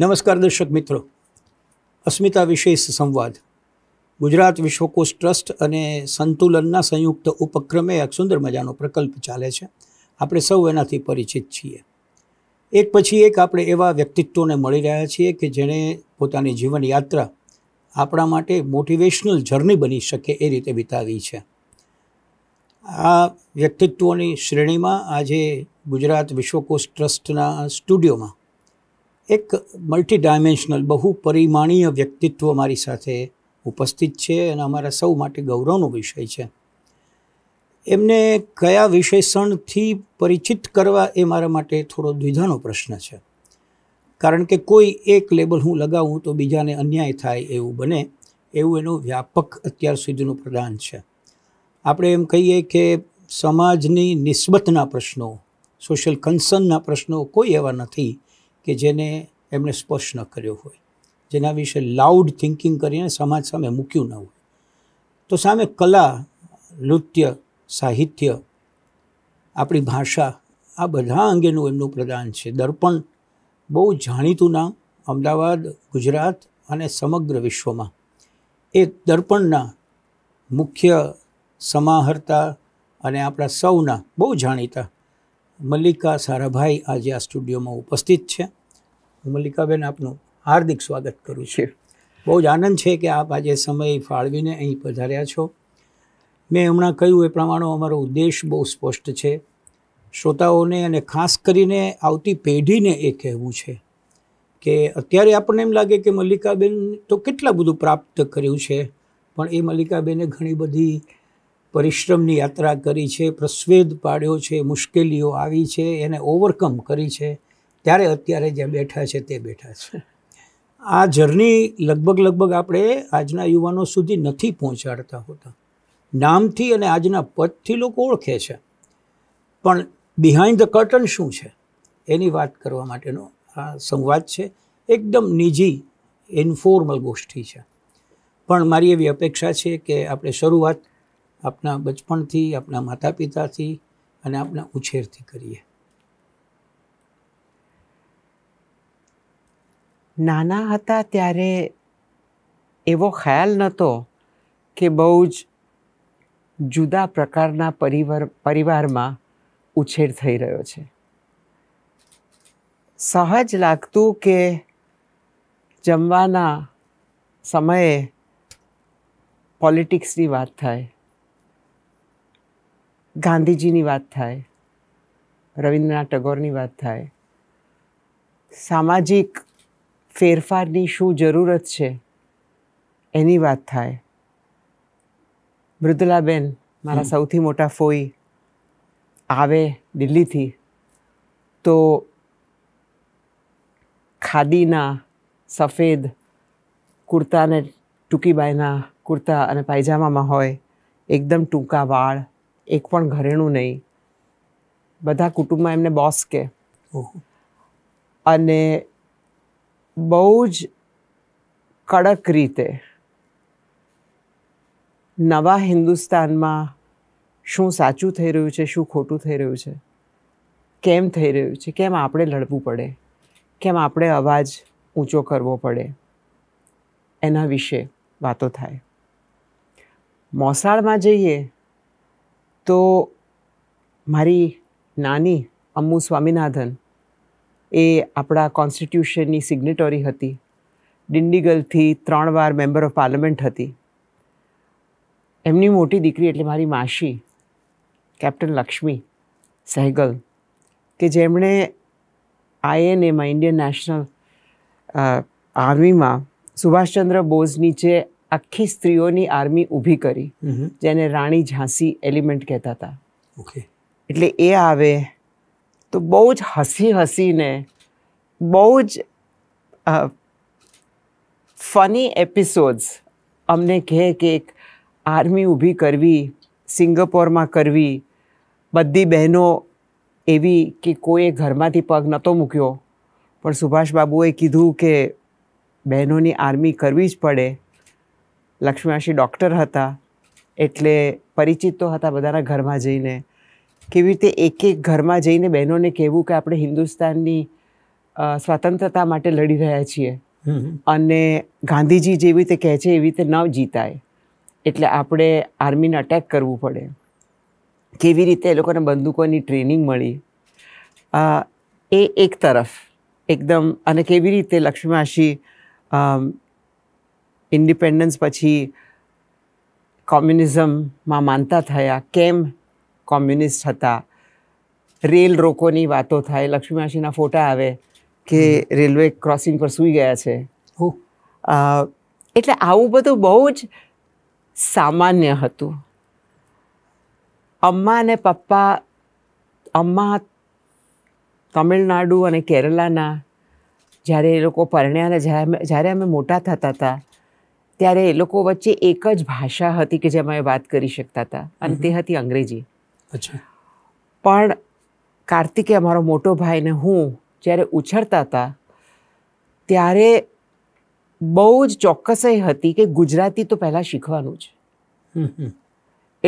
નમસ્કાર દર્શક મિત્રો અસ્મિતા વિશેષ સંવાદ ગુજરાત વિશ્વકોશ ટ્રસ્ટ અને સંતુલનના સંયુક્ત ઉપક્રમે એક સુંદર મજાનો પ્રકલ્પ ચાલે છે આપણે સૌ એનાથી પરિચિત છીએ એક પછી એક આપણે એવા વ્યક્તિત્વોને મળી રહ્યા છીએ કે જેણે પોતાની જીવનયાત્રા આપણા માટે મોટિવેશનલ જર્ની બની શકે એ રીતે વિતાવી છે આ વ્યક્તિત્વોની શ્રેણીમાં આજે ગુજરાત વિશ્વકોશ ટ્રસ્ટના સ્ટુડિયોમાં એક મલ્ટી ડાયમેન્શનલ બહુ પરિમાણીય વ્યક્તિત્વ મારી સાથે ઉપસ્થિત છે અને અમારા સૌ માટે ગૌરવનો વિષય છે એમને કયા વિશેષણથી પરિચિત કરવા એ મારા માટે થોડો દ્વિધાનો પ્રશ્ન છે કારણ કે કોઈ એક લેબલ હું લગાવું તો બીજાને અન્યાય થાય એવું બને એવું એનું વ્યાપક અત્યાર સુધીનું પ્રદાન છે આપણે એમ કહીએ કે સમાજની નિસ્બતના પ્રશ્નો સોશિયલ કન્સર્નના પ્રશ્નો કોઈ એવા નથી કે જેને એમણે સ્પર્શ ન કર્યો હોય જેના વિશે લાઉડ થિંકિંગ કરીને સમાજ સામે મૂક્યું ન હોય તો સામે કલા નૃત્ય સાહિત્ય આપણી ભાષા આ બધા અંગેનું એમનું પ્રદાન છે દર્પણ બહુ જાણીતું નામ અમદાવાદ ગુજરાત અને સમગ્ર વિશ્વમાં એ દર્પણના મુખ્ય સમાહર્તા અને આપણા સૌના બહુ જાણીતા મલ્લિકા સારાભાઈ આજે આ સ્ટુડિયોમાં ઉપસ્થિત છે હું મલ્લિકાબેન આપનું હાર્દિક સ્વાગત કરું છું બહુ જ આનંદ છે કે આપ આજે સમય ફાળવીને અહીં પધાર્યા છો મેં હમણાં કહ્યું એ પ્રમાણે અમારો ઉદ્દેશ બહુ સ્પષ્ટ છે શ્રોતાઓને અને ખાસ કરીને આવતી પેઢીને એ કહેવું છે કે અત્યારે આપણને એમ લાગે કે મલ્લિકાબેન તો કેટલા બધું પ્રાપ્ત કર્યું છે પણ એ મલ્લિકાબેને ઘણી બધી પરિશ્રમની યાત્રા કરી છે પ્રસ્વેદ પાડ્યો છે મુશ્કેલીઓ આવી છે એને ઓવરકમ કરી છે ત્યારે અત્યારે જ્યાં બેઠા છે તે બેઠા છે આ જર્ની લગભગ લગભગ આપણે આજના યુવાનો સુધી નથી પહોંચાડતા હોતા નામથી અને આજના પદથી લોકો ઓળખે છે પણ બિહાઇન્ડ ધ કર્ટન શું છે એની વાત કરવા માટેનો આ સંવાદ છે એકદમ નિજી ઇન્ફોર્મલ ગોષ્ઠી છે પણ મારી એવી અપેક્ષા છે કે આપણે શરૂઆત આપણા બચપણથી આપણા માતા પિતાથી અને આપણા ઉછેરથી કરીએ નાના હતા ત્યારે એવો ખ્યાલ નહોતો કે બહુ જ જુદા પ્રકારના પરિવાર પરિવારમાં ઉછેર થઈ રહ્યો છે સહજ લાગતું કે જમવાના સમયે પોલિટિક્સની વાત થાય ગાંધીજીની વાત થાય રવિન્દ્રનાથ ટાગોરની વાત થાય સામાજિક ફેરફારની શું જરૂરત છે એની વાત થાય મૃદુલાબેન મારા સૌથી મોટા ફોઈ આવે દિલ્હીથી તો ખાદીના સફેદ કુર્તાને ટૂંકી બાયના કુર્તા અને પાયજામામાં હોય એકદમ ટૂંકા વાળ એક પણ ઘરેણું નહીં બધા કુટુંબમાં એમને બોસ કે અને બહુ જ કડક રીતે નવા હિન્દુસ્તાનમાં શું સાચું થઈ રહ્યું છે શું ખોટું થઈ રહ્યું છે કેમ થઈ રહ્યું છે કેમ આપણે લડવું પડે કેમ આપણે અવાજ ઊંચો કરવો પડે એના વિશે વાતો થાય મોસાળમાં જઈએ તો મારી નાની امમુ સ્વામિનાધન એ આપડા કોન્સ્ટિટ્યુશન ની સિગ્નેટરી હતી દિન્ડિગલ થી ત્રણ વાર મેમ્બર ઓફ પાર્લામેન્ટ હતી એમની મોટી દીકરી એટલે મારી માસી કેપ્ટન લક્ષ્મી સહેગલ કે જેમને આઈએનએ માં ઇન્ડિયન નેશનલ આર્મી માં સુભાષચંદ્ર બોઝ નીચે આખી સ્ત્રીઓની આર્મી ઊભી કરી જેને રાણી ઝાંસી એલિમેન્ટ કહેતા હતા ઓકે એટલે એ આવે તો બહુ જ હસી હસીને બહુ જ ફની એપિસોડ્સ અમને કહે કે એક આર્મી ઊભી કરવી સિંગાપોરમાં કરવી બધી બહેનો એવી કે કોઈએ ઘરમાંથી પગ નહોતો મૂક્યો પણ સુભાષબાબુએ કીધું કે બહેનોની આર્મી કરવી જ પડે લક્ષ્મીવાસી ડૉક્ટર હતા એટલે પરિચિત તો હતા બધાના ઘરમાં જઈને કેવી રીતે એક એક ઘરમાં જઈને બહેનોને કહેવું કે આપણે હિન્દુસ્તાનની સ્વતંત્રતા માટે લડી રહ્યા છીએ અને ગાંધીજી જેવી રીતે કહે છે એવી રીતે ન જીતાય એટલે આપણે આર્મીને અટેક કરવું પડે કેવી રીતે એ લોકોને બંદૂકોની ટ્રેનિંગ મળી એ એક તરફ એકદમ અને કેવી રીતે લક્ષ્મીવાસી ઇન્ડિપેન્ડન્સ પછી કોમ્યુનિઝમમાં માનતા થયા કેમ કોમ્યુનિસ્ટ હતા રેલ રોકોની વાતો થાય લક્ષ્મીમાસીના ફોટા આવે કે રેલવે ક્રોસિંગ પર સૂઈ ગયા છે એટલે આવું બધું બહુ જ સામાન્ય હતું અમ્મા અને પપ્પા અમ્મા તમિલનાડુ અને કેરલાના જ્યારે એ લોકો પરણ્યા અને જ્યારે અમે મોટા થતા હતા ત્યારે એ લોકો વચ્ચે એક જ ભાષા હતી કે જેમાં એ વાત કરી શકતા હતા અને તે હતી અંગ્રેજી પણ કાર્તિકે અમારો મોટો ભાઈને હું જ્યારે ઉછળતા હતા ત્યારે બહુ જ ચોક્કસઈ હતી કે ગુજરાતી તો પહેલાં શીખવાનું છે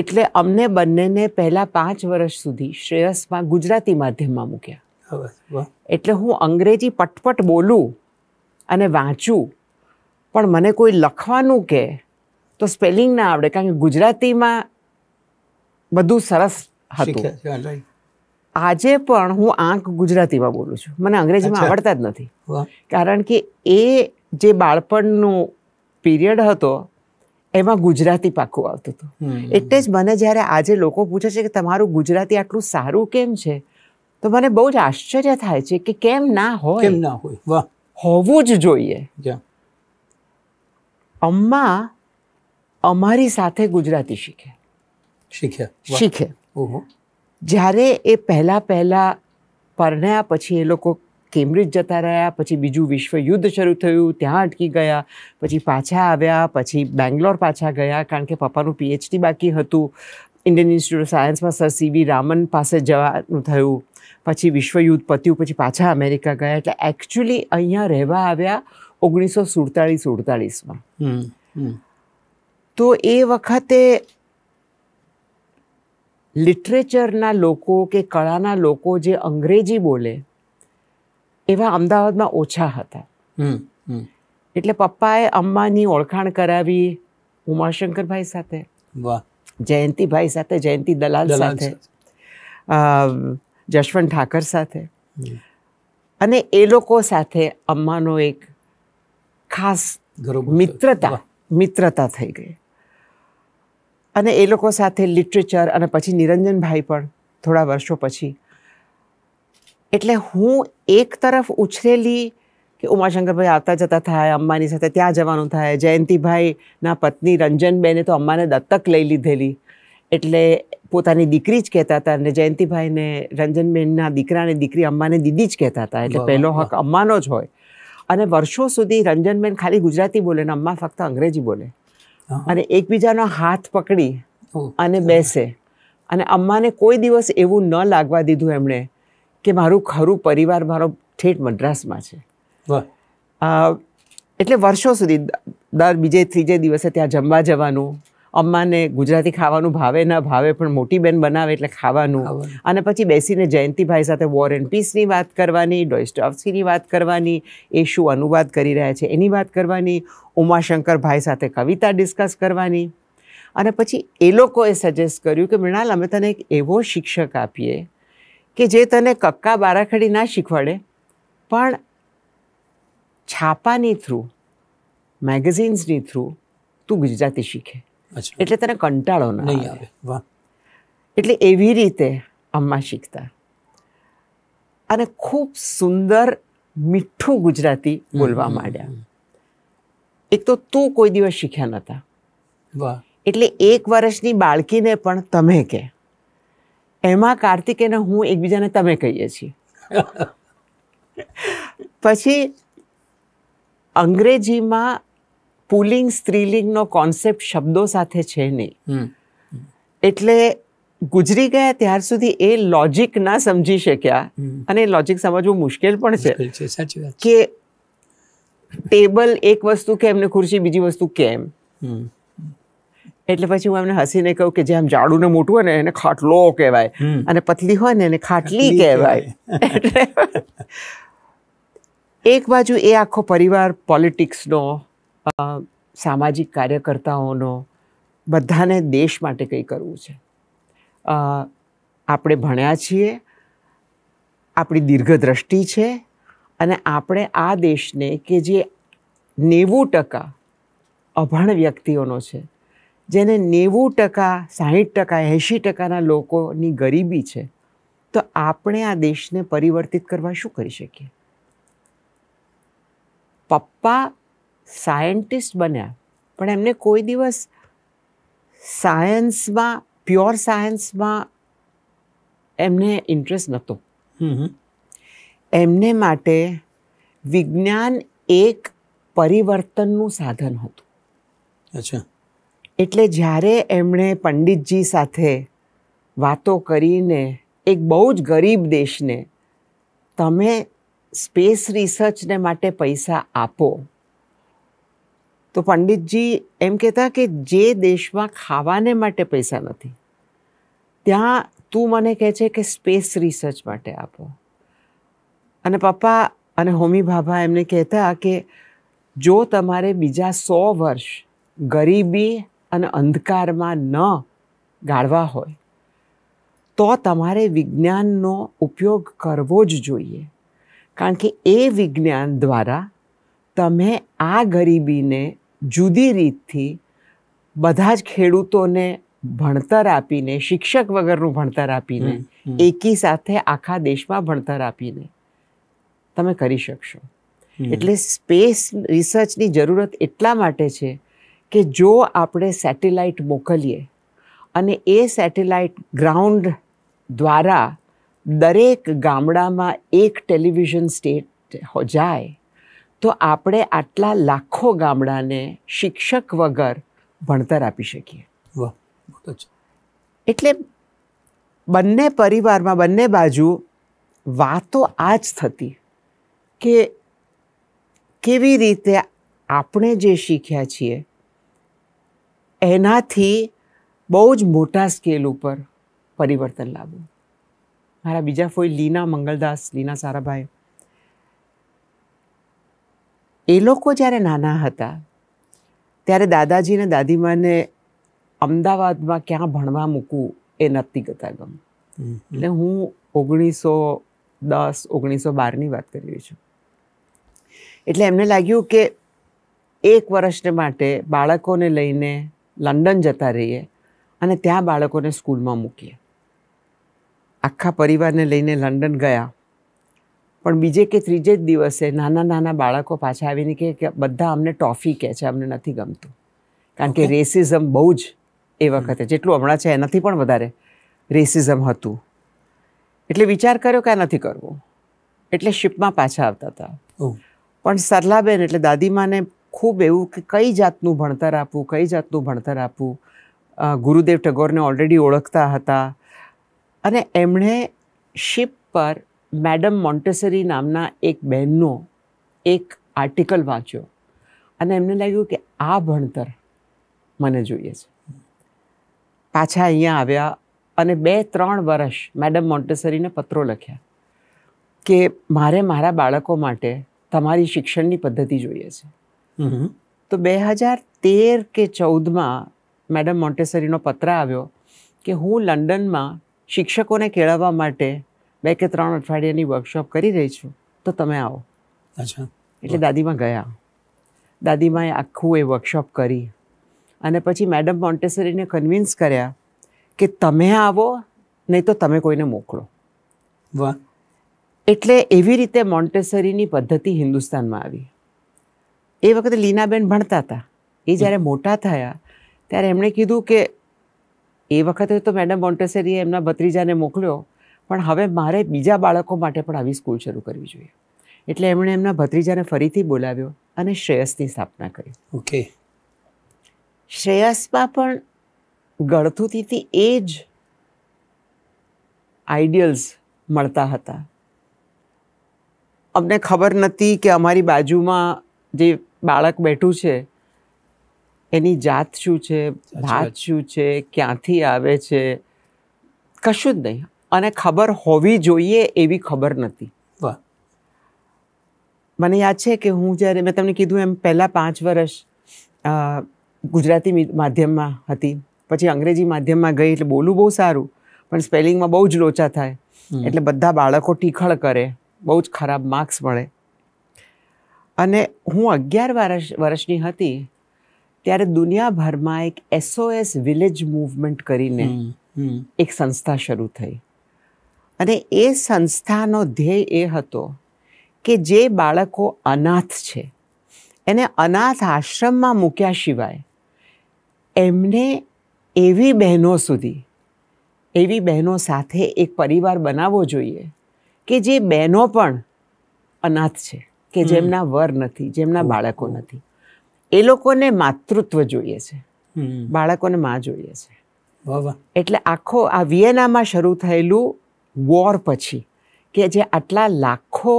એટલે અમને બંનેને પહેલાં પાંચ વર્ષ સુધી શ્રેયસમાં ગુજરાતી માધ્યમમાં મૂક્યા એટલે હું અંગ્રેજી પટપટ બોલું અને વાંચું પણ મને કોઈ લખવાનું કે તો સ્પેલિંગ ના આવડે કારણ કે ગુજરાતીમાં બધું સરસ હતું આજે પણ હું આંખ ગુજરાતીમાં બોલું છું મને અંગ્રેજીમાં આવડતા જ નથી કારણ કે એ જે બાળપણનું પીરિયડ હતો એમાં ગુજરાતી પાકું આવતું હતું એટલે જ મને જ્યારે આજે લોકો પૂછે છે કે તમારું ગુજરાતી આટલું સારું કેમ છે તો મને બહુ જ આશ્ચર્ય થાય છે કે કેમ ના હોય કેમ ના હોય હોવું જ જોઈએ અમ્મા અમારી સાથે ગુજરાતી શીખે શીખે શીખે ઓહો જારે એ પેલા પેલા પરણયા પછી એ લોકો કેમ્બ્રિજ જતા રહ્યા પછી બીજું વિશ્વયુદ્ધ શરૂ થયું ત્યાં અટકી ગયા પછી પાછા આવ્યા પછી બેંગ્લોર પાછા ગયા કારણ કે પપ્પાનો পিએચડી બાકી હતો ઇન્ડિયન ઇન્સ્ટિટ્યુટ ઓફ સાયન્સમાં સર સીવી રામન પાસે જવાનું થયું પછી વિશ્વયુદ્ધ પતીયું પછી પાછા અમેરિકા ગયા એટલે એક્ચ્યુઅલી અહીંયા રહેવા આવ્યા 1947 48 માં હમ તો એ વકતે લિટરચર ના લોકો કે કલા ના લોકો જે અંગ્રેજી બોલે એવા અમદાવાદ માં ઓછા હતા હમ એટલે પપ્પા એ अम्મા ની ઓળખાણ કરાવી ઉમાશંકરભાઈ સાથે વાહ જયнтиભાઈ સાથે જયнти દલાલ સાથે અ જશવંત ઠાકર સાથે અને એ લોકો સાથે अम्મા નો એક ખાસ મિત્રતા મિત્રતા થઈ ગઈ અને એ લોકો સાથે લિટરેચર અને પછી નિરંજનભાઈ પણ થોડા વર્ષો પછી એટલે હું એક તરફ ઉછરેલી કે ઉમાશંકરભાઈ આવતા જતા થાય અંબાની સાથે ત્યાં જવાનું થાય જયંતિભાઈના પત્ની રંજનબેને તો અમ્માને દત્તક લઈ લીધેલી એટલે પોતાની દીકરી જ કહેતા હતા અને જયંતિભાઈને રંજનબેનના દીકરાને દીકરી અમ્માને દીદી જ કહેતા હતા એટલે પહેલો હક અમ્માનો જ હોય અને વર્ષો સુધી રંજનબેન ખાલી ગુજરાતી બોલે ને અમ્મા ફક્ત અંગ્રેજી બોલે અને એકબીજાનો હાથ પકડી અને બેસે અને અમ્માને કોઈ દિવસ એવું ન લાગવા દીધું એમણે કે મારું ખરું પરિવાર મારો ઠેઠ મદ્રાસમાં છે એટલે વર્ષો સુધી દર બીજે ત્રીજે દિવસે ત્યાં જમવા જવાનું અમ્માને ગુજરાતી ખાવાનું ભાવે ના ભાવે પણ મોટી બેન બનાવે એટલે ખાવાનું અને પછી બેસીને જયંતિભાઈ સાથે વોર એન્ડ પીસની વાત કરવાની ડોયસ્ટોફસ્કીની વાત કરવાની એ શું અનુવાદ કરી રહ્યા છે એની વાત કરવાની ઉમાશંકરભાઈ સાથે કવિતા ડિસ્કસ કરવાની અને પછી એ લોકોએ સજેસ્ટ કર્યું કે મૃણાલ અમે તને એક એવો શિક્ષક આપીએ કે જે તને કક્કા બારાખડી ના શીખવાડે પણ છાપાની થ્રુ મેગેઝિન્સની થ્રુ તું ગુજરાતી શીખે એટલે તને કંટાળો નહીં આવે વાહ એટલે એવી રીતે અમ્મા શીખતા અને ખૂબ સુંદર મીઠું ગુજરાતી બોલવા માંડ્યા એક તો તું કોઈ દિવસ શીખ્યા નહોતા વાહ એટલે એક વર્ષની બાળકીને પણ તમે કે એમાં કાર્તિક અને હું એકબીજાને તમે કહીએ છીએ પછી અંગ્રેજીમાં પુલિંગ સ્ત્રીલિંગનો કોન્સેપ્ટ શબ્દો સાથે છે નહીં એટલે ગુજરી ગયા ત્યાર સુધી એ લોજિક ના સમજી શક્યા અને લોજિક સમજવું મુશ્કેલ પણ છે કે ટેબલ એક વસ્તુ કેમ ને ખુરશી બીજી વસ્તુ કેમ એટલે પછી હું એમને હસીને કહું કે જેમ જાડું ને મોટું હોય ને એને ખાટલો કહેવાય અને પતલી હોય ને એને ખાટલી કહેવાય એટલે એક બાજુ એ આખો પરિવાર પોલિટિક્સનો સામાજિક કાર્યકર્તાઓનો બધાને દેશ માટે કંઈ કરવું છે આપણે ભણ્યા છીએ આપણી દીર્ઘદ્રષ્ટિ છે અને આપણે આ દેશને કે જે નેવું ટકા અભણ વ્યક્તિઓનો છે જેને નેવું ટકા સાહીઠ ટકા એંશી ટકાના લોકોની ગરીબી છે તો આપણે આ દેશને પરિવર્તિત કરવા શું કરી શકીએ પપ્પા સાયન્ટિસ્ટ બન્યા પણ એમને કોઈ દિવસ સાયન્સમાં પ્યોર સાયન્સમાં એમને ઇન્ટરેસ્ટ નહોતો એમને માટે વિજ્ઞાન એક પરિવર્તનનું સાધન હતું અચ્છા એટલે જ્યારે એમણે પંડિતજી સાથે વાતો કરીને એક બહુ જ ગરીબ દેશને તમે સ્પેસ રિસર્ચને માટે પૈસા આપો તો પંડિતજી એમ કહેતા કે જે દેશમાં ખાવાને માટે પૈસા નથી ત્યાં તું મને કહે છે કે સ્પેસ રિસર્ચ માટે આપો અને પપ્પા અને હોમી ભાભા એમને કહેતા કે જો તમારે બીજા સો વર્ષ ગરીબી અને અંધકારમાં ન ગાળવા હોય તો તમારે વિજ્ઞાનનો ઉપયોગ કરવો જ જોઈએ કારણ કે એ વિજ્ઞાન દ્વારા તમે આ ગરીબીને जुदी ऋति બધા જ ખેડૂતોને ભણતર આપીને શિક્ષક વગરનું ભણતર આપીને એકી સાથે આખા દેશમાં ભણતર આપીને તમે કરી શકશો એટલે સ્પેસ રિસર્ચની જરૂરત એટલા માટે છે કે જો આપણે સેટેલાઇટ મોકલીએ અને એ સેટેલાઇટ ગ્રાઉન્ડ દ્વારા દરેક ગામડામાં એક ટેલિવિઝન સ્ટેટ હો જાય તો આપણે આટલા લાખો ગામડાને શિક્ષક વગર ભણતર આપી શકીએ વાહ એટલે બંને પરિવારમાં બંને બાજુ વાતો આ જ થતી કે કેવી રીતે આપણે જે શીખ્યા છીએ એનાથી બહુ જ મોટા સ્કેલ ઉપર પરિવર્તન લાવવું મારા બીજા કોઈ લીના મંગલદાસ લીના સારાભાઈ એ લોકો જ્યારે નાના હતા ત્યારે દાદાજીને દાદીમાને અમદાવાદમાં ક્યાં ભણવા મૂકવું એ નહોતી કરતા ગમ એટલે હું ઓગણીસો દસ ઓગણીસો બારની વાત કરી રહી છું એટલે એમને લાગ્યું કે એક વર્ષને માટે બાળકોને લઈને લંડન જતા રહીએ અને ત્યાં બાળકોને સ્કૂલમાં મૂકીએ આખા પરિવારને લઈને લંડન ગયા પણ બીજે કે ત્રીજે જ દિવસે નાના નાના બાળકો પાછા આવીને કે બધા અમને ટોફી કહે છે અમને નથી ગમતું કારણ કે રેસિઝમ બહુ જ એ વખતે જેટલું હમણાં છે એનાથી પણ વધારે રેસિઝમ હતું એટલે વિચાર કર્યો કે આ નથી કરવું એટલે શિપમાં પાછા આવતા હતા પણ સરલાબેન એટલે દાદીમાને ખૂબ એવું કે કઈ જાતનું ભણતર આપવું કઈ જાતનું ભણતર આપવું ગુરુદેવ ટગોરને ઓલરેડી ઓળખતા હતા અને એમણે શિપ પર મેડમ મોન્ટેસરી નામના એક બહેનનો એક આર્ટિકલ વાંચ્યો અને એમને લાગ્યું કે આ ભણતર મને જોઈએ છે પાછા અહીંયા આવ્યા અને બે ત્રણ વર્ષ મેડમ મોન્ટેસરીને પત્રો લખ્યા કે મારે મારા બાળકો માટે તમારી શિક્ષણની પદ્ધતિ જોઈએ છે તો બે હજાર તેર કે ચૌદમાં મેડમ મોન્ટેસરીનો પત્ર આવ્યો કે હું લંડનમાં શિક્ષકોને કેળવવા માટે બે કે ત્રણ અઠવાડિયાની વર્કશોપ કરી રહી છું તો તમે આવો અચ્છા એટલે દાદીમાં ગયા દાદીમાએ આખું એ વર્કશોપ કરી અને પછી મેડમ મોન્ટેસરીને કન્વિન્સ કર્યા કે તમે આવો નહીં તો તમે કોઈને મોકલો વાહ એટલે એવી રીતે મોન્ટેસરીની પદ્ધતિ હિન્દુસ્તાનમાં આવી એ વખતે લીનાબેન ભણતા હતા એ જ્યારે મોટા થયા ત્યારે એમણે કીધું કે એ વખતે તો મેડમ મોન્ટેસરીએ એમના ભત્રીજાને મોકલ્યો પણ હવે મારે બીજા બાળકો માટે પણ આવી સ્કૂલ શરૂ કરવી જોઈએ એટલે એમણે એમના ભત્રીજાને ફરીથી બોલાવ્યો અને શ્રેયસની સ્થાપના કરી ઓકે શ્રેયસમાં પણ ગળથુથીથી એ જ આઈડિયલ્સ મળતા હતા અમને ખબર નથી કે અમારી બાજુમાં જે બાળક બેઠું છે એની જાત શું છે ભાત શું છે ક્યાંથી આવે છે કશું જ નહીં અને ખબર હોવી જોઈએ એવી ખબર નથી મને યાદ છે કે હું જ્યારે મેં તમને કીધું એમ પહેલાં પાંચ વર્ષ ગુજરાતી માધ્યમમાં હતી પછી અંગ્રેજી માધ્યમમાં ગઈ એટલે બોલવું બહુ સારું પણ સ્પેલિંગમાં બહુ જ લોચા થાય એટલે બધા બાળકો ટીખળ કરે બહુ જ ખરાબ માર્ક્સ મળે અને હું અગિયાર વર્ષ વર્ષની હતી ત્યારે દુનિયાભરમાં એક એસઓએસ વિલેજ મૂવમેન્ટ કરીને એક સંસ્થા શરૂ થઈ અને એ સંસ્થાનો ધ્યેય એ હતો કે જે બાળકો અનાથ છે એને અનાથ આશ્રમમાં મૂક્યા સિવાય એમને એવી બહેનો સુધી એવી બહેનો સાથે એક પરિવાર બનાવવો જોઈએ કે જે બહેનો પણ અનાથ છે કે જેમના વર નથી જેમના બાળકો નથી એ લોકોને માતૃત્વ જોઈએ છે બાળકોને માં જોઈએ છે એટલે આખો આ વિયેનામાં શરૂ થયેલું વોર પછી કે જે આટલા લાખો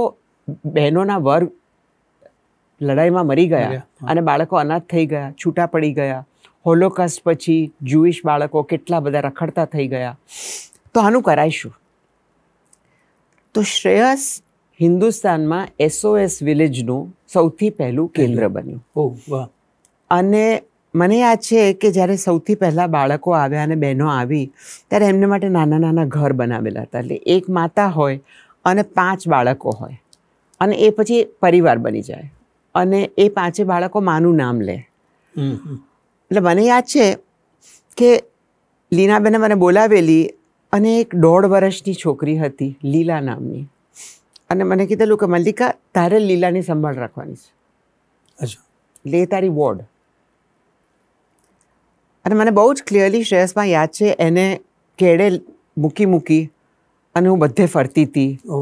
બહેનોના વર્ગ લડાઈમાં મરી ગયા અને બાળકો અનાથ થઈ ગયા છૂટા પડી ગયા હોલોકાસ્ટ પછી જુઈશ બાળકો કેટલા બધા રખડતા થઈ ગયા તો આનું કરાઈશું તો શ્રેયસ હિન્દુસ્તાનમાં એસઓએસ વિલેજનું સૌથી પહેલું કેન્દ્ર બન્યું અને મને યાદ છે કે જ્યારે સૌથી પહેલાં બાળકો આવ્યા અને બહેનો આવી ત્યારે એમને માટે નાના નાના ઘર બનાવેલા હતા એટલે એક માતા હોય અને પાંચ બાળકો હોય અને એ પછી પરિવાર બની જાય અને એ પાંચે બાળકો માનું નામ લે એટલે મને યાદ છે કે લીનાબેને મને બોલાવેલી અને એક દોઢ વર્ષની છોકરી હતી લીલા નામની અને મને કીધેલું કે મલ્લિકા તારે લીલાની સંભાળ રાખવાની છે અચ્છા એટલે એ તારી વોર્ડ અને મને બહુ જ ક્લિયરલી શ્રેયસમાં યાદ છે એને કેળે મૂકી મૂકી અને હું બધે ફરતી હતી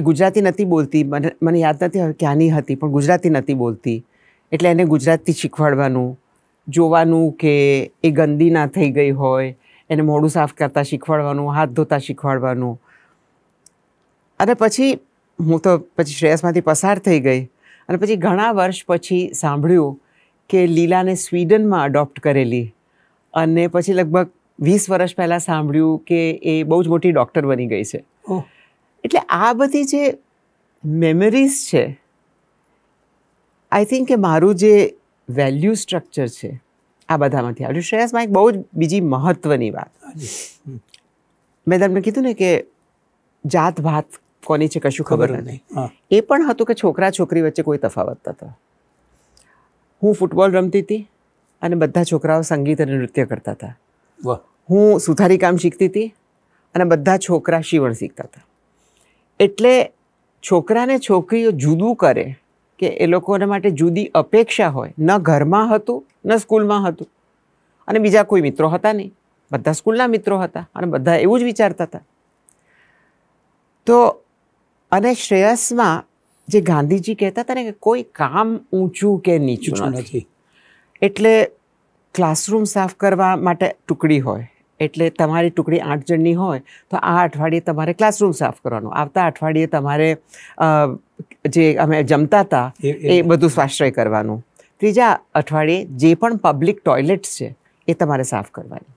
એ ગુજરાતી નથી બોલતી મને મને યાદ નથી હવે ક્યાંની હતી પણ ગુજરાતી નથી બોલતી એટલે એને ગુજરાતી શીખવાડવાનું જોવાનું કે એ ગંદી ના થઈ ગઈ હોય એને મોઢું સાફ કરતાં શીખવાડવાનું હાથ ધોતા શીખવાડવાનું અને પછી હું તો પછી શ્રેયસમાંથી પસાર થઈ ગઈ અને પછી ઘણા વર્ષ પછી સાંભળ્યું કે લીલાને સ્વીડનમાં અડોપ્ટ કરેલી અને પછી લગભગ વીસ વર્ષ પહેલાં સાંભળ્યું કે એ બહુ જ મોટી ડૉક્ટર બની ગઈ છે એટલે આ બધી જે મેમરીઝ છે આઈ થિંક કે મારું જે વેલ્યુ સ્ટ્રક્ચર છે આ બધામાંથી આવ્યું શ્રેયસમાં એક બહુ જ બીજી મહત્ત્વની વાત મેં તમને કીધું ને કે જાત ભાત કોની છે કશું ખબર નથી એ પણ હતું કે છોકરા છોકરી વચ્ચે કોઈ તફાવત નતો હું ફૂટબોલ રમતી હતી અને બધા છોકરાઓ સંગીત અને નૃત્ય કરતા હતા હું સુથારી કામ શીખતી હતી અને બધા છોકરા શિવણ શીખતા હતા એટલે છોકરાને છોકરીઓ જુદું કરે કે એ લોકોના માટે જુદી અપેક્ષા હોય ન ઘરમાં હતું ન સ્કૂલમાં હતું અને બીજા કોઈ મિત્રો હતા નહીં બધા સ્કૂલના મિત્રો હતા અને બધા એવું જ વિચારતા હતા તો અને શ્રેયસમાં જે ગાંધીજી કહેતા હતા ને કે કોઈ કામ ઊંચું કે નીચું નથી એટલે ક્લાસરૂમ સાફ કરવા માટે ટુકડી હોય એટલે તમારી ટુકડી આઠ જણની હોય તો આ અઠવાડિયે તમારે ક્લાસરૂમ સાફ કરવાનું આવતા અઠવાડિયે તમારે જે અમે જમતા હતા એ બધું સ્વાશ્રય કરવાનું ત્રીજા અઠવાડિયે જે પણ પબ્લિક ટોયલેટ્સ છે એ તમારે સાફ કરવાની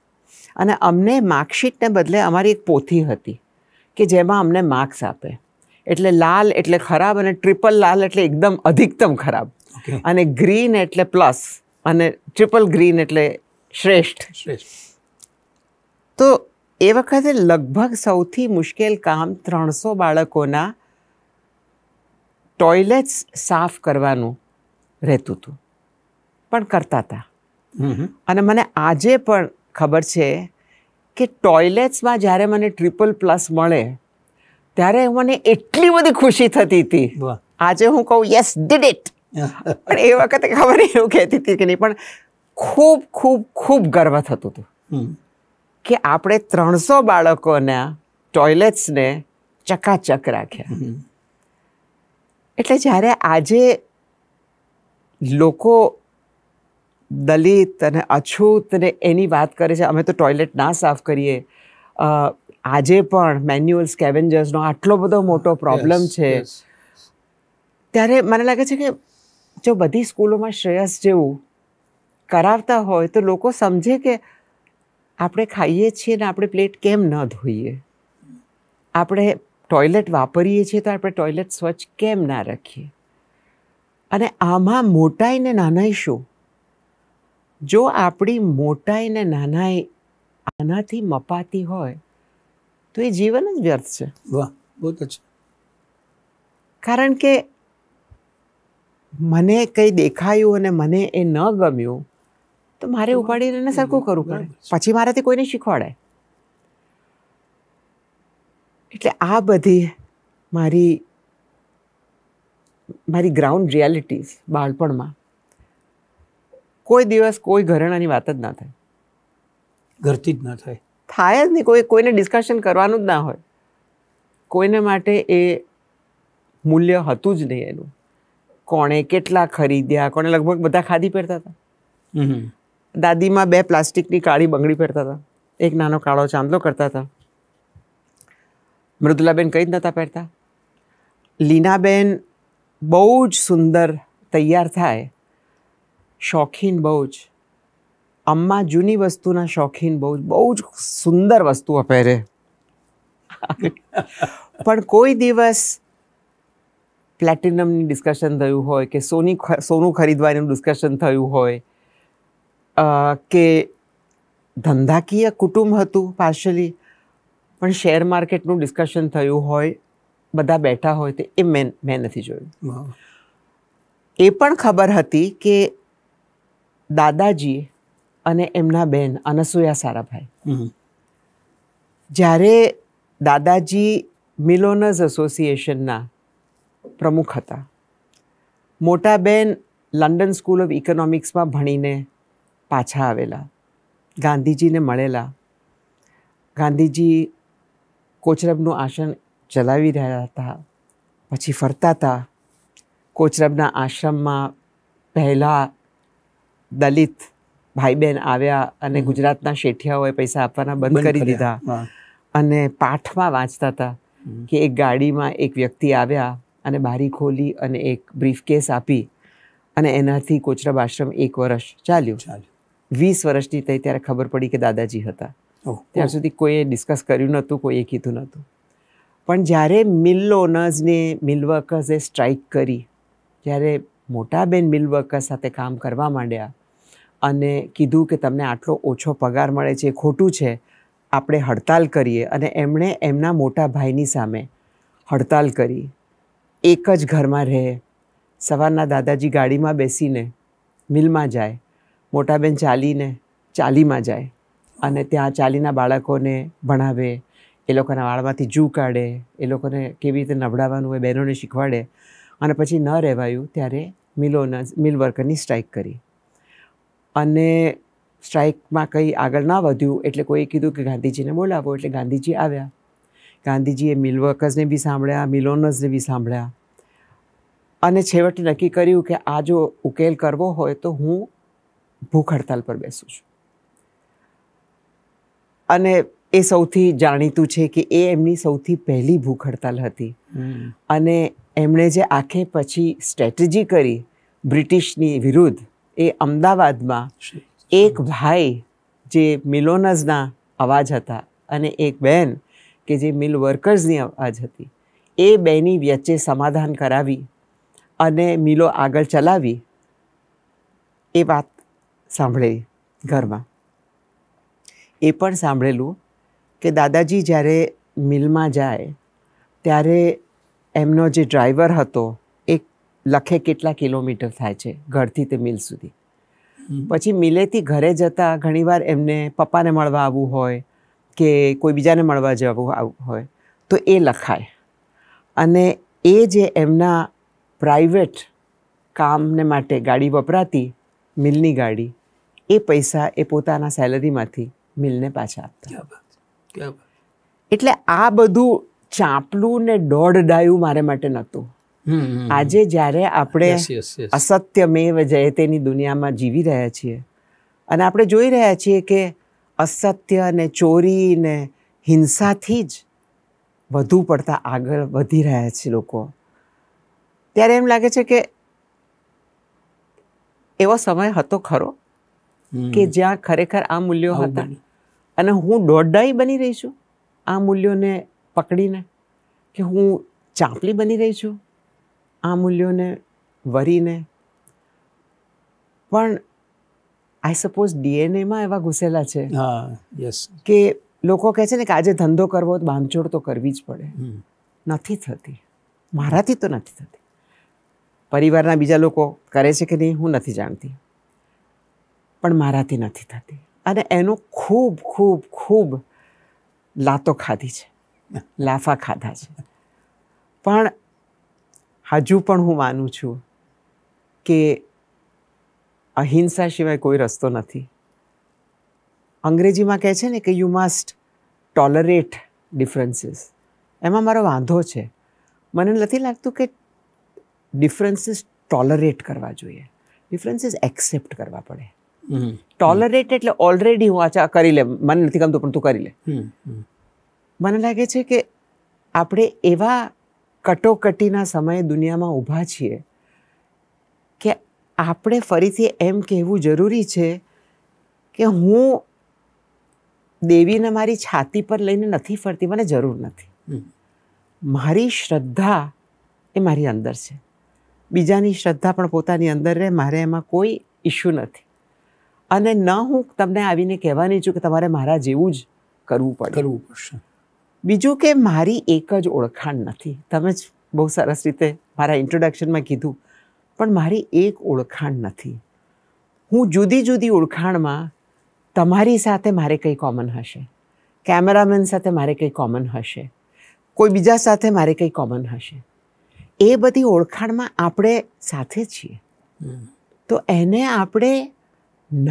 અને અમને માર્કશીટને બદલે અમારી એક પોથી હતી કે જેમાં અમને માર્ક્સ આપે એટલે લાલ એટલે ખરાબ અને ટ્રિપલ લાલ એટલે એકદમ અધિકતમ ખરાબ અને ગ્રીન એટલે પ્લસ અને ટ્રિપલ ગ્રીન એટલે શ્રેષ્ઠ તો એ વખતે લગભગ સૌથી મુશ્કેલ કામ ત્રણસો બાળકોના ટોયલેટ્સ સાફ કરવાનું રહેતું હતું પણ કરતા હતા અને મને આજે પણ ખબર છે કે ટોયલેટ્સમાં જ્યારે મને ટ્રિપલ પ્લસ મળે ત્યારે મને એટલી બધી ખુશી થતી હતી આજે હું કહું યસ ડીડ ઇટ પણ એ વખતે ખબર એવું કહેતી હતી કે નહીં પણ ખૂબ ખૂબ ખૂબ ગર્વ થતું હતું કે આપણે ત્રણસો બાળકોના ટોયલેટ્સને ચકાચક રાખ્યા એટલે જ્યારે આજે લોકો દલિત અને અછૂત ને એની વાત કરે છે અમે તો ટોયલેટ ના સાફ કરીએ આજે પણ મેન્યુઅલ કેવેન્જર ズ નો આટલો બધો મોટો પ્રોબ્લેમ છે ત્યારે મને લાગે છે કે જો બધી સ્કૂલોમાં શ્રયસ જેવું કરાવતા હોય તો લોકો સમજે કે આપણે ખાઈએ છીએ ને આપણે પ્લેટ કેમ ન ધોઈએ આપણે ટોયલેટ વાપરીએ છીએ તો આપણે ટોયલેટ સ્વચ્છ કેમ ના રાખીએ અને આમાં મોટાઈ ને નાનાઈ શું જો આપણી મોટાઈ ને નાનાઈ આનાથી મપાતી હોય તો એ જીવન જ વ્યર્થ છે વાહ બહુ અચ્છા કારણ કે મને કંઈ દેખાયું અને મને એ ન ગમ્યું તો મારે ઉપાડીને સરખું કરવું પડે પછી મારાથી કોઈને શીખવાડે એટલે આ બધી મારી મારી ગ્રાઉન્ડ રિયાલિટીઝ બાળપણમાં કોઈ દિવસ કોઈ ઘરેણાની વાત જ ના થાય ઘરથી જ ના થાય થાય જ નહીં કોઈ કોઈને ડિસ્કશન કરવાનું જ ના હોય કોઈને માટે એ મૂલ્ય હતું જ નહીં એનું કોણે કેટલા ખરીદ્યા કોણે લગભગ બધા ખાદી પહેરતા હતા દાદીમાં બે પ્લાસ્ટિકની કાળી બંગડી પહેરતા હતા એક નાનો કાળો ચાંદલો કરતા હતા મૃદુલાબેન કંઈ જ નહોતા પહેરતા લીનાબેન બહુ જ સુંદર તૈયાર થાય શોખીન બહુ જ અમ્મા જૂની વસ્તુના શોખીન બહુ બહુજ સુંદર વસ્તુઓ પહેરે પણ કોઈ દિવસ પ્લેટિનમની ડિસ્કશન થયું હોય કે સોની સોનું ખરીદવાનું ડિસ્કશન થયું હોય કે ધંધાકીય કુટુંબ હતું પાર્શિયલી પણ શેર માર્કેટનું ડિસ્કશન થયું હોય બધા બેઠા હોય તે એ મેન મે નથી જોયું એ પણ ખબર હતી કે દાદાજી અને એમના બેન અનસુયા સારાભાઈ જ્યારે દાદાજી મિલોનર્સ એસોસિએશનના પ્રમુખ હતા મોટા બેન લંડન સ્કૂલ ઓફ ઇકોનોમિક્સમાં ભણીને પાછા આવેલા ગાંધીજીને મળેલા ગાંધીજી કોચરબનું આસન ચલાવી રહ્યા હતા પછી ફરતા હતા કોચરબના આશ્રમમાં પહેલાં દલિત ભાઈ બહેન આવ્યા અને ગુજરાતના શેઠિયાઓએ પૈસા આપવાના બંધ કરી દીધા અને પાઠમાં વાંચતા હતા કે એક ગાડીમાં એક વ્યક્તિ આવ્યા અને બારી ખોલી અને એક બ્રીફકેસ આપી અને એનાથી કોચરબ આશ્રમ એક વર્ષ ચાલ્યું વીસ વર્ષની થઈ ત્યારે ખબર પડી કે દાદાજી હતા ત્યાં સુધી કોઈએ ડિસ્કસ કર્યું નહોતું કોઈએ કીધું નહોતું પણ જ્યારે મિલ ઓનર્સને મિલ વર્કર્સે સ્ટ્રાઇક કરી જ્યારે મોટા બેન મિલ વર્કર્સ સાથે કામ કરવા માંડ્યા અને કીધું કે તમને આટલો ઓછો પગાર મળે છે એ ખોટું છે આપણે હડતાલ કરીએ અને એમણે એમના મોટા ભાઈની સામે હડતાલ કરી એક જ ઘરમાં રહે સવારના દાદાજી ગાડીમાં બેસીને મિલમાં જાય મોટાબેન ચાલીને ચાલીમાં જાય અને ત્યાં ચાલીના બાળકોને ભણાવે એ લોકોના વાળમાંથી જૂ કાઢે એ લોકોને કેવી રીતે નવડાવવાનું હોય બહેનોને શીખવાડે અને પછી ન રહેવાયું ત્યારે મિલોના મિલ વર્કરની સ્ટ્રાઇક કરી અને સ્ટ્રાઇકમાં કંઈ આગળ ના વધ્યું એટલે કોઈ કીધું કે ગાંધીજીને બોલાવો એટલે ગાંધીજી આવ્યા ગાંધીજીએ મિલ બી સાંભળ્યા મિલોનર્સને બી સાંભળ્યા અને છેવટે નક્કી કર્યું કે આ જો ઉકેલ કરવો હોય તો હું ભૂખ હડતાલ પર બેસું છું અને એ સૌથી જાણીતું છે કે એ એમની સૌથી પહેલી ભૂખ હડતાલ હતી અને એમણે જે આખે પછી સ્ટ્રેટેજી કરી બ્રિટિશની વિરુદ્ધ એ અમદાવાદમાં એક ભાઈ જે મિલોનર્સના અવાજ હતા અને એક બેન કે જે મિલ વર્કર્સની અવાજ હતી એ બેની વચ્ચે સમાધાન કરાવી અને મિલો આગળ ચલાવી એ વાત સાંભળેલી ઘરમાં એ પણ સાંભળેલું કે દાદાજી જ્યારે મિલમાં જાય ત્યારે એમનો જે ડ્રાઈવર હતો લખે કેટલા કિલોમીટર થાય છે ઘરથી તે મિલ સુધી પછી મિલેથી ઘરે જતા ઘણીવાર એમને પપ્પાને મળવા આવવું હોય કે કોઈ બીજાને મળવા જવું આવું હોય તો એ લખાય અને એ જે એમના પ્રાઇવેટ કામને માટે ગાડી વપરાતી મિલની ગાડી એ પૈસા એ પોતાના સેલરીમાંથી મિલને પાછા આપતા એટલે આ બધું ચાંપલું ને દોઢ ડાયું મારે માટે નહોતું આજે જ્યારે આપણે અસત્ય અસત્યમેવ જયતેની દુનિયામાં જીવી રહ્યા છીએ અને આપણે જોઈ રહ્યા છીએ કે અસત્ય ને ચોરી ને હિંસાથી જ વધુ પડતા આગળ વધી રહ્યા છે લોકો ત્યારે એમ લાગે છે કે એવો સમય હતો ખરો કે જ્યાં ખરેખર આ મૂલ્યો હતા અને હું દોડાઈ બની રહી છું આ મૂલ્યોને પકડીને કે હું ચાંપલી બની રહી છું આ મૂલ્યોને વરીને પણ આઈ સપોઝ ડીએનએમાં એવા ઘૂસેલા છે યસ કે લોકો કહે છે ને કે આજે ધંધો કરવો તો બાંધછોડ તો કરવી જ પડે નથી થતી મારાથી તો નથી થતી પરિવારના બીજા લોકો કરે છે કે નહીં હું નથી જાણતી પણ મારાથી નથી થતી અને એનું ખૂબ ખૂબ ખૂબ લાતો ખાધી છે લાફા ખાધા છે પણ હજુ પણ હું માનું છું કે અહિંસા સિવાય કોઈ રસ્તો નથી અંગ્રેજીમાં કહે છે ને કે યુ મસ્ટ ટોલરેટ ડિફરન્સીસ એમાં મારો વાંધો છે મને નથી લાગતું કે ડિફરન્સીસ ટોલરેટ કરવા જોઈએ ડિફરન્સીસ એક્સેપ્ટ કરવા પડે ટોલરેટ એટલે ઓલરેડી હું આ કરી લે મને નથી ગમતું પણ તું કરી લે મને લાગે છે કે આપણે એવા કટોકટીના સમયે દુનિયામાં ઊભા છીએ કે આપણે ફરીથી એમ કહેવું જરૂરી છે કે હું દેવીને મારી છાતી પર લઈને નથી ફરતી મને જરૂર નથી મારી શ્રદ્ધા એ મારી અંદર છે બીજાની શ્રદ્ધા પણ પોતાની અંદર રહે મારે એમાં કોઈ ઇશ્યુ નથી અને ન હું તમને આવીને કહેવાની છું કે તમારે મારા જેવું જ કરવું પડે કરવું પડશે બીજુ કે મારી એક જ ઓળખાણ હતી તમે બહુ સરસ રીતે મારા ઇન્ટ્રોડક્શન માં કીધું પણ મારી એક ઓળખાણ નથી હું જુદી જુદી ઓળખાણ માં તમારી સાથે મારે કઈ કોમન હશે કેમેરામેન સાથે મારે કઈ કોમન હશે કોઈ બીજા સાથે મારે કઈ કોમન હશે એ બધી ઓળખાણ માં આપણે સાથે છીએ તો એને આપણે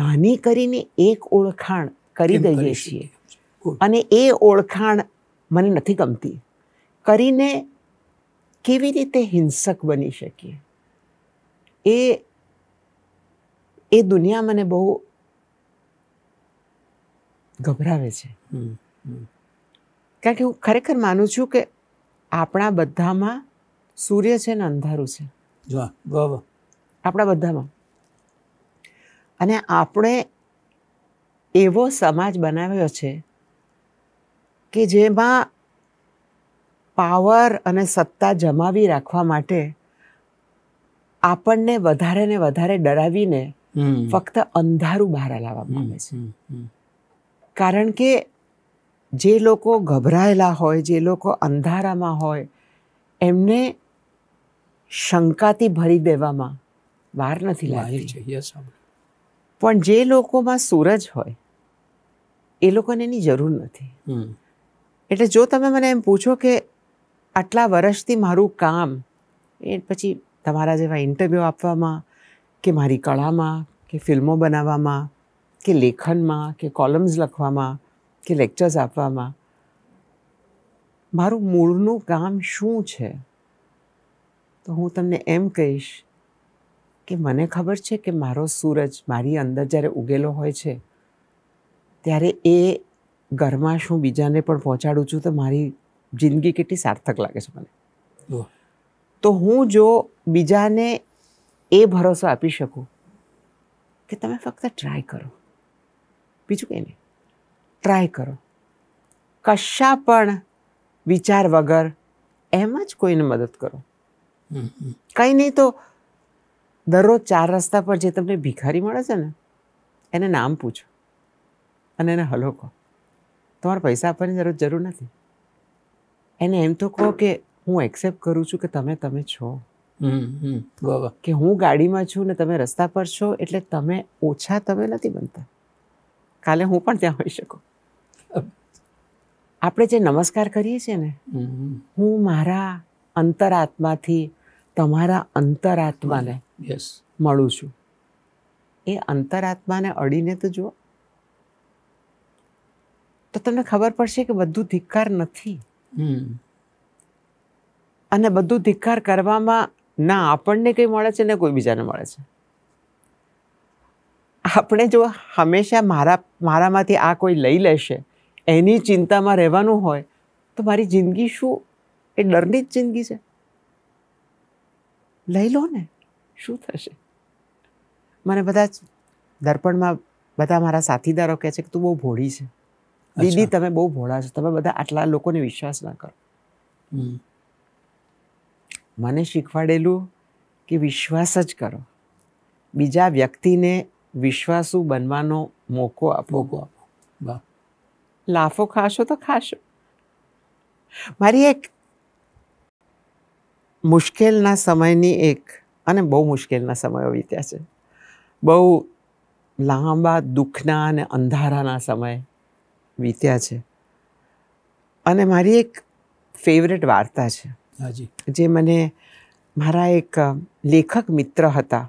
નાની કરીને એક ઓળખાણ કરી દઈએ છીએ અને એ ઓળખાણ મને નથી ગમતી કરીને કેવી રીતે હિંસક બની શકીએ એ એ દુનિયા મને બહુ ગભરાવે છે કારણ કે હું ખરેખર માનું છું કે આપણા બધામાં સૂર્ય છે ને અંધારું છે આપણા બધામાં અને આપણે એવો સમાજ બનાવ્યો છે કે જે માં પાવર અને સત્તા જમાવી રાખવા માટે આપણને વધારેને વધારે ડરાવીને ફક્ત અંધારું બહાર લાવવામાં આવે છે કારણ કે જે લોકો ગભરાયેલા હોય જે લોકો અંધારામાં હોય એમને શંકાથી ભરી દેવામાં બહાર નથી લાગતી પણ જે લોકોમાં સૂરજ હોય એ લોકોનેની જરૂર નથી એટલે જો તમે મને એમ પૂછો કે આટલા વર્ષથી મારું કામ એ પછી તમારા જેવા ઇન્ટરવ્યૂ આપવામાં કે મારી કળામાં કે ફિલ્મો બનાવવામાં કે લેખનમાં કે કોલમ્સ લખવામાં કે લેક્ચર્સ આપવામાં મારું મૂળનું કામ શું છે તો હું તમને એમ કહીશ કે મને ખબર છે કે મારો સૂરજ મારી અંદર જ્યારે ઉગેલો હોય છે ત્યારે એ ઘરમાં શું બીજાને પણ પહોંચાડું છું તો મારી જિંદગી કેટલી સાર્થક લાગે છે મને તો હું જો બીજાને એ ભરોસો આપી શકું કે તમે ફક્ત ટ્રાય કરો બીજું કંઈ નહીં ટ્રાય કરો કશા પણ વિચાર વગર એમ જ કોઈને મદદ કરો કંઈ નહીં તો દરરોજ ચાર રસ્તા પર જે તમને ભિખારી મળે છે ને એને નામ પૂછો અને એને હલો કહો તમારે પૈસા આપવાની જરૂર જરૂર નથી એને એમ તો કહો કે હું એક્સેપ્ટ કરું છું કે તમે તમે છો કે હું ગાડીમાં છું ને તમે રસ્તા પર છો એટલે તમે ઓછા તમે નથી બનતા કાલે હું પણ ત્યાં હોઈ શકું આપણે જે નમસ્કાર કરીએ છીએ ને હું મારા અંતરાત્માથી તમારા અંતરાત્માને મળું છું એ અંતરાત્માને અડીને તો જુઓ તો તમને ખબર પડશે કે બધું ધિક્કાર નથી અને બધું ધિક્કાર કરવામાં ના આપણને કંઈ મળે છે ને કોઈ બીજાને મળે છે આપણે જો હંમેશા મારા મારામાંથી આ કોઈ લઈ લેશે એની ચિંતામાં રહેવાનું હોય તો મારી જિંદગી શું એ ડરની જ જિંદગી છે લઈ લો ને શું થશે મને બધા દર્પણમાં બધા મારા સાથીદારો કહે છે કે તું બહુ ભોળી છે દીદી તમે બહુ ભોળા છો તમે બધા આટલા લોકોને વિશ્વાસ ના કરો મને શીખવાડેલું કે વિશ્વાસ જ કરો બીજા વ્યક્તિને વિશ્વાસુ બનવાનો મોકો આપો આપો લાફો ખાશો તો ખાશો મારી એક મુશ્કેલના સમયની એક અને બહુ મુશ્કેલના સમયો વીત્યા છે બહુ લાંબા દુઃખના અને અંધારાના સમય વીત્યા છે અને મારી એક ફેવરેટ વાર્તા છે જે મને મારા એક લેખક મિત્ર હતા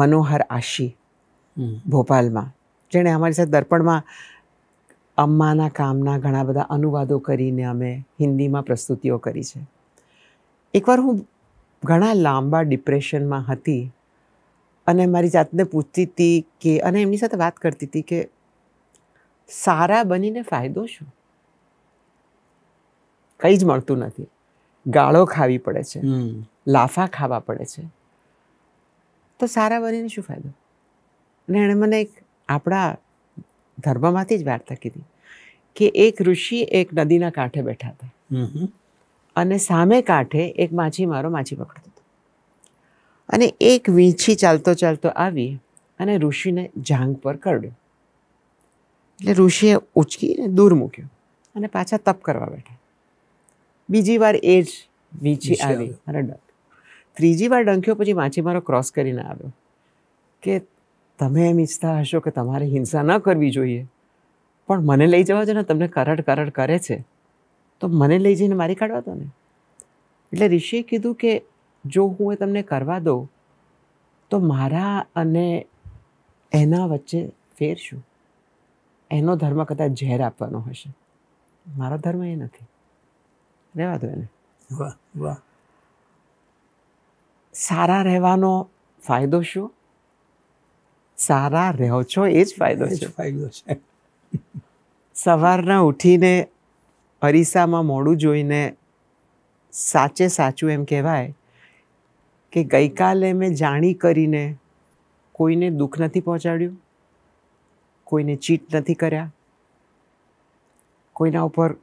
મનોહર આશી ભોપાલમાં જેણે અમારી સાથે દર્પણમાં અમ્માના કામના ઘણા બધા અનુવાદો કરીને અમે હિન્દીમાં પ્રસ્તુતિઓ કરી છે એકવાર હું ઘણા લાંબા ડિપ્રેશનમાં હતી અને મારી જાતને પૂછતી હતી કે અને એમની સાથે વાત કરતી હતી કે સારા બનીને ફાયદો શું કંઈ જ મળતું નથી ગાળો ખાવી પડે છે લાફા ખાવા પડે છે તો સારા બનીને શું ફાયદો અને એણે મને એક આપણા ધર્મમાંથી જ વાર્તા કીધી કે એક ઋષિ એક નદીના કાંઠે બેઠા હતા અને સામે કાંઠે એક માછીમારો માછી પકડતો હતો અને એક વીંછી ચાલતો ચાલતો આવી અને ઋષિને જાંગ પર કરડ્યો એટલે ઋષિએ ઉચકીને દૂર મૂક્યો અને પાછા તપ કરવા બેઠા બીજી વાર એ જ વીંછી આવી અને ડંક ત્રીજી વાર ડંખ્યો પછી માછીમારો ક્રોસ કરીને આવ્યો કે તમે એમ ઈચ્છતા હશો કે તમારે હિંસા ન કરવી જોઈએ પણ મને લઈ જવા દો ને તમને કરડ કરડ કરે છે તો મને લઈ જઈને મારી કાઢવા દો ને એટલે ઋષિએ કીધું કે જો હું એ તમને કરવા દઉં તો મારા અને એના વચ્ચે ફેર શું એનો ધર્મ કદાચ ઝેર આપવાનો હશે મારો ધર્મ એ નથી રહેવા દો એને વાહ વાહ સારા રહેવાનો ફાયદો શું સારા રહો છો એ જ ફાયદો છે ફાયદો છે સવારના ઉઠીને અરીસામાં મોડું જોઈને સાચે સાચું એમ કહેવાય કે ગઈકાલે મેં જાણી કરીને કોઈને દુઃખ નથી પહોંચાડ્યું કોઈને ચીટ નથી કર્યા કોઈના ઉપર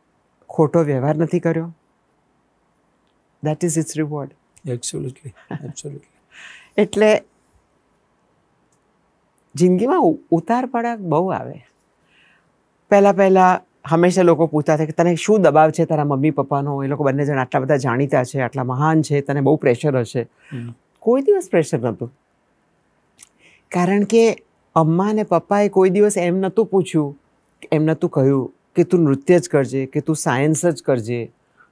ખોટો વ્યવહાર નથી કર્યો that is it's reward absolutely absolutely એટલે જિંદગીમાં ઉતાર પડાવ બહુ આવે પહેલાં પહેલાં હંમેશા લોકો પૂછતા હતા કે તને શું દબાવ છે તારા મમ્મી પપ્પાનો એ લોકો બંને જણ આટલા બધા જાણીતા છે આટલા મહાન છે તને બહુ પ્રેશર હશે કોઈ દિવસ પ્રેશર નહોતું કારણ કે અમ્મા અને પપ્પાએ કોઈ દિવસ એમ નહોતું પૂછ્યું એમ નહોતું કહ્યું કે તું નૃત્ય જ કરજે કે તું સાયન્સ જ કરજે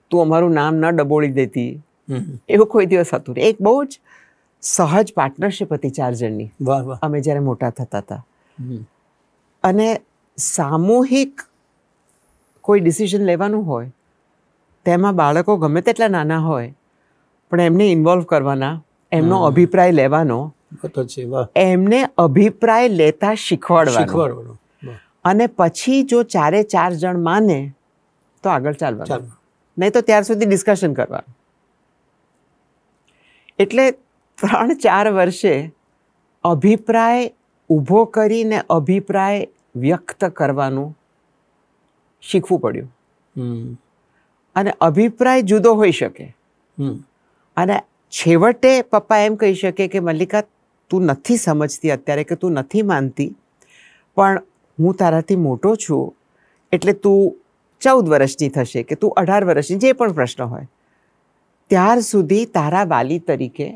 તું અમારું નામ ન ડબોળી દેતી એવું કોઈ દિવસ હતું એક બહુ જ સહજ પાર્ટનરશિપ હતી ચાર જણની અમે જ્યારે મોટા થતા હતા અને સામૂહિક કોઈ ડિસિઝન લેવાનું હોય તેમાં બાળકો ગમે તેટલા નાના હોય પણ એમને ઇન્વોલ્વ કરવાના એમનો અભિપ્રાય લેવાનો એમને અભિપ્રાય લેતા શીખવાડવાનો અને પછી જો ચારે ચાર જણ માને તો આગળ ચાલવાનું નહીં તો ત્યાર સુધી ડિસ્કશન કરવાનું એટલે ત્રણ ચાર વર્ષે અભિપ્રાય ઊભો કરીને અભિપ્રાય વ્યક્ત કરવાનું શીખવું પડ્યું અને અભિપ્રાય જુદો હોઈ શકે અને છેવટે પપ્પા એમ કહી શકે કે મલ્લિકા તું નથી સમજતી અત્યારે કે તું નથી માનતી પણ હું તારાથી મોટો છું એટલે તું ચૌદ વર્ષની થશે કે તું અઢાર વર્ષની જે પણ પ્રશ્ન હોય ત્યાર સુધી તારા વાલી તરીકે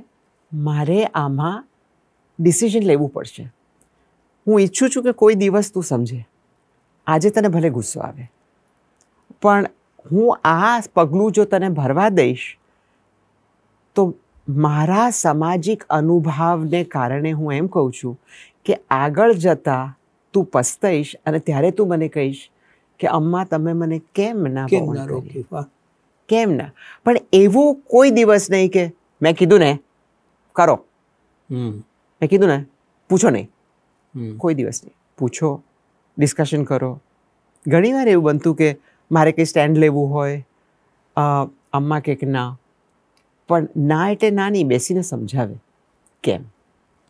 મારે આમાં ડિસિઝન લેવું પડશે હું ઈચ્છું છું કે કોઈ દિવસ તું સમજે આજે તને ભલે ગુસ્સો આવે પણ હું આ પગલું જો તને ભરવા દઈશ તો મારા સામાજિક અનુભવને કારણે હું એમ કહું છું કે આગળ જતા તું પસ્તાઈશ અને ત્યારે તું મને કહીશ કે અમ્મા તમે મને કેમ ના કેમ ના પણ એવો કોઈ દિવસ નહીં કે મેં કીધું ને કરો મેં કીધું ને પૂછો નહીં કોઈ દિવસ નહીં પૂછો ડિસ્કશન કરો ઘણીવાર એવું બનતું કે મારે કંઈ સ્ટેન્ડ લેવું હોય અમ્મા કે ના પણ ના એટલે નાની બેસીને સમજાવે કેમ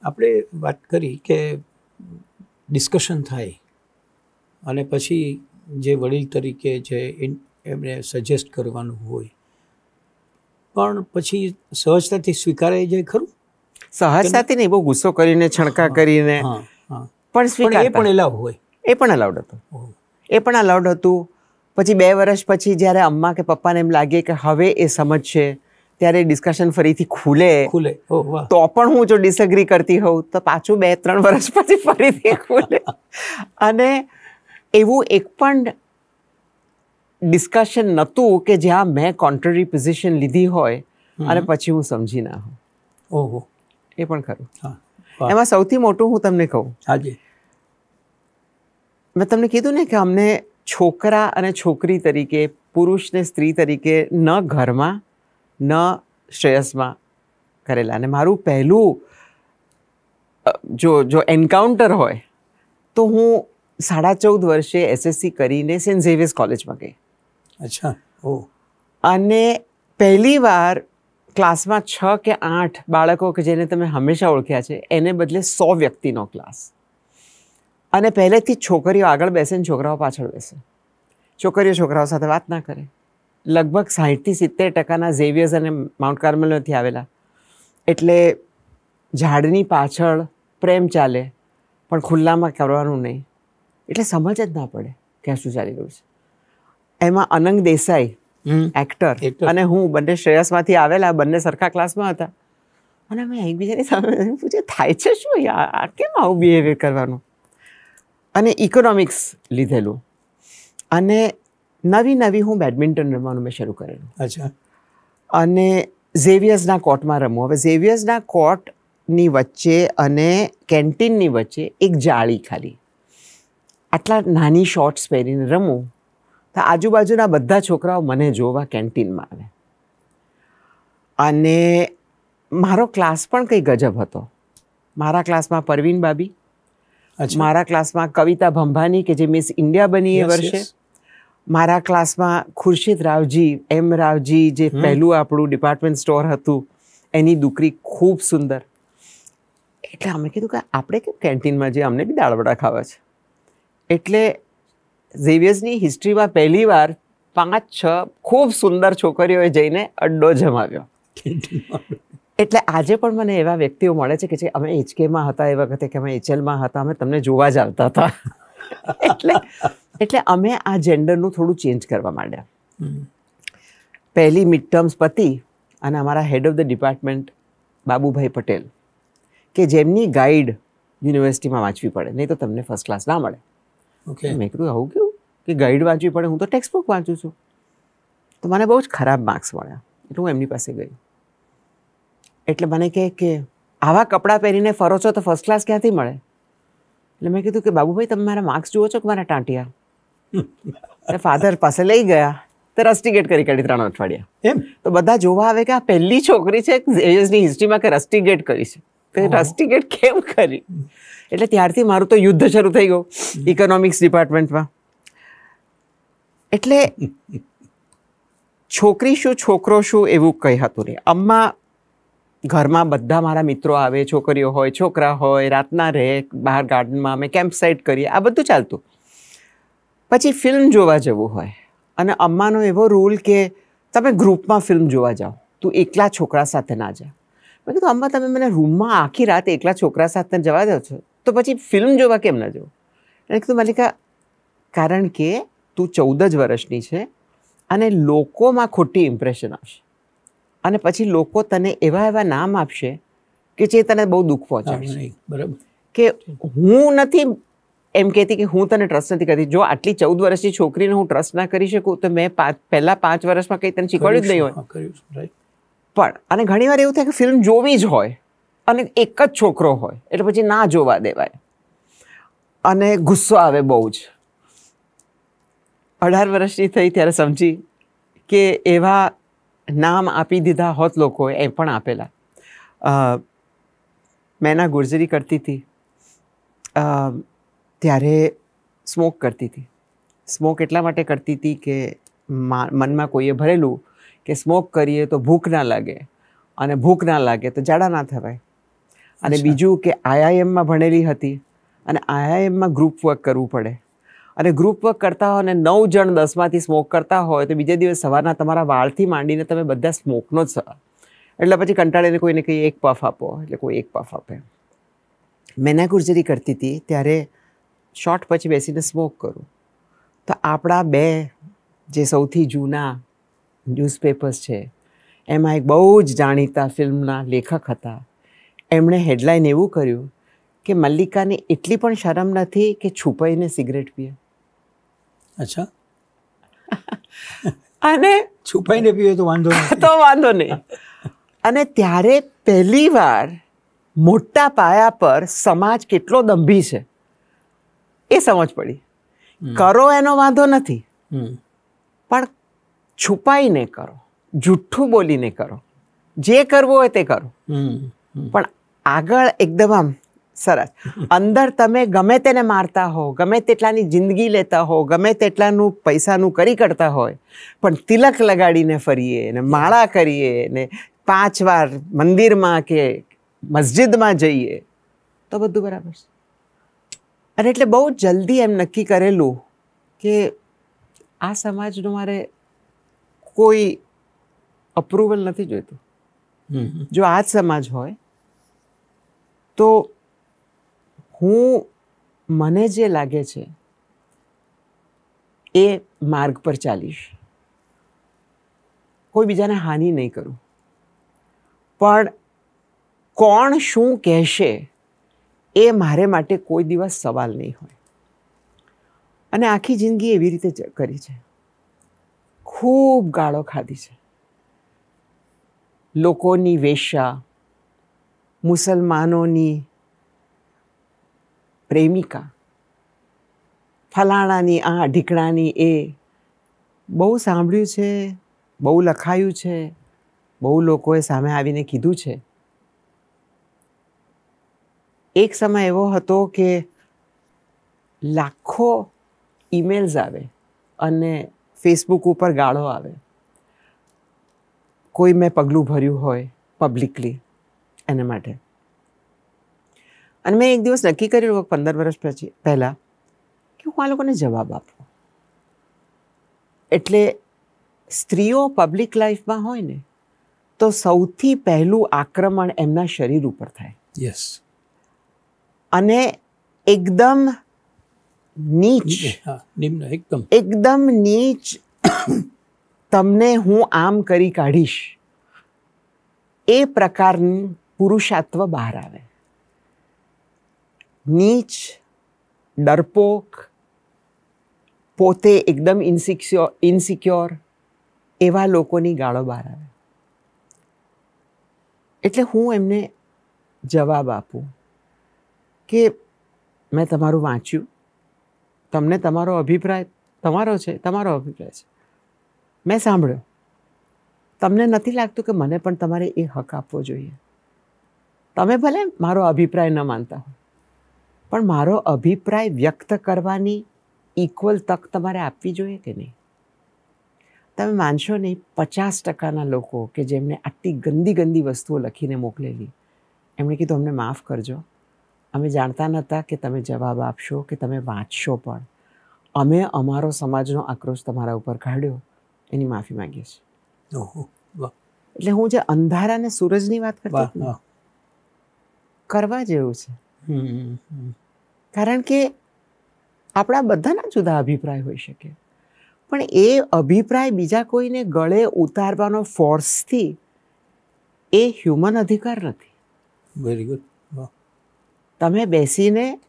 આપણે વાત કરી કે ડિસ્કશન થાય અને પછી જે વડીલ તરીકે જે એમને સજેસ્ટ કરવાનું હોય પણ પછી સહજતાથી સ્વીકારે જાય ખરું સહજતાથી નહીં બહુ ગુસ્સો કરીને છણકા કરીને પણ એ પણ એલાવ હોય એ પણ અલાઉડ હતું એ પણ અલાઉડ હતું પછી બે વર્ષ પછી જ્યારે અમ્મા કે પપ્પાને એમ લાગે કે હવે એ સમજશે ત્યારે ડિસ્કશન ફરીથી ખુલે ખુલે તો પણ હું જો ડિસએગ્રી કરતી હોઉં તો પાછું બે ત્રણ વર્ષ પછી ફરીથી ખુલે અને એવું એક પણ ડિસ્કશન નહોતું કે જ્યાં મેં કોન્ટ્રરી પોઝિશન લીધી હોય અને પછી હું સમજી ના હોઉં ઓહો એ પણ ખરું એમાં સૌથી મોટું હું તમને કહું હાજી મેં તમને કીધું ને કે અમને છોકરા અને છોકરી તરીકે પુરુષ ને સ્ત્રી તરીકે ન ઘરમાં ન શ્રેયસમાં કરેલા અને મારું પહેલું જો જો એન્કાઉન્ટર હોય તો હું સાડા ચૌદ વર્ષે એસએસસી કરીને સેન્ટ ઝેવિયર્સ કોલેજમાં ગઈ અચ્છા ઓ અને પહેલી વાર ક્લાસમાં છ કે આઠ બાળકો કે જેને તમે હંમેશા ઓળખ્યા છે એને બદલે સો વ્યક્તિનો ક્લાસ અને પહેલેથી છોકરીઓ આગળ બેસે ને છોકરાઓ પાછળ બેસે છોકરીઓ છોકરાઓ સાથે વાત ના કરે લગભગ સાહીઠથી સિત્તેર ટકાના ઝેવિયર્સ અને માઉન્ટ કાર્મેલોથી આવેલા એટલે ઝાડની પાછળ પ્રેમ ચાલે પણ ખુલ્લામાં કરવાનું નહીં એટલે સમજ જ ના પડે કે શું ચાલી રહ્યું છે એમાં અનંગ દેસાઈ એક્ટર અને હું બંને શ્રેયસમાંથી આવેલા બંને સરખા ક્લાસમાં હતા અને અમે એકબીજાની સામે પૂછે થાય છે શું યાર કેમ આવું બિહેવિયર કરવાનું અને ઇકોનોમિક્સ લીધેલું અને નવી નવી હું બેડમિન્ટન રમવાનું મેં શરૂ કરેલું અચ્છા અને ઝેવિયર્સના કોર્ટમાં રમવું હવે ઝેવિયર્સના કોર્ટની વચ્ચે અને કેન્ટીનની વચ્ચે એક જાળી ખાલી આટલા નાની શોર્ટ્સ પહેરીને રમું તો આજુબાજુના બધા છોકરાઓ મને જોવા કેન્ટીનમાં આવે અને મારો ક્લાસ પણ કંઈ ગજબ હતો મારા ક્લાસમાં પરવીન બાબી મારા ક્લાસમાં કવિતા ભંભાની કે જે મિસ ઇન્ડિયા બની એ વર્ષે મારા ક્લાસમાં ખુરશીદ રાવજી એમ રાવજી જે પહેલું આપણું ડિપાર્ટમેન્ટ સ્ટોર હતું એની દુકરી ખૂબ સુંદર એટલે અમે કીધું કે આપણે કેમ કેન્ટીનમાં જે અમને બી દાળવડા ખાવા છે એટલે ઝેવિયર્સની હિસ્ટ્રીમાં પહેલીવાર પાંચ છ ખૂબ સુંદર છોકરીઓએ જઈને અડ્ડો જમાવ્યો એટલે આજે પણ મને એવા વ્યક્તિઓ મળે છે કે જે અમે એચકેમાં હતા એ વખતે કે અમે એચએલમાં હતા અમે તમને જોવા જ આવતા હતા એટલે એટલે અમે આ જેન્ડરનું થોડું ચેન્જ કરવા માંડ્યા પહેલી મિડ ટર્મ્સ પતી અને અમારા head of the department Babubhai Patel કે જેમની ગાઈડ યુનિવર્સિટીમાં વાંચવી પડે નહીં તો તમને ફર્સ્ટ ક્લાસ ના મળે ઓકે મેં કીધું આવું કેવું કે ગાઈડ વાંચવી પડે હું તો ટેક્સ્ટ બુક વાંચું છું તો મને બહુ જ ખરાબ માર્ક્સ મળ્યા એટલે હું એમની પાસે ગઈ એટલે મને કહે કે આવા કપડાં પહેરીને ફરો છો તો ફર્સ્ટ ક્લાસ ક્યાંથી મળે એટલે મેં કીધું કે બાબુભાઈ તમે મારા માર્ક્સ જુઓ છો કે મારા ટાંટિયા ફાધર પાસે લઈ ગયા તે રસ્ટિગેટ કરી કાઢી ત્રણ અઠવાડિયા એમ તો બધા જોવા આવે કે આ પહેલી છોકરી છે એજની હિસ્ટ્રીમાં કે રસ્ટિગેટ કરી છે તે રસ્ટિગેટ કેમ કરી એટલે ત્યારથી મારું તો યુદ્ધ શરૂ થઈ ગયું ઇકોનોમિક્સ ડિપાર્ટમેન્ટમાં એટલે છોકરી શું છોકરો શું એવું કંઈ હતું નહીં અમ્મા ઘરમાં બધા મારા મિત્રો આવે છોકરીઓ હોય છોકરા હોય રાતના રહે બહાર ગાર્ડનમાં અમે કેમ્પ સાઇટ કરીએ આ બધું ચાલતું પછી ફિલ્મ જોવા જવું હોય અને અમ્માનો એવો રૂલ કે તમે ગ્રુપમાં ફિલ્મ જોવા જાઓ તું એકલા છોકરા સાથે ના જા મેં કીધું અમ્મા તમે મને રૂમમાં આખી રાત એકલા છોકરા સાથે જવા જાઓ છો તો પછી ફિલ્મ જોવા કેમ ના જવું એટલે કીધું મલ્લિકા કારણ કે તું ચૌદ જ વર્ષની છે અને લોકોમાં ખોટી ઇમ્પ્રેશન આવશે અને પછી લોકો તને એવા એવા નામ આપશે કે જે તને બહુ દુઃખ પહોંચાડશે બરાબર કે હું નથી એમ કહેતી કે હું તને ટ્રસ્ટ નથી કરતી જો આટલી ચૌદ વર્ષની છોકરીને હું ટ્રસ્ટ ના કરી શકું તો મેં પહેલા પાંચ વર્ષમાં કંઈ તને શીખવાડ્યું જ નહીં હોય પણ અને ઘણીવાર એવું થાય કે ફિલ્મ જોવી જ હોય અને એક જ છોકરો હોય એટલે પછી ના જોવા દેવાય અને ગુસ્સો આવે બહુ જ અઢાર વર્ષની થઈ ત્યારે સમજી કે એવા નામ આપી દીધા હોત લોકોએ એ પણ આપેલા મેં એના ગુર્જરી કરતી હતી ત્યારે સ્મોક કરતી હતી સ્મોક એટલા માટે કરતી હતી કે મનમાં કોઈએ ભરેલું કે સ્મોક કરીએ તો ભૂખ ના લાગે અને ભૂખ ના લાગે તો જાડા ના થવાય અને બીજું કે આઈઆઈએમમાં ભણેલી હતી અને આઈઆઈએમમાં ગ્રુપ વર્ક કરવું પડે અને ગ્રુપ વર્ક કરતા હોય અને નવ જણ દસમાંથી સ્મોક કરતા હોય તો બીજા દિવસ સવારના તમારા વાળથી માંડીને તમે બધા સ્મોકનો જ એટલે પછી કંટાળીને કોઈને કંઈ એક પફ આપો એટલે કોઈ એક પફ આપે મેના ગુર્જરી કરતી હતી ત્યારે શોર્ટ પછી બેસીને સ્મોક કરું તો આપણા બે જે સૌથી જૂના ન્યૂઝપેપર્સ છે એમાં એક બહુ જ જાણીતા ફિલ્મના લેખક હતા એમણે હેડલાઇન એવું કર્યું કે મલ્લિકાને એટલી પણ શરમ નથી કે છુપાઈને સિગરેટ પીએ અચ્છા અને છુપાઈને પીવે તો વાંધો તો વાંધો નહીં અને ત્યારે પહેલીવાર મોટા પાયા પર સમાજ કેટલો દંભી છે એ સમજ પડી કરો એનો વાંધો નથી પણ છુપાઈને કરો જૂઠું બોલીને કરો જે કરવું હોય તે કરો પણ આગળ એકદમ આમ સરસ અંદર તમે ગમે તેને મારતા હો ગમે તેટલાની જિંદગી લેતા હો ગમે તેટલાનું પૈસાનું કરી કરતા હોય પણ તિલક લગાડીને ફરીએ ને માળા કરીએ ને પાંચ વાર મંદિરમાં કે મસ્જિદમાં જઈએ તો બધું બરાબર છે અને એટલે બહુ જલ્દી એમ નક્કી કરેલું કે આ સમાજનું મારે કોઈ અપ્રુવલ નથી જોઈતું જો આ જ સમાજ હોય તો હું મને જે લાગે છે એ માર્ગ પર ચાલીશ કોઈ બીજાને હાનિ નહીં કરું પણ કોણ શું કહેશે એ મારે માટે કોઈ દિવસ સવાલ નહીં હોય અને આખી જિંદગી એવી રીતે કરી છે ખૂબ ગાળો ખાધી છે લોકોની વેશ્યા મુસલમાનોની પ્રેમિકા ફલાણાની આ ઢીકણાની એ બહુ સાંભળ્યું છે બહુ લખાયું છે બહુ લોકોએ સામે આવીને કીધું છે એક સમય એવો હતો કે લાખો ઈમેલ્સ આવે અને ફેસબુક ઉપર ગાળો આવે કોઈ મેં પગલું ભર્યું હોય પબ્લિકલી એને માટે અને મેં એક દિવસ નક્કી કર્યું પંદર વર્ષ પછી પહેલાં કે હું આ લોકોને જવાબ આપું એટલે સ્ત્રીઓ પબ્લિક લાઈફમાં હોય ને તો સૌથી પહેલું આક્રમણ એમના શરીર ઉપર થાય યસ અને એકદમ નીચ નિમ્ન એકદમ એકદમ નીચ તમને હું આમ કરી કાઢીશ એ પ્રકારનું પુરુષાત્વ બહાર આવે નીચ ડરપોક પોતે એકદમ ઇન્સિક્યોર ઇનસિક્યોર એવા લોકોની ગાળો બહાર આવે એટલે હું એમને જવાબ આપું કે મેં તમારું વાંચ્યું તમને તમારો અભિપ્રાય તમારો છે તમારો અભિપ્રાય છે મેં સાંભળ્યો તમને નથી લાગતું કે મને પણ તમારે એ હક આપવો જોઈએ તમે ભલે મારો અભિપ્રાય ન માનતા હો પણ મારો અભિપ્રાય વ્યક્ત કરવાની ઇક્વલ તક તમારે આપવી જોઈએ કે નહીં તમે માનશો નહીં પચાસ ટકાના લોકો કે જેમણે આટલી ગંદી ગંદી વસ્તુઓ લખીને મોકલેલી એમણે કીધું અમને માફ કરજો અમે જાણતા નહોતા કે તમે જવાબ આપશો કે તમે વાંચશો પણ અમે અમારો સમાજનો આક્રોશ તમારા ઉપર કાઢ્યો એની માફી માંગીએ છીએ એટલે હું જે અંધારા ને સૂરજની વાત કરતી કરવા જેવું છે કારણ કે આપણા બધાના જુદા અભિપ્રાય હોઈ શકે પણ એ અભિપ્રાય બીજા કોઈને ગળે ઉતારવાનો ફોર્સથી એ હ્યુમન અધિકાર નથી વેરી ગુડ તમે બેસીને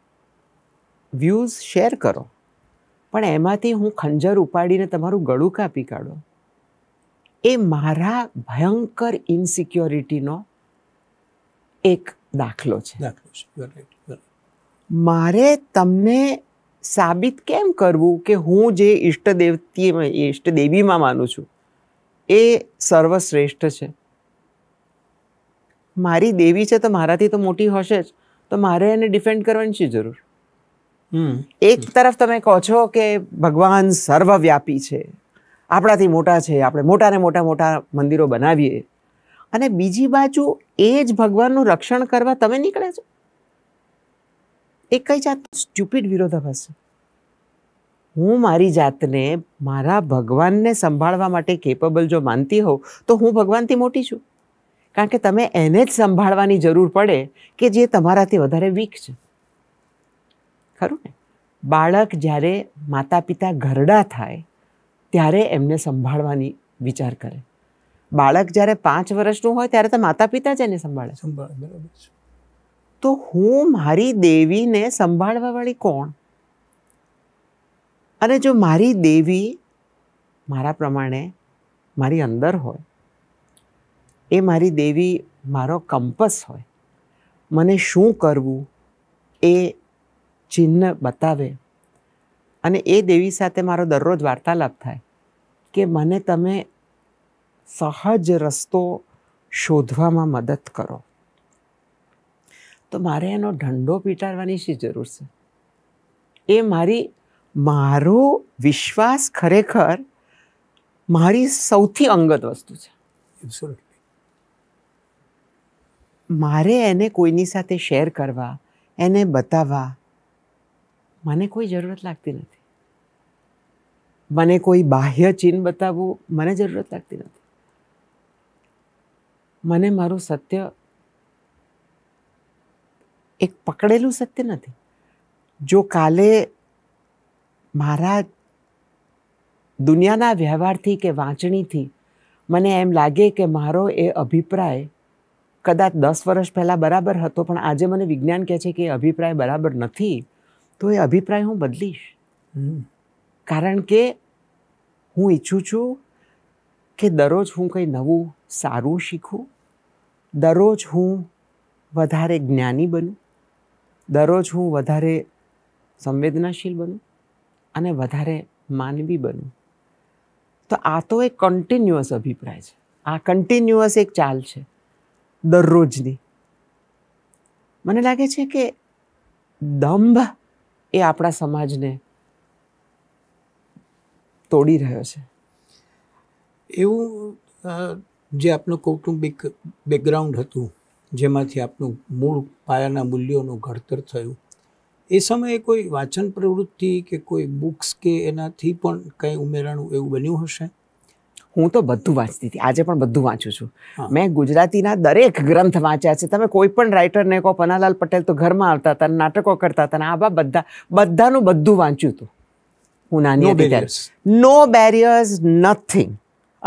વ્યૂઝ શેર કરો પણ એમાંથી હું ખંજર ઉપાડીને તમારું ગળું કાપી કાઢો એ મારા ભયંકર ઇનસિક્યોરિટીનો એક દાખલો છે મારે તમને સાબિત કેમ કરવું કે હું જે ઈષ્ટદેવતી ઈષ્ટદેવીમાં માનું છું એ સર્વશ્રેષ્ઠ છે મારી દેવી છે તો મારાથી તો મોટી હશે જ તો મારે એને ડિફેન્ડ કરવાની શી જરૂર એક તરફ તમે કહો છો કે ભગવાન સર્વવ્યાપી છે આપણાથી મોટા છે આપણે મોટાને મોટા મોટા મંદિરો બનાવીએ અને બીજી બાજુ એ જ ભગવાનનું રક્ષણ કરવા તમે નીકળે છો એ કઈ જાત સ્ટ્યુપિડ વિરોધાભાસ છે હું મારી જાતને મારા ભગવાનને સંભાળવા માટે કેપેબલ જો માનતી હોઉં તો હું ભગવાનથી મોટી છું કારણ કે તમે એને જ સંભાળવાની જરૂર પડે કે જે તમારાથી વધારે વીક છે ખરું ને બાળક જ્યારે માતા પિતા ઘરડા થાય ત્યારે એમને સંભાળવાની વિચાર કરે બાળક જ્યારે પાંચ વર્ષનું હોય ત્યારે તો માતા પિતા જ એને સંભાળે સંભાળે તો હું મારી દેવીને સંભાળવાવાળી કોણ અને જો મારી દેવી મારા પ્રમાણે મારી અંદર હોય એ મારી દેવી મારો કંપસ હોય મને શું કરવું એ चिन्ह બતાવે અને એ દેવી સાથે મારો દરરોજ વાર્તાલાપ થાય કે મને તમે સહજ રસ્તો શોધવામાં મદદ કરો તમારેનો ઢંડો પીટારવાની સી જરૂર છે એ મારી મારો વિશ્વાસ ખરેખર મારી સૌથી અંગત વસ્તુ છે મારે એને કોઈની સાથે શેર કરવા એને બતાવવા મને કોઈ જરૂરત લાગતી ન હતી મને કોઈ બાહ્ય ચીન બતાવવું મને જરૂરત લાગતી ન હતી મને મારો સત્ય એક પકડેલું સત્ય નથી જો કાલે મારા દુનિયાના વ્યવહારથી કે વાંચણીથી મને એમ લાગે કે મારો એ અભિપ્રાય કદાચ દસ વર્ષ પહેલાં બરાબર હતો પણ આજે મને વિજ્ઞાન કહે છે કે એ અભિપ્રાય બરાબર નથી તો એ અભિપ્રાય હું બદલીશ કારણ કે હું ઈચ્છું છું કે દરરોજ હું કંઈ નવું સારું શીખું દરરોજ હું વધારે જ્ઞાની બનું દરરોજ હું વધારે સંવેદનાશીલ બનું અને વધારે માનવી બનું તો આ તો એક કન્ટિન્યુઅસ અભિપ્રાય છે આ કન્ટિન્યુઅસ એક ચાલ છે દરરોજની મને લાગે છે કે દંભ એ આપણા સમાજને તોડી રહ્યો છે એવું જે આપનું કૌટુંબિક બેકગ્રાઉન્ડ હતું જેમાંથી આપનું મૂળ પાયાના મૂલ્યોનું ઘડતર થયું એ સમયે કોઈ વાંચન પ્રવૃત્તિ કે કોઈ બુક્સ કે એનાથી પણ કંઈ ઉમેરાણું એવું બન્યું હશે હું તો બધું વાંચતી હતી આજે પણ બધું વાંચું છું મેં ગુજરાતીના દરેક ગ્રંથ વાંચ્યા છે તમે કોઈ પણ રાઇટરને કહો પનાલાલ પટેલ તો ઘરમાં આવતા હતા નાટકો કરતા હતા અને આવા બધા બધાનું બધું વાંચ્યું હતું હું નાની હતી નો બેરિયર્સ નથિંગ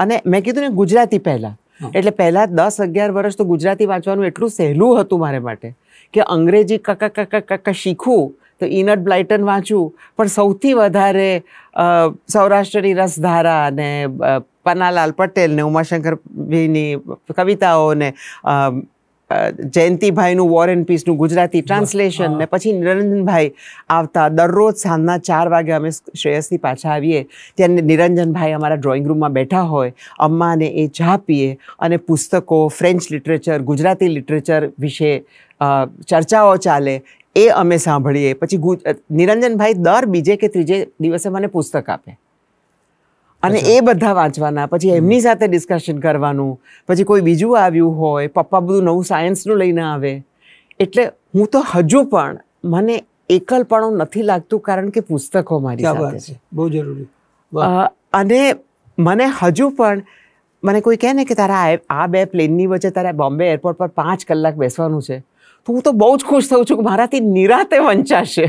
અને મેં કીધું ને ગુજરાતી પહેલાં એટલે પહેલાં દસ અગિયાર વર્ષ તો ગુજરાતી વાંચવાનું એટલું સહેલું હતું મારે માટે કે અંગ્રેજી કકા કકા કકા શીખું તો ઇનટ બ્લાઇટન વાંચું પણ સૌથી વધારે સૌરાષ્ટ્રની રસધારા અને પન્નાલાલ પટેલને ને ઉમાશંકરભાઈની કવિતાઓને જયંતિભાઈનું વોર એન્ડ પીસનું ગુજરાતી ટ્રાન્સલેશન ને પછી નિરંજનભાઈ આવતા દરરોજ સાંજના ચાર વાગે અમે શ્રેયસથી પાછા આવીએ ત્યારે નિરંજનભાઈ અમારા ડ્રોઈંગ રૂમમાં બેઠા હોય અમ્માને એ ચા પીએ અને પુસ્તકો ફ્રેન્ચ લિટરેચર ગુજરાતી લિટરેચર વિશે ચર્ચાઓ ચાલે એ અમે સાંભળીએ પછી નિરંજનભાઈ દર બીજે કે ત્રીજે દિવસે મને પુસ્તક આપે અને એ બધા વાંચવાના પછી એમની સાથે ડિસ્કશન કરવાનું પછી કોઈ બીજું આવ્યું હોય પપ્પા બધું નવું સાયન્સનું લઈને આવે એટલે હું તો હજુ પણ મને એકલપણું નથી લાગતું કારણ કે પુસ્તકો મારી સાથે છે બહુ જરૂરી અને મને હજુ પણ મને કોઈ કહે ને કે તારા આ બે પ્લેનની વચ્ચે તારા બોમ્બે એરપોર્ટ પર પાંચ કલાક બેસવાનું છે તો હું તો બહુ જ ખુશ થઉં છું કે મારાથી નિરાતે વંચાશે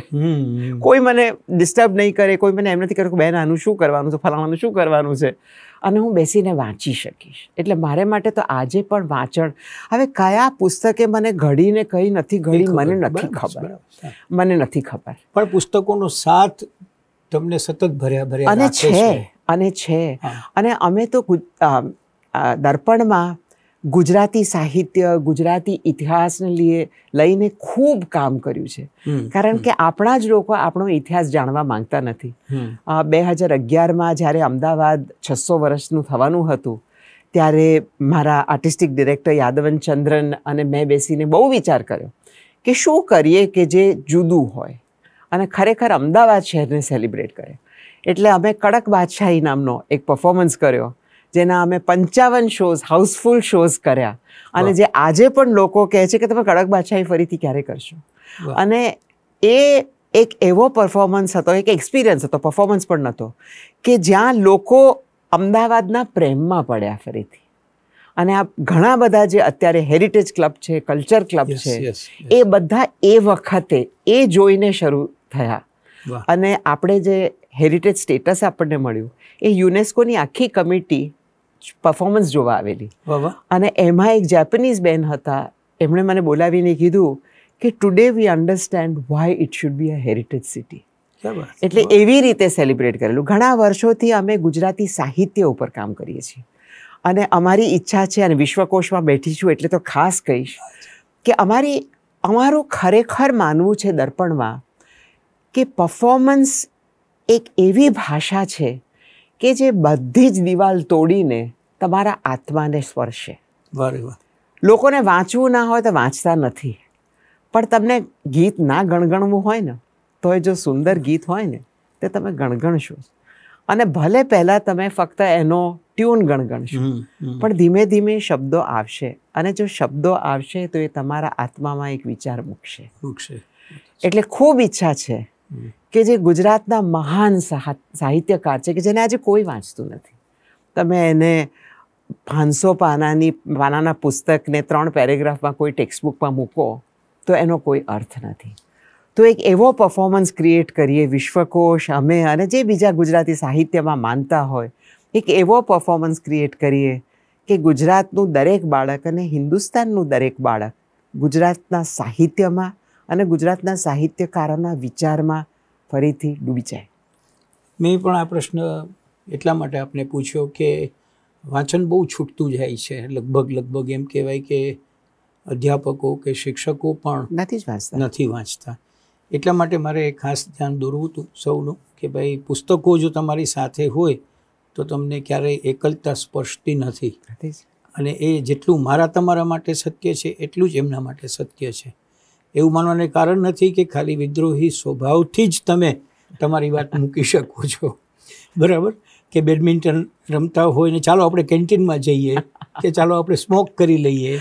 કોઈ મને ડિસ્ટર્બ નહીં કરે કોઈ મને એમ નથી કરે કે બેન આનું શું કરવાનું છે ફલાવાનું શું કરવાનું છે અને હું બેસીને વાંચી શકીશ એટલે મારે માટે તો આજે પણ વાંચન હવે કયા પુસ્તકે મને ઘડીને કઈ નથી ઘડી મને નથી ખબર મને નથી ખબર પણ પુસ્તકોનો સાથ તમને સતત ભર્યા ભર્યા અને છે અને છે અને અમે તો દર્પણમાં ગુજરાતી સાહિત્ય ગુજરાતી ઇતિહાસને લીએ લઈને ખૂબ કામ કર્યું છે કારણ કે આપણા જ લોકો આપણો ઇતિહાસ જાણવા માંગતા નથી બે હજાર અગિયારમાં જ્યારે અમદાવાદ છસો વર્ષનું થવાનું હતું ત્યારે મારા આર્ટિસ્ટિક ડિરેક્ટર યાદવન ચંદ્રન અને મેં બેસીને બહુ વિચાર કર્યો કે શું કરીએ કે જે જુદું હોય અને ખરેખર અમદાવાદ શહેરને સેલિબ્રેટ કરે એટલે અમે કડક બાદશાહી નામનો એક પરફોર્મન્સ કર્યો જેના અમે પંચાવન શોઝ હાઉસફુલ શોઝ કર્યા અને જે આજે પણ લોકો કહે છે કે તમે કડક બાદશાહી ફરીથી ક્યારે કરશો અને એ એક એવો પરફોર્મન્સ હતો એક એક્સપિરિયન્સ હતો પરફોર્મન્સ પણ નહોતો કે જ્યાં લોકો અમદાવાદના પ્રેમમાં પડ્યા ફરીથી અને આ ઘણા બધા જે અત્યારે હેરિટેજ ક્લબ છે કલ્ચર ક્લબ છે એ બધા એ વખતે એ જોઈને શરૂ થયા અને આપણે જે હેરિટેજ સ્ટેટસ આપણને મળ્યું એ યુનેસ્કોની આખી કમિટી પર્ફોર્મન્સ જોવા આવેલી વાહ વા અને એમાં એક જાપાનીઝ બેન્ડ હતા એમણે મને બોલાવીને કીધું કે today we understand why it should be a heritage city કેવા એટલે એવી રીતે સેલિબ્રેટ કરેલું ઘણા વર્ષોથી અમે ગુજરાતી સાહિત્ય ઉપર કામ કરીએ છીએ અને અમારી ઈચ્છા છે અન વિશ્વકોશમાં બેઠી છું એટલે તો ખાસ કહી કે અમારી અમારો ખરેખર માનવું છે દર્પણવા કે પર્ફોર્મન્સ એક એવી ભાષા છે કે જે બધી જ દિવાલ તોડીને તમારા આત્માને સ્પર્શે લોકોને વાંચવું ના હોય તો વાંચતા નથી પણ તમને ગીત ના ગણગણવું હોય ને તો એ જો સુંદર ગીત હોય ને તે તમે ગણગણશો અને ભલે પહેલાં તમે ફક્ત એનો ટ્યુન ગણગણશો પણ ધીમે ધીમે શબ્દો આવશે અને જો શબ્દો આવશે તો એ તમારા આત્મામાં એક વિચાર મૂકશે મૂકશે એટલે ખૂબ ઈચ્છા છે કે જે ગુજરાતના મહાન સાહિત્યકાર છે કે જેને આજે કોઈ વાંચતું નથી તમે એને 500 પાનાની બનાના પુસ્તક ને ત્રણ પેરેગ્રાફમાં કોઈ ટેક્સ્ટબુકમાં મૂકો તો એનો કોઈ અર્થ નથી તો એક એવો પરફોર્મન્સ ક્રિએટ કરીયે વિશ્વકોશ અમે અને જે બીજા ગુજરાતી સાહિત્યમાં માનતા હોય એક એવો પરફોર્મન્સ ક્રિએટ કરીયે કે ગુજરાતનો દરેક બાળક અને હિન્દુસ્તાનનો દરેક બાળક ગુજરાતના સાહિત્યમાં અને ગુજરાતના સાહિત્યકારના વિચારમાં ફરીથી ડૂબી જાય મેં પણ આ પ્રશ્ન એટલા માટે આપને પૂછ્યો કે વાંચન બહુ છૂટતું જાય છે લગભગ લગભગ એમ કહેવાય કે અધ્યાપકો કે શિક્ષકો પણ નથી વાંચતા નથી વાંચતા એટલા માટે મારે ખાસ ધ્યાન દોરવું હતું સૌનું કે ભાઈ પુસ્તકો જો તમારી સાથે હોય તો તમને ક્યારેય એકલતા સ્પર્શતી નથી અને એ જેટલું મારા તમારા માટે સત્ય છે એટલું જ એમના માટે સત્ય છે એવું માનવાને કારણ નથી કે ખાલી વિદ્રોહી સ્વભાવથી જ તમે તમારી વાત મૂકી શકો છો બરાબર કે બેડમિન્ટન રમતા હોય ને ચાલો આપણે કેન્ટીનમાં જઈએ કે ચાલો આપણે સ્મોક કરી લઈએ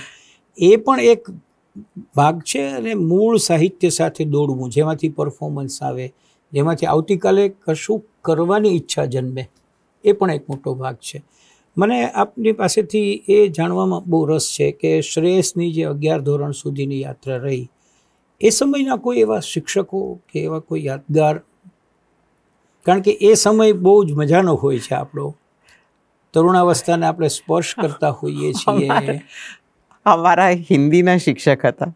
એ પણ એક ભાગ છે અને મૂળ સાહિત્ય સાથે દોડવું જેમાંથી પરફોર્મન્સ આવે જેમાંથી આવતીકાલે કશું કરવાની ઈચ્છા જન્મે એ પણ એક મોટો ભાગ છે મને આપની પાસેથી એ જાણવામાં બહુ રસ છે કે શ્રેયસની જે અગિયાર ધોરણ સુધીની યાત્રા રહી એ સમયના કોઈ એવા શિક્ષકો કે એવા કોઈ યાદગાર કારણ કે એ સમય બહુ જ મજાનો હોય છે આપણો તરુણાવસ્થાને આપણે સ્પર્શ કરતા હોઈએ છીએ અમારા હિન્દીના શિક્ષક હતા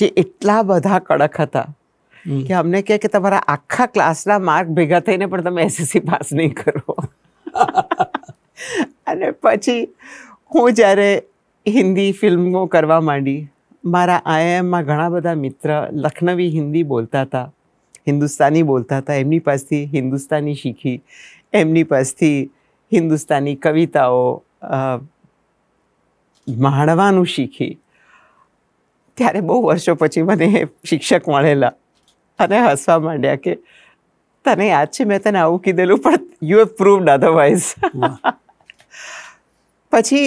જે એટલા બધા કડક હતા કે અમને કહે કે તમારા આખા ક્લાસના માર્ક ભેગા થઈને પણ તમે એસએસસી પાસ નહીં કરો અને પછી હું જ્યારે હિન્દી ફિલ્મો કરવા માંડી મારા આએમાં ઘણા બધા મિત્ર લખનવી હિન્દી બોલતા હતા હિન્દુસ્તાની બોલતા હતા એમની પાસેથી હિન્દુસ્તાની શીખી એમની પાસેથી હિન્દુસ્તાની કવિતાઓ આ ઈમાનવાનું શીખી ત્યારે બહુ વર્ષો પછી મને શિક્ષક મળેલા મને હસવા માંડ્યા કે તને આ છે મે તને આવું કીધું લો પણ યુએફ પ્રૂવ અધરવાઈસ પછી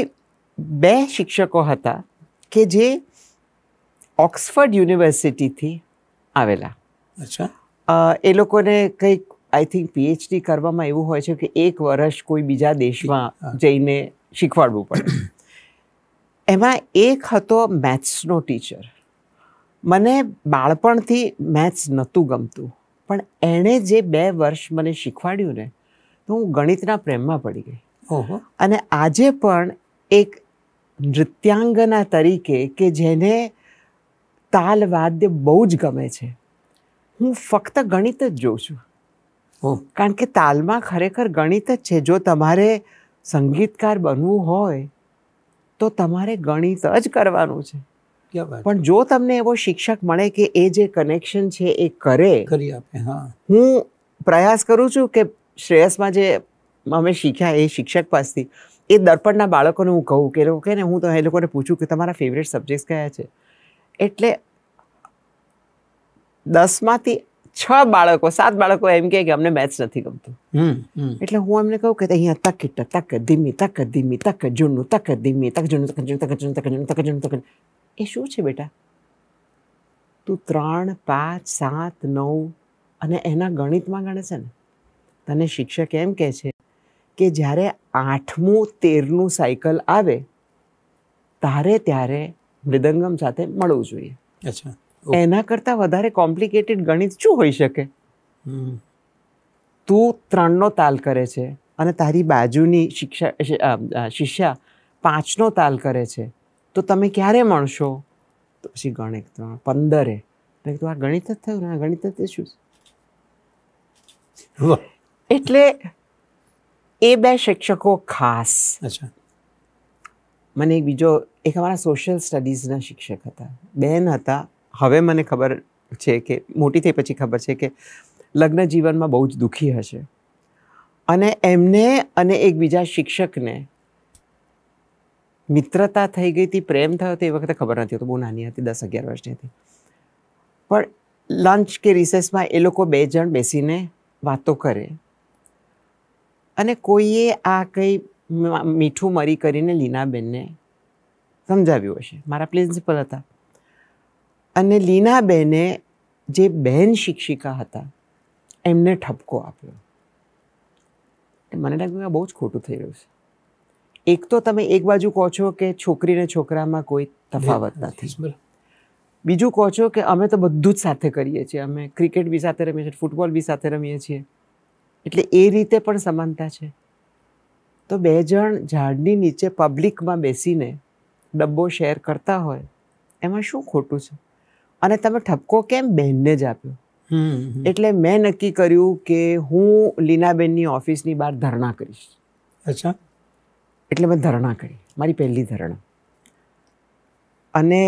બે શિક્ષકો હતા કે જે ઓક્સફર્ડ યુનિવર્સિટીથી આવેલા અચ્છા એ લોકોને કંઈક આઈ થિંક પીએચડી કરવામાં એવું હોય છે કે એક વર્ષ કોઈ બીજા દેશમાં જઈને શીખવાડવું પડે એમાં એક હતો મેથ્સનો ટીચર મને બાળપણથી મેથ્સ નહોતું ગમતું પણ એણે જે બે વર્ષ મને શીખવાડ્યું ને તો હું ગણિતના પ્રેમમાં પડી ગઈ અને આજે પણ એક નૃત્યાંગના તરીકે કે જેને તાલ વાદ્ય બહુ જ ગમે છે હું ફક્ત ગણિત જ જોઉં છું કારણ કે તાલમાં ખરેખર ગણિત જ છે જો તમારે સંગીતકાર બનવું હોય તો તમારે ગણિત જ કરવાનું છે પણ જો તમને એવો શિક્ષક મળે કે એ જે કનેક્શન છે એ કરે કરી આપે હા હું પ્રયાસ કરું છું કે શ્રેયસમાં જે અમે શીખ્યા એ શિક્ષક પાસેથી એ દર્પણના બાળકોને હું કહું કે લોકો કે ને હું તો એ લોકોને પૂછું કે તમારા ફેવરેટ સબ્જેક્ટ્સ કયા છે એટલે દસમાંથી છ બાળકો સાત બાળકો એમ કે અમને મેથ્સ નથી ગમતું એટલે હું એમને કહું કે અહીંયા તક ઇટ તક ધીમી તક ધીમી તક જૂનું તક ધીમી તક જૂનું તક જૂનું તક જૂનું તક જૂનું તક જૂનું તક એ શું છે બેટા તું ત્રણ પાંચ સાત નવ અને એના ગણિતમાં ગણે છે ને તને શિક્ષક એમ કહે છે કે જ્યારે આઠમું તેરનું સાયકલ આવે તારે ત્યારે મૃદંગમ સાથે મળવું જોઈએ અચ્છા એના કરતાં વધારે કોમ્પ્લિકેટેડ ગણિત શું હોઈ શકે તું ત્રણનો તાલ કરે છે અને તારી બાજુની શિક્ષા શિષ્યા પાંચનો તાલ કરે છે તો તમે ક્યારે મળશો તો પછી ગણિત પંદરે મેં આ ગણિત જ થયું આ ગણિત જ શું એટલે એ બે શિક્ષકો ખાસ અચ્છા મને એક બીજો એક અમારા સોશિયલ સ્ટડીઝના શિક્ષક હતા બેન હતા હવે મને ખબર છે કે મોટી થઈ પછી ખબર છે કે લગ્ન જીવનમાં બહુ જ દુઃખી હશે અને એમને અને એક બીજા શિક્ષકને મિત્રતા થઈ ગઈ હતી પ્રેમ થયો તે વખતે ખબર નથી તો બહુ નાની હતી દસ અગિયાર વર્ષની હતી પણ લંચ કે રિસેસમાં એ લોકો બે જણ બેસીને વાતો કરે અને કોઈએ આ કંઈ મીઠું મરી કરીને લીનાબેનને સમજાવ્યું હશે મારા પ્રિન્સિપલ હતા અને લીનાબેને જે બહેન શિક્ષિકા હતા એમને ઠપકો આપ્યો મને લાગ્યું આ બહુ જ ખોટું થઈ રહ્યું છે એક તો તમે એક બાજુ કહો છો કે છોકરીને છોકરામાં કોઈ તફાવત નથી બીજું કહો છો કે અમે તો બધું જ સાથે કરીએ છીએ અમે ક્રિકેટ બી સાથે રમીએ છીએ ફૂટબોલ બી સાથે રમીએ છીએ એટલે એ રીતે પણ સમાનતા છે તો બે જણ ઝાડની નીચે પબ્લિકમાં બેસીને ડબ્બો શેર કરતા હોય એમાં શું ખોટું છે અને તમે ઠપકો કેમ બહેનને જ આપ્યો એટલે મેં નક્કી કર્યું કે હું લીનાબેનની ઓફિસની બહાર ધરણા કરીશ અચ્છા એટલે મેં ધરણા કરી મારી પહેલી ધરણા અને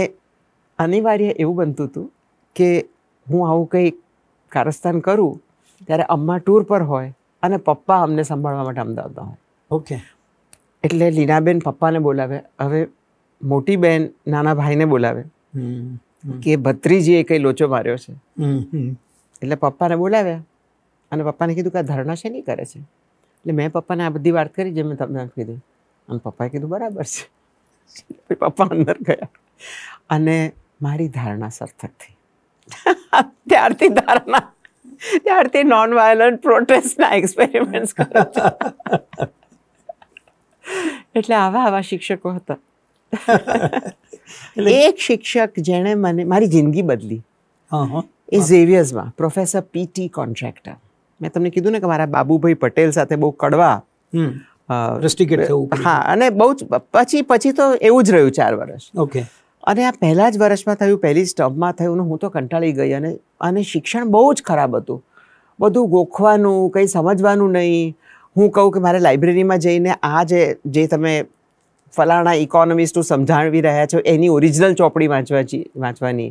અનિવાર્ય એવું બનતું હતું કે હું આવું કંઈ કારસ્તાન કરું ત્યારે અમ્મા ટૂર પર હોય અને પપ્પા અમને સંભાળવા માટે અમદાવાદમાં હોય ઓકે એટલે લીનાબેન પપ્પાને બોલાવે હવે મોટી બેન નાના ભાઈને બોલાવે કે ભત્રીજીએ કઈ લોચો માર્યો છે એટલે પપ્પાને બોલાવ્યા અને પપ્પાને કીધું કે આ ધરણા છે નહીં કરે છે એટલે મેં પપ્પાને આ બધી વાત કરી જે મેં તમને કીધું અને પપ્પાએ કીધું બરાબર છે પપ્પા અંદર ગયા અને મારી ધારણા સાર્થક થઈ ત્યારથી ધારણા ત્યારથી નોન વાયલન્ટ પ્રોટેસ્ટના એક્સપેરિમેન્ટ્સ કરો એટલે આવા આવા શિક્ષકો હતા એક શિક્ષક જેણે મને મારી જિંદગી બદલી હા હા ઇઝેવિયસમાં પ્રોફેસર પીટી કોન્ટ્રાક્ટર મે તમને કીધું ને કે મારા બાબુભાઈ પટેલ સાથે બહુ કડવા હ રસ્ટિગેટ થાઉં હા અને બહુ પછી પછી તો એવું જ રહ્યું 4 વર્ષ ઓકે અને આ પહેલા જ વર્ષમાં થયું પહેલી સ્ટબમાં થયું હું તો કંટાળી ગઈ અને આને શિક્ષણ બહુ જ ખરાબ હતું બધું ગોખવાનું કઈ સમજવાનું નહીં હું કહું કે મારા લાઇબ્રેરીમાં જઈને આ જે જે તમે ફલાણા ઇકોનોમિસ્ટનું સમજાણવી રહ્યા છો એની ઓરિજિનલ ચોપડી વાંચવા વાંચવાની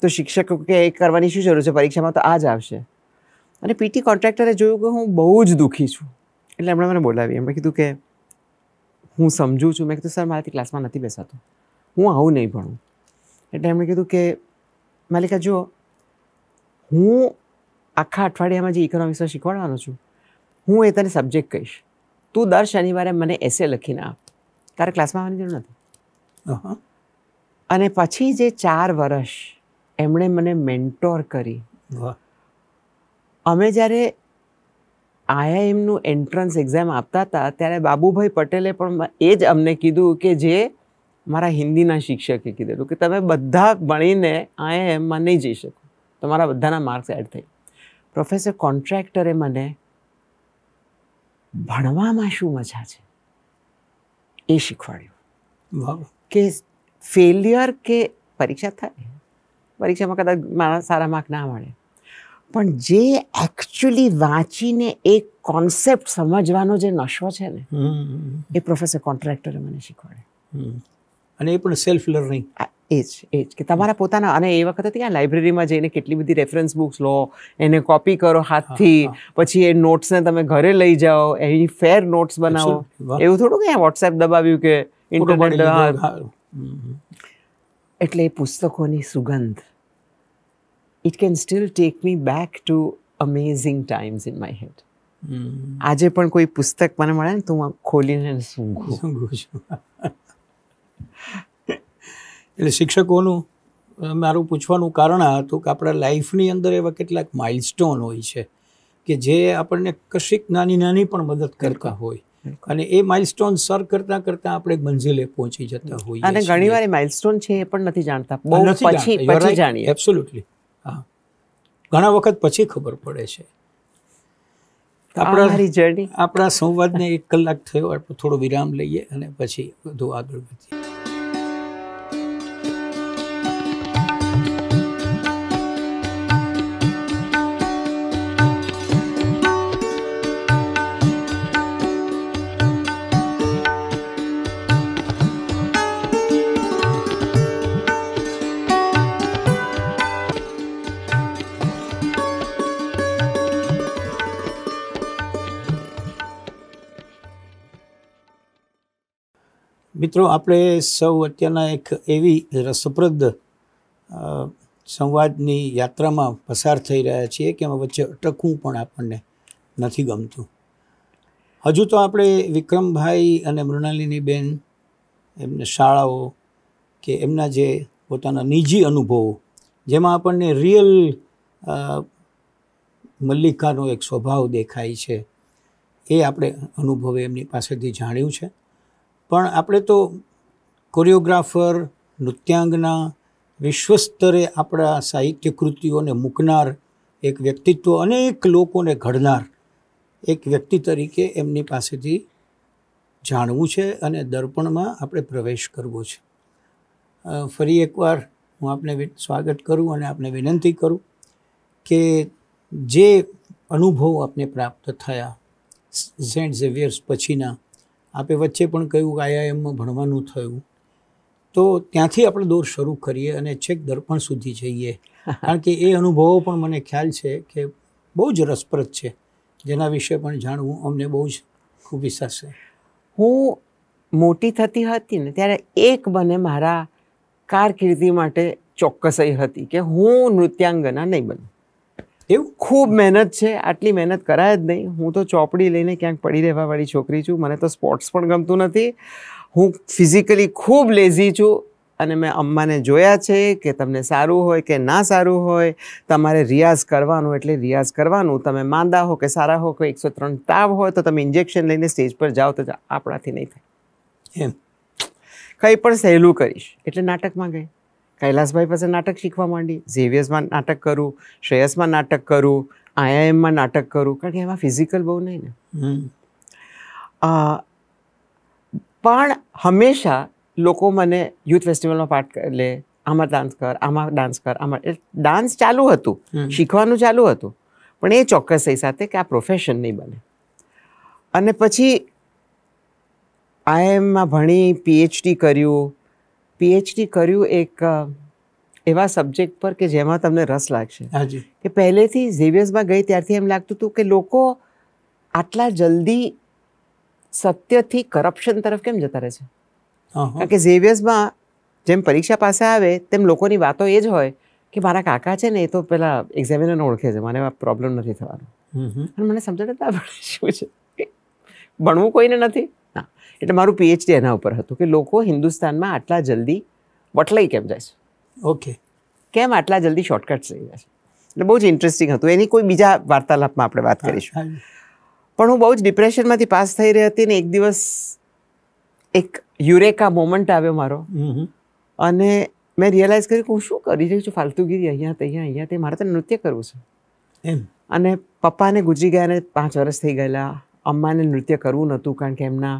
તો શિક્ષકો કે એ કરવાની શું જરૂર છે પરીક્ષામાં તો આ જ આવશે અને પીટી કોન્ટ્રાક્ટરે જોયું કે હું બહુ જ દુઃખી છું એટલે એમણે મને બોલાવી એમણે કીધું કે હું સમજું છું મેં કીધું સર મારાથી ક્લાસમાં નથી બેસાતો હું આવું નહીં ભણું એટલે એમણે કીધું કે માલિકા જુઓ હું આખા અઠવાડિયામાં જે ઇકોનોમિક્સ શીખવાડવાનો છું હું એ તને સબ્જેક્ટ કહીશ તું દર શનિવારે મને એસે લખીને આપ તારે ક્લાસમાં આવવાની જરૂર નથી અને પછી જે ચાર વર્ષ એમણે મને મેન્ટોર કરી અમે જ્યારે આઈઆઈએમનું એન્ટ્રન્સ એક્ઝામ આપતા હતા ત્યારે બાબુભાઈ પટેલે પણ એ જ અમને કીધું કે જે મારા હિન્દીના શિક્ષકે કીધેલું કે તમે બધા ભણીને આઈઆઈએમમાં નહીં જઈ શકો તમારા બધાના માર્ક્સ એડ થઈ પ્રોફેસર કોન્ટ્રાક્ટરે મને ભણવામાં શું મજા છે એ શીખવાડ્યું કે ફેલિયર કે પરીક્ષા થાય પરીક્ષામાં કદાચ મારા સારા માર્ક ના મળે પણ જે એકચ્યુઅલી વાંચીને એક કોન્સેપ્ટ સમજવાનો જે નશો છે ને એ પ્રોફેસર કોન્ટ્રાક્ટરે મને શીખવાડે અને એ પણ સેલ્ફ લર્નિંગ એજ એજ કે તમારા પોતાના અને એ વખતે ત્યાં લાઇબ્રેરીમાં જઈને કેટલી બધી રેફરન્સ બુક્સ લો એને કોપી કરો હાથથી પછી એ નોટ્સને તમે ઘરે લઈ જાઓ એની ફેર નોટ્સ બનાવો એવું થોડું કે વોટ્સએપ દબાવ્યું કે ઇન્ટરનેટ એટલે એ પુસ્તકોની સુગંધ it can still take me back to amazing times in my head આજે પણ કોઈ પુસ્તક મને મળે ને તો હું ખોલીને સૂંઘું સૂંઘું છું એટલે શિક્ષકોનું મારું પૂછવાનું કારણ આ હતું કે આપણા લાઈફની અંદર એવા કેટલાક માઇલસ્ટોન હોય છે કે જે આપણને કશીક નાની નાની પણ મદદ કરતા હોય અને એ માઇલસ્ટોન સર કરતા કરતા આપણે મંજિલે પહોંચી જતા હોઈએ અને ઘણીવાર માઇલસ્ટોન છે એ પણ નથી જાણતા બહુ પછી પછી જાણીએ એબ્સોલ્યુટલી હા ઘણા વખત પછી ખબર પડે છે આપણા જર્ની આપણા સંવાદને એક કલાક થયો થોડો વિરામ લઈએ અને પછી વધુ આગળ વધીએ મિત્રો આપણે સૌ અત્યારના એક એવી રસપ્રદ સંવાદની યાત્રામાં પસાર થઈ રહ્યા છીએ કે એમાં વચ્ચે અટકવું પણ આપણને નથી ગમતું હજુ તો આપણે વિક્રમભાઈ અને મૃણાલિની બેન એમને શાળાઓ કે એમના જે પોતાના નિજી અનુભવો જેમાં આપણને રિયલ મલ્લિકાનો એક સ્વભાવ દેખાય છે એ આપણે અનુભવે એમની પાસેથી જાણ્યું છે પણ આપણે તો કોરિયોગ્રાફર નૃત્યાંગના વિશ્વસ્તરે આપણા સાહિત્ય કૃતિઓને મૂકનાર એક વ્યક્તિત્વ અનેક લોકોને ઘડનાર એક વ્યક્તિ તરીકે એમની પાસેથી જાણવું છે અને દર્પણમાં આપણે પ્રવેશ કરવો છે ફરી એકવાર હું આપને સ્વાગત કરું અને આપને વિનંતી કરું કે જે અનુભવ આપને પ્રાપ્ત થયા સેન્ટ ઝેવિયર્સ પછીના આપે વચ્ચે પણ કહ્યું કે આઈઆઈએમમાં ભણવાનું થયું તો ત્યાંથી આપણે દોર શરૂ કરીએ અને છેક દર્પણ સુધી જઈએ કારણ કે એ અનુભવો પણ મને ખ્યાલ છે કે બહુ જ રસપ્રદ છે જેના વિશે પણ જાણવું અમને બહુ જ ખૂબ વિશ્વાસે હું મોટી થતી હતી ને ત્યારે એક મને મારા કારકિર્દી માટે ચોક્કસ હતી કે હું નૃત્યાંગના નહીં બનું એવું ખૂબ મહેનત છે આટલી મહેનત કરાય જ નહીં હું તો ચોપડી લઈને ક્યાંક પડી રહેવાવાળી છોકરી છું મને તો સ્પોર્ટ્સ પણ ગમતું નથી હું ફિઝિકલી ખૂબ લેઝી છું અને મેં અમ્માને જોયા છે કે તમને સારું હોય કે ના સારું હોય તમારે રિયાઝ કરવાનું એટલે રિયાઝ કરવાનું તમે માંદા હો કે સારા હો કે એકસો ત્રણ તાવ હોય તો તમે ઇન્જેક્શન લઈને સ્ટેજ પર જાઓ તો આપણાથી નહીં થાય એમ કંઈ પણ સહેલું કરીશ એટલે નાટકમાં ગઈ કૈલાસભાઈ પાસે નાટક શીખવા માંડી ઝેવિયર્સમાં નાટક કરું શ્રેયસમાં નાટક કરું આઈઆઈએમમાં નાટક કરું કારણ કે એમાં ફિઝિકલ બહુ નહીં ને પણ હંમેશા લોકો મને યુથ ફેસ્ટિવલમાં પાર્ટ લે આમાં ડાન્સ કર આમાં ડાન્સ કર આમાં ડાન્સ ચાલુ હતું શીખવાનું ચાલુ હતું પણ એ ચોક્કસ એ સાથે કે આ પ્રોફેશન નહીં બને અને પછી આઈએમમાં ભણી પીએચડી કર્યું પીએચડી કર્યું એક એવા સબ્જેક્ટ પર કે જેમાં તમને રસ લાગશે કે પહેલેથી ઝેવિયર્સમાં ગઈ ત્યારથી એમ લાગતું હતું કે લોકો આટલા જલ્દી સત્યથી કરપ્શન તરફ કેમ જતા રહે છે કારણ કે ઝેવિયર્સમાં જેમ પરીક્ષા પાસે આવે તેમ લોકોની વાતો એ જ હોય કે મારા કાકા છે ને એ તો પેલા એક્ઝામિનરને ઓળખે છે મને પ્રોબ્લેમ નથી થવાનો અને મને સમજણ જ ના પડે શું છે ભણવું કોઈને નથી એટલે મારું પીએચડી એના ઉપર હતું કે લોકો હિન્દુસ્તાનમાં આટલા જલ્દી વટલાઈ કેમ જાય છે ઓકે કેમ આટલા જલ્દી શોર્ટકટ થઈ જાય છે એટલે બહુ જ ઇન્ટરેસ્ટિંગ હતું એની કોઈ બીજા વાર્તાલાપમાં આપણે વાત કરીશું પણ હું બહુ જ ડિપ્રેશનમાંથી પાસ થઈ રહી હતી ને એક દિવસ એક યુરેકા મોમેન્ટ આવ્યો મારો અને મેં રિયલાઇઝ કર્યું કે હું શું કરી રહી છું ફાલતુગીરી અહીંયા ત્યાં અહીંયા તે મારે તો નૃત્ય કરવું છે એમ અને પપ્પાને ગુજરી ગયા ને પાંચ વર્ષ થઈ ગયેલા અમ્માને નૃત્ય કરવું નહોતું કારણ કે એમના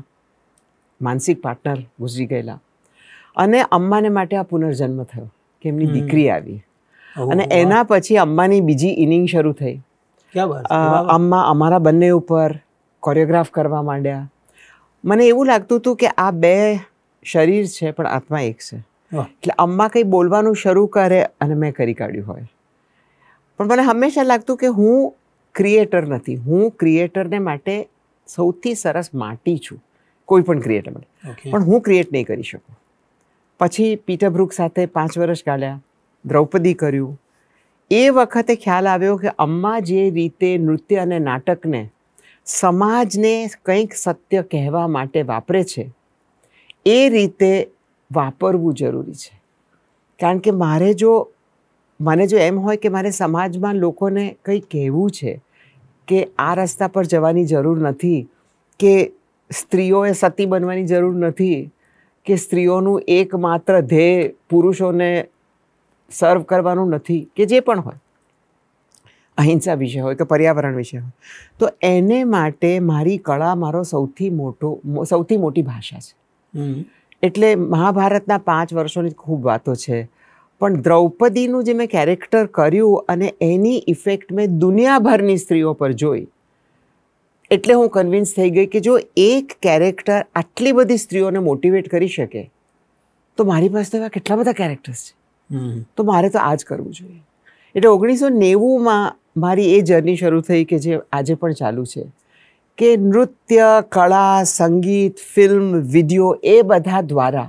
માનસિક પાર્ટનર ગુજરી ગયેલા અને અમ્માને માટે આ પુનર્જન્મ થયો કે એમની દીકરી આવી અને એના પછી અમ્માની બીજી ઇનિંગ શરૂ થઈ અમ્મા અમારા બંને ઉપર કોરિયોગ્રાફ કરવા માંડ્યા મને એવું લાગતું હતું કે આ બે શરીર છે પણ આત્મા એક છે એટલે અમ્મા કંઈ બોલવાનું શરૂ કરે અને મેં કરી કાઢ્યું હોય પણ મને હંમેશા લાગતું કે હું ક્રિએટર નથી હું ક્રિએટરને માટે સૌથી સરસ માટી છું કોઈ પણ ક્રિએટર માટે પણ હું ક્રિએટ નહીં કરી શકું પછી પીટર બ્રુક સાથે પાંચ વર્ષ ગાળ્યા દ્રૌપદી કર્યું એ વખતે ખ્યાલ આવ્યો કે અમ્મા જે રીતે નૃત્ય અને નાટકને સમાજને કંઈક સત્ય કહેવા માટે વાપરે છે એ રીતે વાપરવું જરૂરી છે કારણ કે મારે જો મને જો એમ હોય કે મારે સમાજમાં લોકોને કંઈ કહેવું છે કે આ રસ્તા પર જવાની જરૂર નથી કે સ્ત્રીઓએ સતી બનવાની જરૂર નથી કે સ્ત્રીઓનું એકમાત્ર ધ્યેય પુરુષોને સર્વ કરવાનું નથી કે જે પણ હોય અહિંસા વિશે હોય કે પર્યાવરણ વિશે હોય તો એને માટે મારી કળા મારો સૌથી મોટો સૌથી મોટી ભાષા છે એટલે મહાભારતના પાંચ વર્ષોની ખૂબ વાતો છે પણ દ્રૌપદીનું જે મેં કેરેક્ટર કર્યું અને એની ઇફેક્ટ મેં દુનિયાભરની સ્ત્રીઓ પર જોઈ એટલે હું કન્વિન્સ થઈ ગઈ કે જો એક કેરેક્ટર આટલી બધી સ્ત્રીઓને મોટિવેટ કરી શકે તો મારી પાસે તો એવા કેટલા બધા કેરેક્ટર્સ છે તો મારે તો આ જ કરવું જોઈએ એટલે ઓગણીસો નેવુંમાં મારી એ જર્ની શરૂ થઈ કે જે આજે પણ ચાલુ છે કે નૃત્ય કળા સંગીત ફિલ્મ વિડીયો એ બધા દ્વારા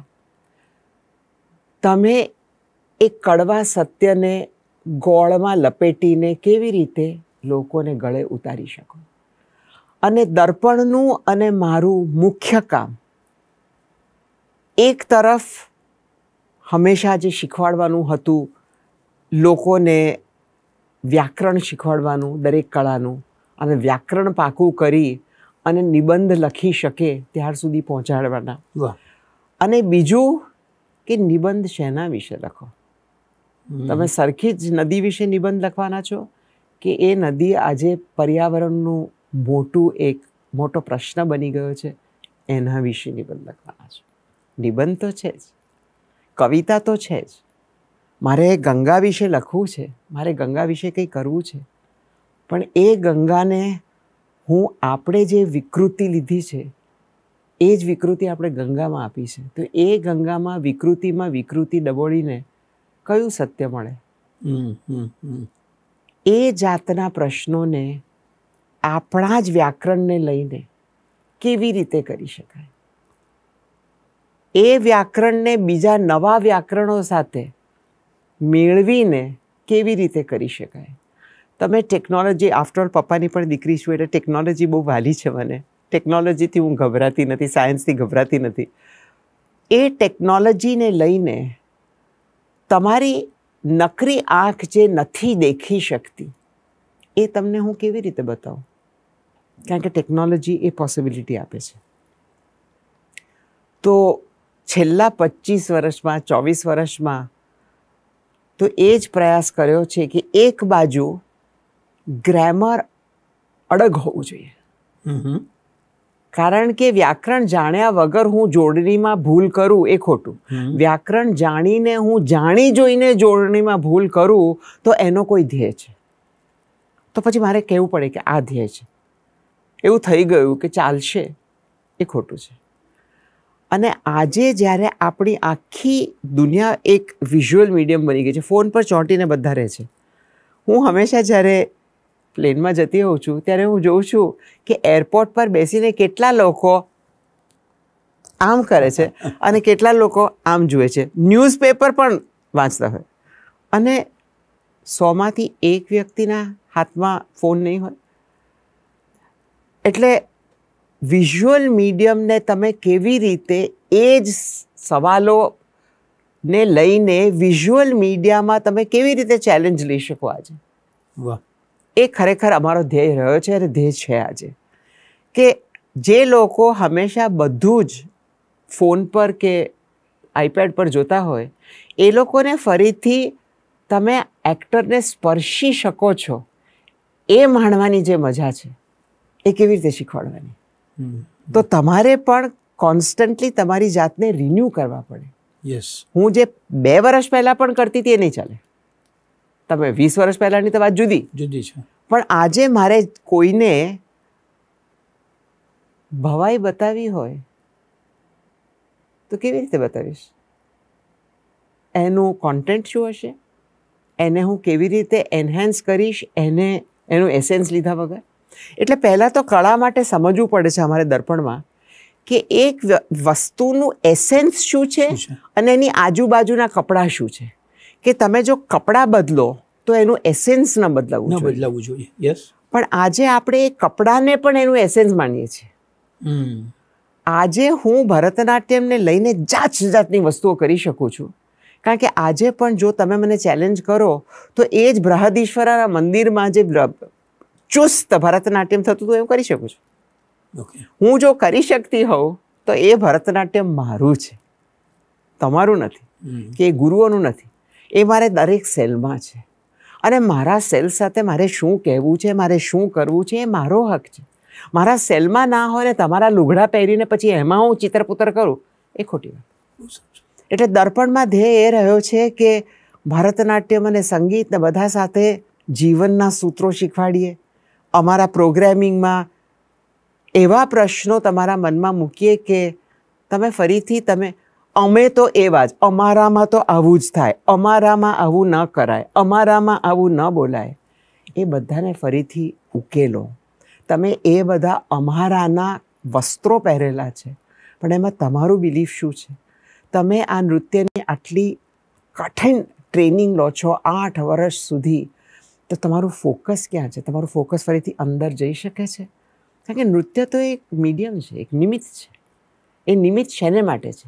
તમે એ કડવા સત્યને ગોળમાં લપેટીને કેવી રીતે લોકોને ગળે ઉતારી શકો અને દર્પણનું અને મારું મુખ્ય કામ એક તરફ હંમેશા જે શીખવાડવાનું હતું લોકોને વ્યાકરણ શીખવાડવાનું દરેક કળાનું અને વ્યાકરણ પાકું કરી અને નિબંધ લખી શકે ત્યાર સુધી પહોંચાડવાના અને બીજું કે નિબંધ શેના વિશે લખો તમે સરખી જ નદી વિશે નિબંધ લખવાના છો કે એ નદી આજે પર્યાવરણનું મોટું એક મોટો પ્રશ્ન બની ગયો છે એના વિશે નિબંધ લખવાના છે નિબંધ તો છે જ કવિતા તો છે જ મારે ગંગા વિશે લખવું છે મારે ગંગા વિશે કંઈ કરવું છે પણ એ ગંગાને હું આપણે જે વિકૃતિ લીધી છે એ જ વિકૃતિ આપણે ગંગામાં આપી છે તો એ ગંગામાં વિકૃતિમાં વિકૃતિ ડબોળીને કયું સત્ય મળે એ જાતના પ્રશ્નોને આપણા જ વ્યાકરણને લઈને કેવી રીતે કરી શકાય એ વ્યાકરણને બીજા નવા વ્યાકરણો સાથે મેળવીને કેવી રીતે કરી શકાય તમે ટેકનોલોજી આફ્ટર પપ્પાની પણ દીકરી છું એટલે ટેકનોલોજી બહુ વાલી છે મને ટેકનોલોજીથી હું ગભરાતી નથી સાયન્સથી ગભરાતી નથી એ ટેકનોલોજીને લઈને તમારી નકરી આંખ જે નથી દેખી શકતી એ તમને હું કેવી રીતે બતાવું કારણ કે ટેકનોલોજી એ પોસિબિલિટી આપે છે તો છેલ્લા પચીસ વર્ષમાં ચોવીસ વર્ષમાં તો એ જ પ્રયાસ કર્યો છે કે એક બાજુ ગ્રેમર અડગ હોવું જોઈએ કારણ કે વ્યાકરણ જાણ્યા વગર હું જોડણીમાં ભૂલ કરું એ ખોટું વ્યાકરણ જાણીને હું જાણી જોઈને જોડણીમાં ભૂલ કરું તો એનો કોઈ ધ્યેય છે તો પછી મારે કહેવું પડે કે આ ધ્યેય છે એવું થઈ ગયું કે ચાલશે એ ખોટું છે અને આજે જ્યારે આપણી આખી દુનિયા એક વિઝ્યુઅલ મીડિયમ બની ગઈ છે ફોન પર ચોંટીને બધા રહે છે હું હંમેશા જ્યારે પ્લેનમાં જતી હોઉં છું ત્યારે હું જોઉં છું કે એરપોર્ટ પર બેસીને કેટલા લોકો આમ કરે છે અને કેટલા લોકો આમ જુએ છે ન્યૂઝપેપર પણ વાંચતા હોય અને સોમાંથી એક વ્યક્તિના હાથમાં ફોન નહીં હોય એટલે વિઝ્યુઅલ મીડિયમને તમે કેવી રીતે એ જ સવાલોને લઈને વિઝ્યુઅલ મીડિયામાં તમે કેવી રીતે ચેલેન્જ લઈ શકો આજે વાહ એ ખરેખર અમારો ધ્યેય રહ્યો છે અને ધ્યેય છે આજે કે જે લોકો હંમેશા બધું જ ફોન પર કે આઈપેડ પર જોતા હોય એ લોકોને ફરીથી તમે એક્ટરને સ્પર્શી શકો છો એ માણવાની જે મજા છે એ કેવી રીતે શીખવાડવાની તો તમારે પણ કોન્સ્ટન્ટલી તમારી જાતને રિન્યૂ કરવા પડે યસ હું જે બે વર્ષ પહેલાં પણ કરતી હતી એ નહીં ચાલે તમે વીસ વર્ષ પહેલાંની તો વાત જુદી જુદી છે પણ આજે મારે કોઈને ભવાઈ બતાવી હોય તો કેવી રીતે બતાવીશ એનું કોન્ટેન્ટ શું હશે એને હું કેવી રીતે એન્હાન્સ કરીશ એને એનું એસેન્સ લીધા વગર એટલે પહેલાં તો કળા માટે સમજવું પડે છે અમારે દર્પણમાં કે એક વસ્તુનું એસેન્સ શું છે અને એની આજુબાજુના કપડાં શું છે કે તમે જો કપડાં બદલો તો એનું એસેન્સ ન બદલાવું ન જોઈએ યસ પણ આજે આપણે એ કપડાને પણ એનું એસેન્સ માનીએ છીએ આજે હું ભરતનાટ્યમને લઈને જાત જાતની વસ્તુઓ કરી શકું છું કારણ કે આજે પણ જો તમે મને ચેલેન્જ કરો તો એ જ બૃહદીશ્વરાના મંદિરમાં જે ચુસ્ત ભરતનાટ્યમ થતું હતું એવું કરી શકું છું હું જો કરી શકતી હોઉં તો એ ભરતનાટ્યમ મારું છે તમારું નથી કે ગુરુઓનું નથી એ મારે દરેક સેલમાં છે અને મારા સેલ સાથે મારે શું કહેવું છે મારે શું કરવું છે એ મારો હક છે મારા સેલમાં ના હોય ને તમારા લુગડા પહેરીને પછી એમાં હું ચિત્રપુત્ર કરું એ ખોટી વાત એટલે દર્પણમાં ધ્યેય એ રહ્યો છે કે ભરતનાટ્યમ અને સંગીત બધા સાથે જીવનના સૂત્રો શીખવાડીએ અમારા પ્રોગ્રામિંગમાં એવા પ્રશ્નો તમારા મનમાં મૂકીએ કે તમે ફરીથી તમે અમે તો એવા જ અમારામાં તો આવું જ થાય અમારામાં આવું ન કરાય અમારામાં આવું ન બોલાય એ બધાને ફરીથી ઉકેલો તમે એ બધા અમારાના વસ્ત્રો પહેરેલા છે પણ એમાં તમારું બિલીફ શું છે તમે આ નૃત્યની આટલી કઠિન ટ્રેનિંગ લો છો આઠ વર્ષ સુધી તો તમારું ફોકસ ક્યાં છે તમારું ફોકસ ફરીથી અંદર જઈ શકે છે કારણ કે નૃત્ય તો એક મીડિયમ છે એક નિમિત્ત છે એ નિમિત્ત શેને માટે છે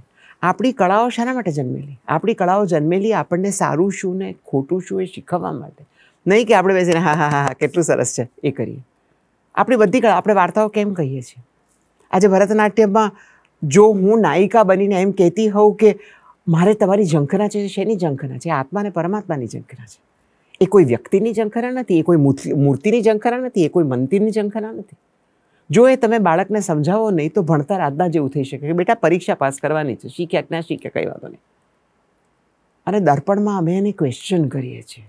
આપણી કળાઓ શેના માટે જન્મેલી આપણી કળાઓ જન્મેલી આપણને સારું શું ને ખોટું શું એ શીખવવા માટે નહીં કે આપણે બેસીને હા હા હા હા કેટલું સરસ છે એ કરીએ આપણી બધી કળા આપણે વાર્તાઓ કેમ કહીએ છીએ આજે ભરતનાટ્યમમાં જો હું નાયિકા બનીને એમ કહેતી હોઉં કે મારે તમારી ઝંખના છે શેની ઝંખના છે આત્માને અને પરમાત્માની ઝંખના છે એ કોઈ વ્યક્તિની ઝંખરા નથી એ કોઈ મૂર્તિની ઝંખરા નથી એ કોઈ મંદિરની ઝંખરા નથી જો એ તમે બાળકને સમજાવો નહીં તો ભણતા આજના જેવું થઈ શકે કે બેટા પરીક્ષા પાસ કરવાની છે શીખ્યા કે ના શીખ્યા કંઈ વાંધો નહીં અને દર્પણમાં અમે એને ક્વેશ્ચન કરીએ છીએ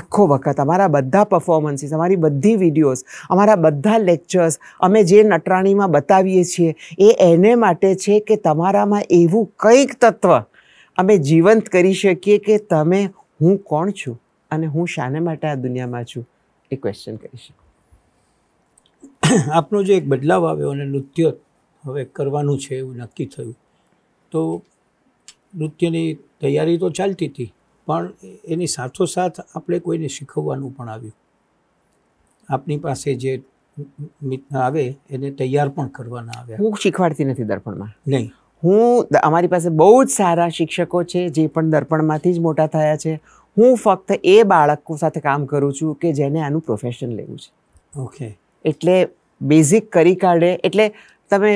આખો વખત અમારા બધા પરફોર્મન્સીસ અમારી બધી વિડીયોઝ અમારા બધા લેક્ચર્સ અમે જે નટરાણીમાં બતાવીએ છીએ એ એને માટે છે કે તમારામાં એવું કંઈક તત્વ અમે જીવંત કરી શકીએ કે તમે હું કોણ છું અને હું શાને માટે આ દુનિયામાં છું એ ક્વેશ્ચન કરીશ આપનો જે એક બદલાવ આવ્યો અને નૃત્ય હવે કરવાનું છે એવું નક્કી થયું તો નૃત્યની તૈયારી તો ચાલતી હતી પણ એની સાથોસાથ આપણે કોઈને શીખવવાનું પણ આવ્યું આપની પાસે જે આવે એને તૈયાર પણ કરવાના આવ્યા હું શીખવાડતી નથી દર્પણમાં નહીં હું અમારી પાસે બહુ જ સારા શિક્ષકો છે જે પણ દર્પણમાંથી જ મોટા થયા છે હું ફક્ત એ બાળકો સાથે કામ કરું છું કે જેને આનું પ્રોફેશન લેવું છે ઓકે એટલે બેઝિક કરી કાઢે એટલે તમે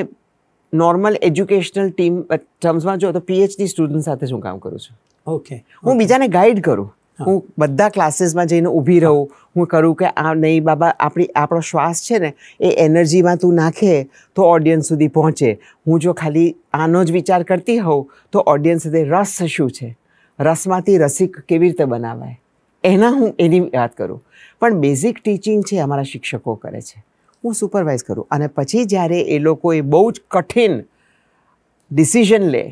નોર્મલ એજ્યુકેશનલ ટીમ ટર્મ્સમાં જો તો પીએચડી સ્ટુડન્ટ સાથે શું કામ કરું છું ઓકે હું બીજાને ગાઈડ કરું હું બધા ક્લાસીસમાં જઈને ઊભી રહું હું કરું કે આ નહીં બાબા આપણી આપણો શ્વાસ છે ને એ એનર્જીમાં તું નાખે તો ઓડિયન્સ સુધી પહોંચે હું જો ખાલી આનો જ વિચાર કરતી હોઉં તો ઓડિયન્સ સુધી રસ શું છે રસમાંથી રસિક કેવી રીતે બનાવાય એના હું એની વાત કરું પણ બેઝિક ટીચિંગ છે અમારા શિક્ષકો કરે છે હું સુપરવાઇઝ કરું અને પછી જ્યારે એ લોકોએ બહુ જ કઠિન ડિસિઝન લે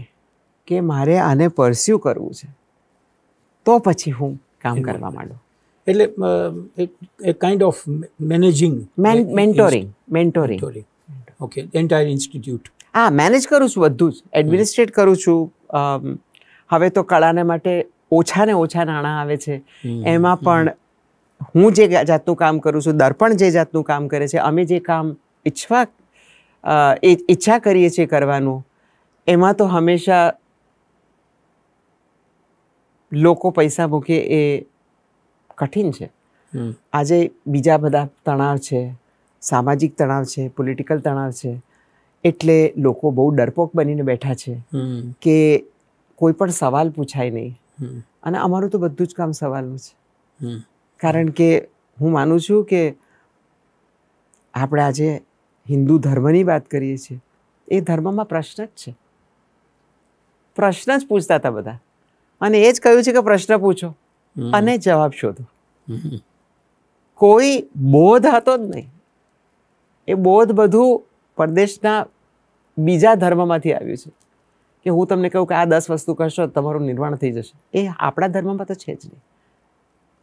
કે મારે આને પરસ્યુ કરવું છે તો પછી હું કામ કરવા માંડું એટલે એ kind of managing mentoring mentoring okay entire institute હા મેનેજ કરું છું બધું જ એડમિનિસ્ટ્રેટ કરું છું હવે તો કળાને માટે ઓછા ને ઓછા નાણાં આવે છે એમાં પણ હું જે જાતનું કામ કરું છું દર્પણ જે જાતનું કામ કરે છે અમે જે કામ ઈચ્છવા એ ઈચ્છા કરીએ છીએ કરવાનું એમાં તો હંમેશા લોકો પૈસા મૂકે એ કઠિન છે આજે બીજા બધા તણાવ છે સામાજિક તણાવ છે પોલિટિકલ તણાવ છે એટલે લોકો બહુ ડરપોક બનીને બેઠા છે કે કોઈ પણ સવાલ પૂછાય નહીં અને અમારું તો બધું જ કામ સવાલનું છે કારણ કે હું માનું છું કે આપણે આજે હિન્દુ ધર્મની વાત કરીએ છીએ એ ધર્મમાં પ્રશ્ન જ છે પ્રશ્ન જ પૂછતા હતા બધા અને એ જ કહ્યું છે કે પ્રશ્ન પૂછો અને જવાબ શોધો કોઈ બોધ હતો જ નહીં એ બોધ બધું પરદેશના બીજા ધર્મમાંથી આવ્યું છે કે હું તમને કહું કે આ દસ વસ્તુ કરશો તમારું નિર્માણ થઈ જશે એ આપણા ધર્મમાં તો છે જ નહીં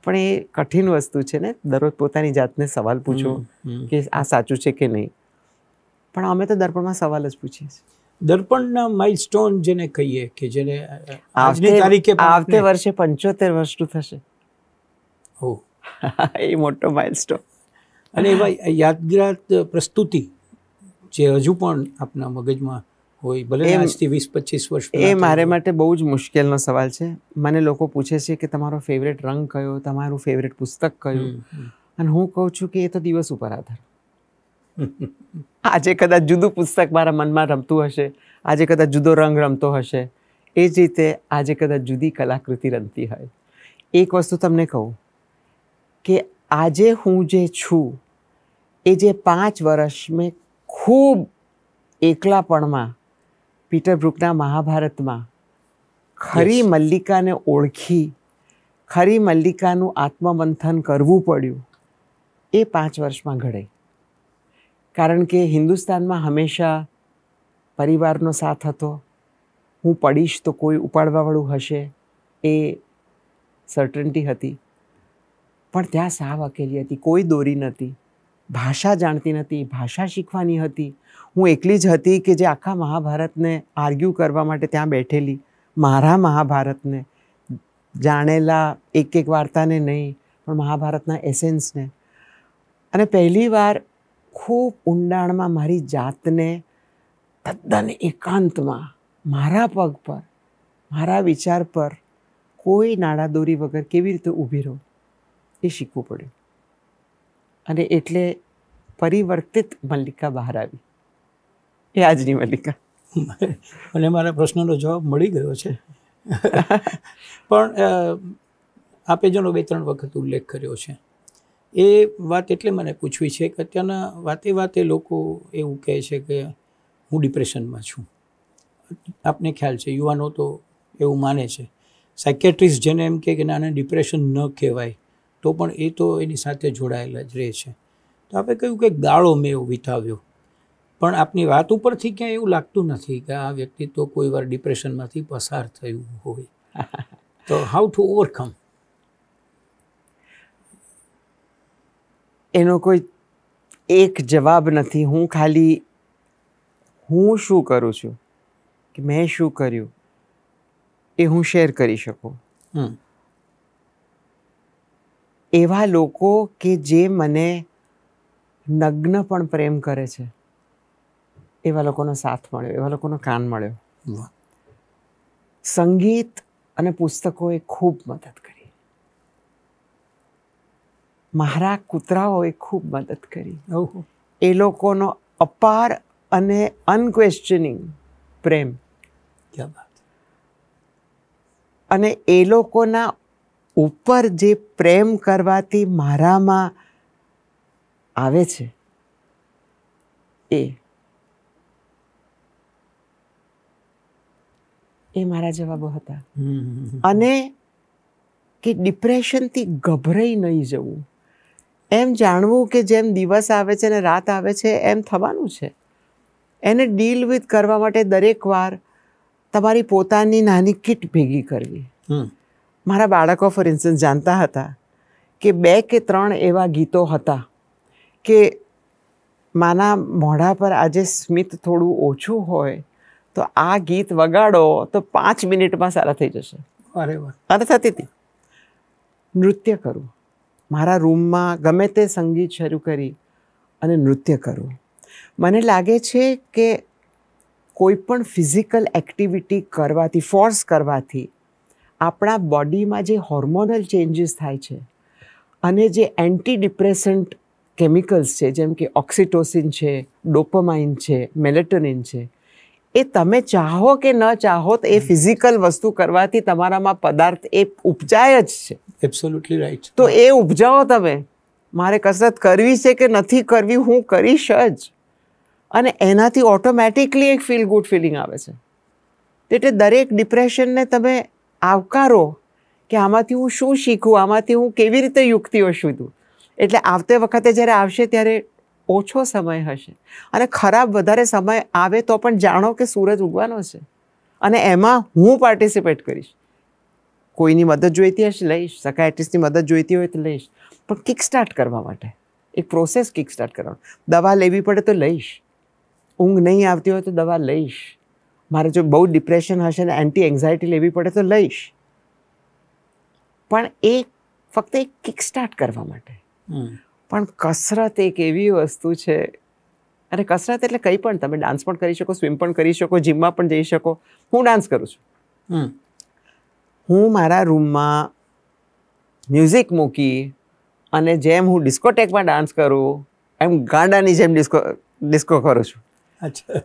પણ એ કઠિન વસ્તુ છે ને દરરોજ પોતાની જાતને સવાલ પૂછો કે આ સાચું છે કે નહીં પણ અમે તો દર્પણમાં સવાલ જ પૂછીએ છીએ દર્પણના માઇલસ્ટોન જેને કહીએ કે જેને આજની તારીખે આવતે વર્ષે પંચોતેર વર્ષનું થશે ઓ એ મોટો માઇલસ્ટોન અને એવા યાદગાર પ્રસ્તુતિ જે હજુ પણ આપના મગજમાં હોય ભલે આજથી વીસ પચીસ વર્ષ એ મારે માટે બહુ જ મુશ્કેલનો સવાલ છે મને લોકો પૂછે છે કે તમારો ફેવરેટ રંગ કયો તમારું ફેવરેટ પુસ્તક કયું અને હું કહું છું કે એ તો દિવસ ઉપર આધાર આજે કદાચ જુદું પુસ્તક મારા મનમાં રમતું હશે આજે કદાચ જુદો રંગ રમતો હશે એ જ રીતે આજે કદાચ જુદી કલાકૃતિ રમતી હોય એક વસ્તુ તમને કહું કે આજે હું જે છું એ જે પાંચ વર્ષ મેં ખૂબ એકલાપણમાં પીટર બ્રુકના મહાભારતમાં ખરી મલ્લિકાને ઓળખી ખરી મલ્લિકાનું આત્મમંથન કરવું પડ્યું એ 5 વર્ષમાં ગડે કારણ કે હિન્દુસ્તાનમાં હંમેશા પરિવારનો સાથ હતો હું પડીશ તો કોઈ ઉપાડવા વાળું હશે એ સર્ટનિટી હતી પણ ત્યાં સાવ अकेલી હતી કોઈ દોરી ન હતી ભાષા જાણતી ન હતી ભાષા શીખવાની હતી હું એકલી જ હતી કે જે આખા મહાભારતને આર્ગ્યુ કરવા માટે ત્યાં બેઠેલી મારા મહાભારતને જાણેલા એક એક વાર્તાને નહીં પણ મહાભારતના એસેન્સને અને પહેલીવાર ખૂબ ઊંડાણમાં મારી જાતને તત્ન એકાંતમાં મારા પગ પર મારા વિચાર પર કોઈ નાડા દોરી વગર કેવી રીતે ઊભી રહું એ શીખવું પડ્યું અને એટલે પરિવર્તિત મલલિકા બહાર આવી એ આજની મલ્લિકા અને મારા પ્રશ્નનો જવાબ મળી ગયો છે પણ આપે જેનો બે ત્રણ વખત ઉલ્લેખ કર્યો છે એ વાત એટલે મને પૂછવી છે કે અત્યારના વાતે વાતે લોકો એવું કહે છે કે હું ડિપ્રેશનમાં છું આપને ખ્યાલ છે યુવાનો તો એવું માને છે સાયકેટ્રિસ્ટ જેને એમ કહે કે નાને ડિપ્રેશન ન કહેવાય તો પણ એ તો એની સાથે જોડાયેલા જ રહે છે તો આપણે કહ્યું કે ગાળો મેં વિતાવ્યો પણ આપની વાત ઉપરથી ક્યાંય એવું લાગતું નથી કે આ વ્યક્તિ તો કોઈ વાર ડિપ્રેશનમાંથી પસાર થયું હોય તો હાઉ ટુ ઓવરકમ એનો કોઈ એક જવાબ નથી હું ખાલી હું શું કરું છું કે મેં શું કર્યું એ હું શેર કરી શકું એવા લોકો કે જે મને નગ્ન પણ પ્રેમ કરે છે એવા લોકોનો સાથ મળ્યો એવા લોકોનો કાન મળ્યો સંગીત અને પુસ્તકોએ ખૂબ મદદ કરી મારા કૂતરાઓએ ખૂબ મદદ કરી એ લોકોનો અપાર અને અનક્વેશ્ચનિંગ પ્રેમ અને એ લોકોના ઉપર જે પ્રેમ કરવાથી મારામાં આવે છે એ એ મારા જવાબો હતા અને કે ડિપ્રેશનથી ગભરાઈ નહીં જવું એમ જાણવું કે જેમ દિવસ આવે છે ને રાત આવે છે એમ થવાનું છે એને ડીલ વિથ કરવા માટે દરેક વાર તમારી પોતાની નાની કિટ ભેગી કરવી મારા બાળકો ફોર ઇન્સ્ટન્સ જાણતા હતા કે બે કે ત્રણ એવા ગીતો હતા કે માના મોઢા પર આજે સ્મિત થોડું ઓછું હોય તો આ ગીત વગાડો તો પાંચ મિનિટમાં સારા થઈ જશે અને થતી હતી નૃત્ય કરવું મારા રૂમમાં ગમે તે સંગીત શરૂ કરી અને નૃત્ય કરવું મને લાગે છે કે કોઈ પણ ફિઝિકલ એક્ટિવિટી કરવાથી ફોર્સ કરવાથી આપણા બોડીમાં જે હોર્મોનલ ચેન્જીસ થાય છે અને જે એન્ટી ડિપ્રેસન્ટ કેમિકલ્સ છે જેમ કે ઓક્સિટોસિન છે ડોપોમાઇન છે મેલેટોનિન છે એ તમે ચાહો કે ન ચાહો તો એ ફિઝિકલ વસ્તુ કરવાથી તમારામાં પદાર્થ એક ઉપજાય જ છે એબ્સોલ્યુટલી રાઈટ તો એ ઉપજાવો તમે મારે કસરત કરવી છે કે નથી કરવી હું કરીશ જ અને એનાથી ઓટોમેટિકલી એક ફીલ ગુડ ફીલિંગ આવે છે એટલે દરેક ડિપ્રેશન ને તમે આવકારો કે આમાંથી હું શું શીખું આમાંથી હું કેવી રીતે યુક્તિઓ શુધું એટલે આવતે-વખતે જ્યારે આવશે ત્યારે ઓછો સમય હશે અને ખરાબ વધારે સમય આવે તો પણ જાણો કે સૂરજ ઉગવાનો છે અને એમાં હું પાર્ટિસિપેટ કરીશ કોઈની મદદ જોઈતી હશે લઈ શકાય થેરાપિસ્ટની મદદ જોઈતી હોય એટલે પણ કિક સ્ટાર્ટ કરવા માટે એક પ્રોસેસ કિક સ્ટાર્ટ કરવાનો દવા લેવી પડે તો લઈશ ઊંગ નહી આવતી હોય તો દવા લઈશ મારા જો બહુ ડિપ્રેશન હશે ને એન્ટી એંગ્ઝાયટી લેવી પડે તો લઈશ પણ એક ફક્ત કિક સ્ટાર્ટ કરવા માટે પણ કસરત એક એવી વસ્તુ છે અને કસરત એટલે કંઈ પણ તમે ડાન્સ પણ કરી શકો સ્વિમ પણ કરી શકો જીમમાં પણ જઈ શકો હું ડાન્સ કરું છું હું મારા રૂમમાં મ્યુઝિક મૂકી અને જેમ હું ડિસ્કોટેકમાં ડાન્સ કરું એમ ગાંડાની જેમ ડિસ્કો ડિસ્કો કરું છું અચ્છા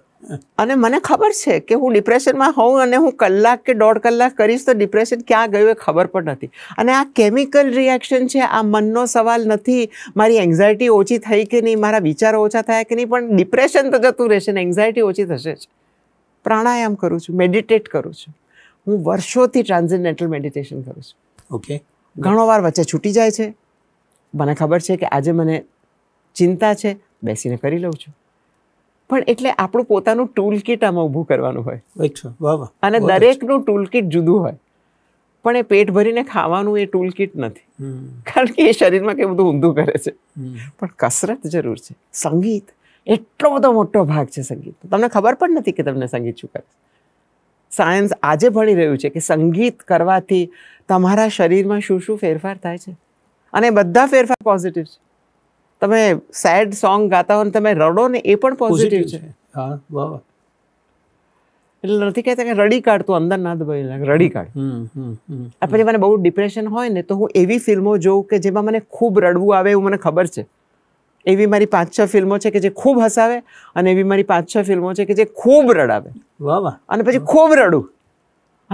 અને મને ખબર છે કે હું ડિપ્રેશનમાં હોઉં અને હું કલાક કે દોઢ કલાક કરીશ તો ડિપ્રેશન ક્યાં ગયું એ ખબર પણ નથી અને આ કેમિકલ રિએક્શન છે આ મનનો સવાલ નથી મારી એન્ઝાયટી ઓછી થઈ કે નહીં મારા વિચારો ઓછા થયા કે નહીં પણ ડિપ્રેશન તો જતું રહેશે ને એન્ઝાયટી ઓછી થશે જ પ્રાણાયામ કરું છું મેડિટેટ કરું છું હું વર્ષોથી ટ્રાન્સજેન્ડેન્ટલ મેડિટેશન કરું છું ઓકે ઘણો વાર વચ્ચે છૂટી જાય છે મને ખબર છે કે આજે મને ચિંતા છે બેસીને કરી લઉં છું પણ એટલે આપણું પોતાનું ટૂલ કિટ આમાં ઊભું કરવાનું હોય અને દરેકનું ટૂલ કિટ જુદું હોય પણ એ પેટ ભરીને ખાવાનું એ ટૂલ કિટ નથી કારણ કે એ શરીરમાં કે બધું ઊંધું કરે છે પણ કસરત જરૂર છે સંગીત એટલો બધો મોટો ભાગ છે સંગીત તમને ખબર પણ નથી કે તમને સંગીત શું કરે સાયન્સ આજે ભણી રહ્યું છે કે સંગીત કરવાથી તમારા શરીરમાં શું શું ફેરફાર થાય છે અને બધા ફેરફાર પોઝિટિવ છે તમે સેડ સોંગ ગાતા હોય તમે રડો ને એ પણ પોઝિટિવ છે એટલે નથી કહેતા કે રડી કાઢ તું અંદર ના દબાઈ રડી કાઢ પછી મને બહુ ડિપ્રેશન હોય ને તો હું એવી ફિલ્મો જોઉં કે જેમાં મને ખૂબ રડવું આવે એવું મને ખબર છે એવી મારી પાંચ છ ફિલ્મો છે કે જે ખૂબ હસાવે અને એવી મારી પાંચ છ ફિલ્મો છે કે જે ખૂબ રડાવે વાહ વાહ અને પછી ખૂબ રડું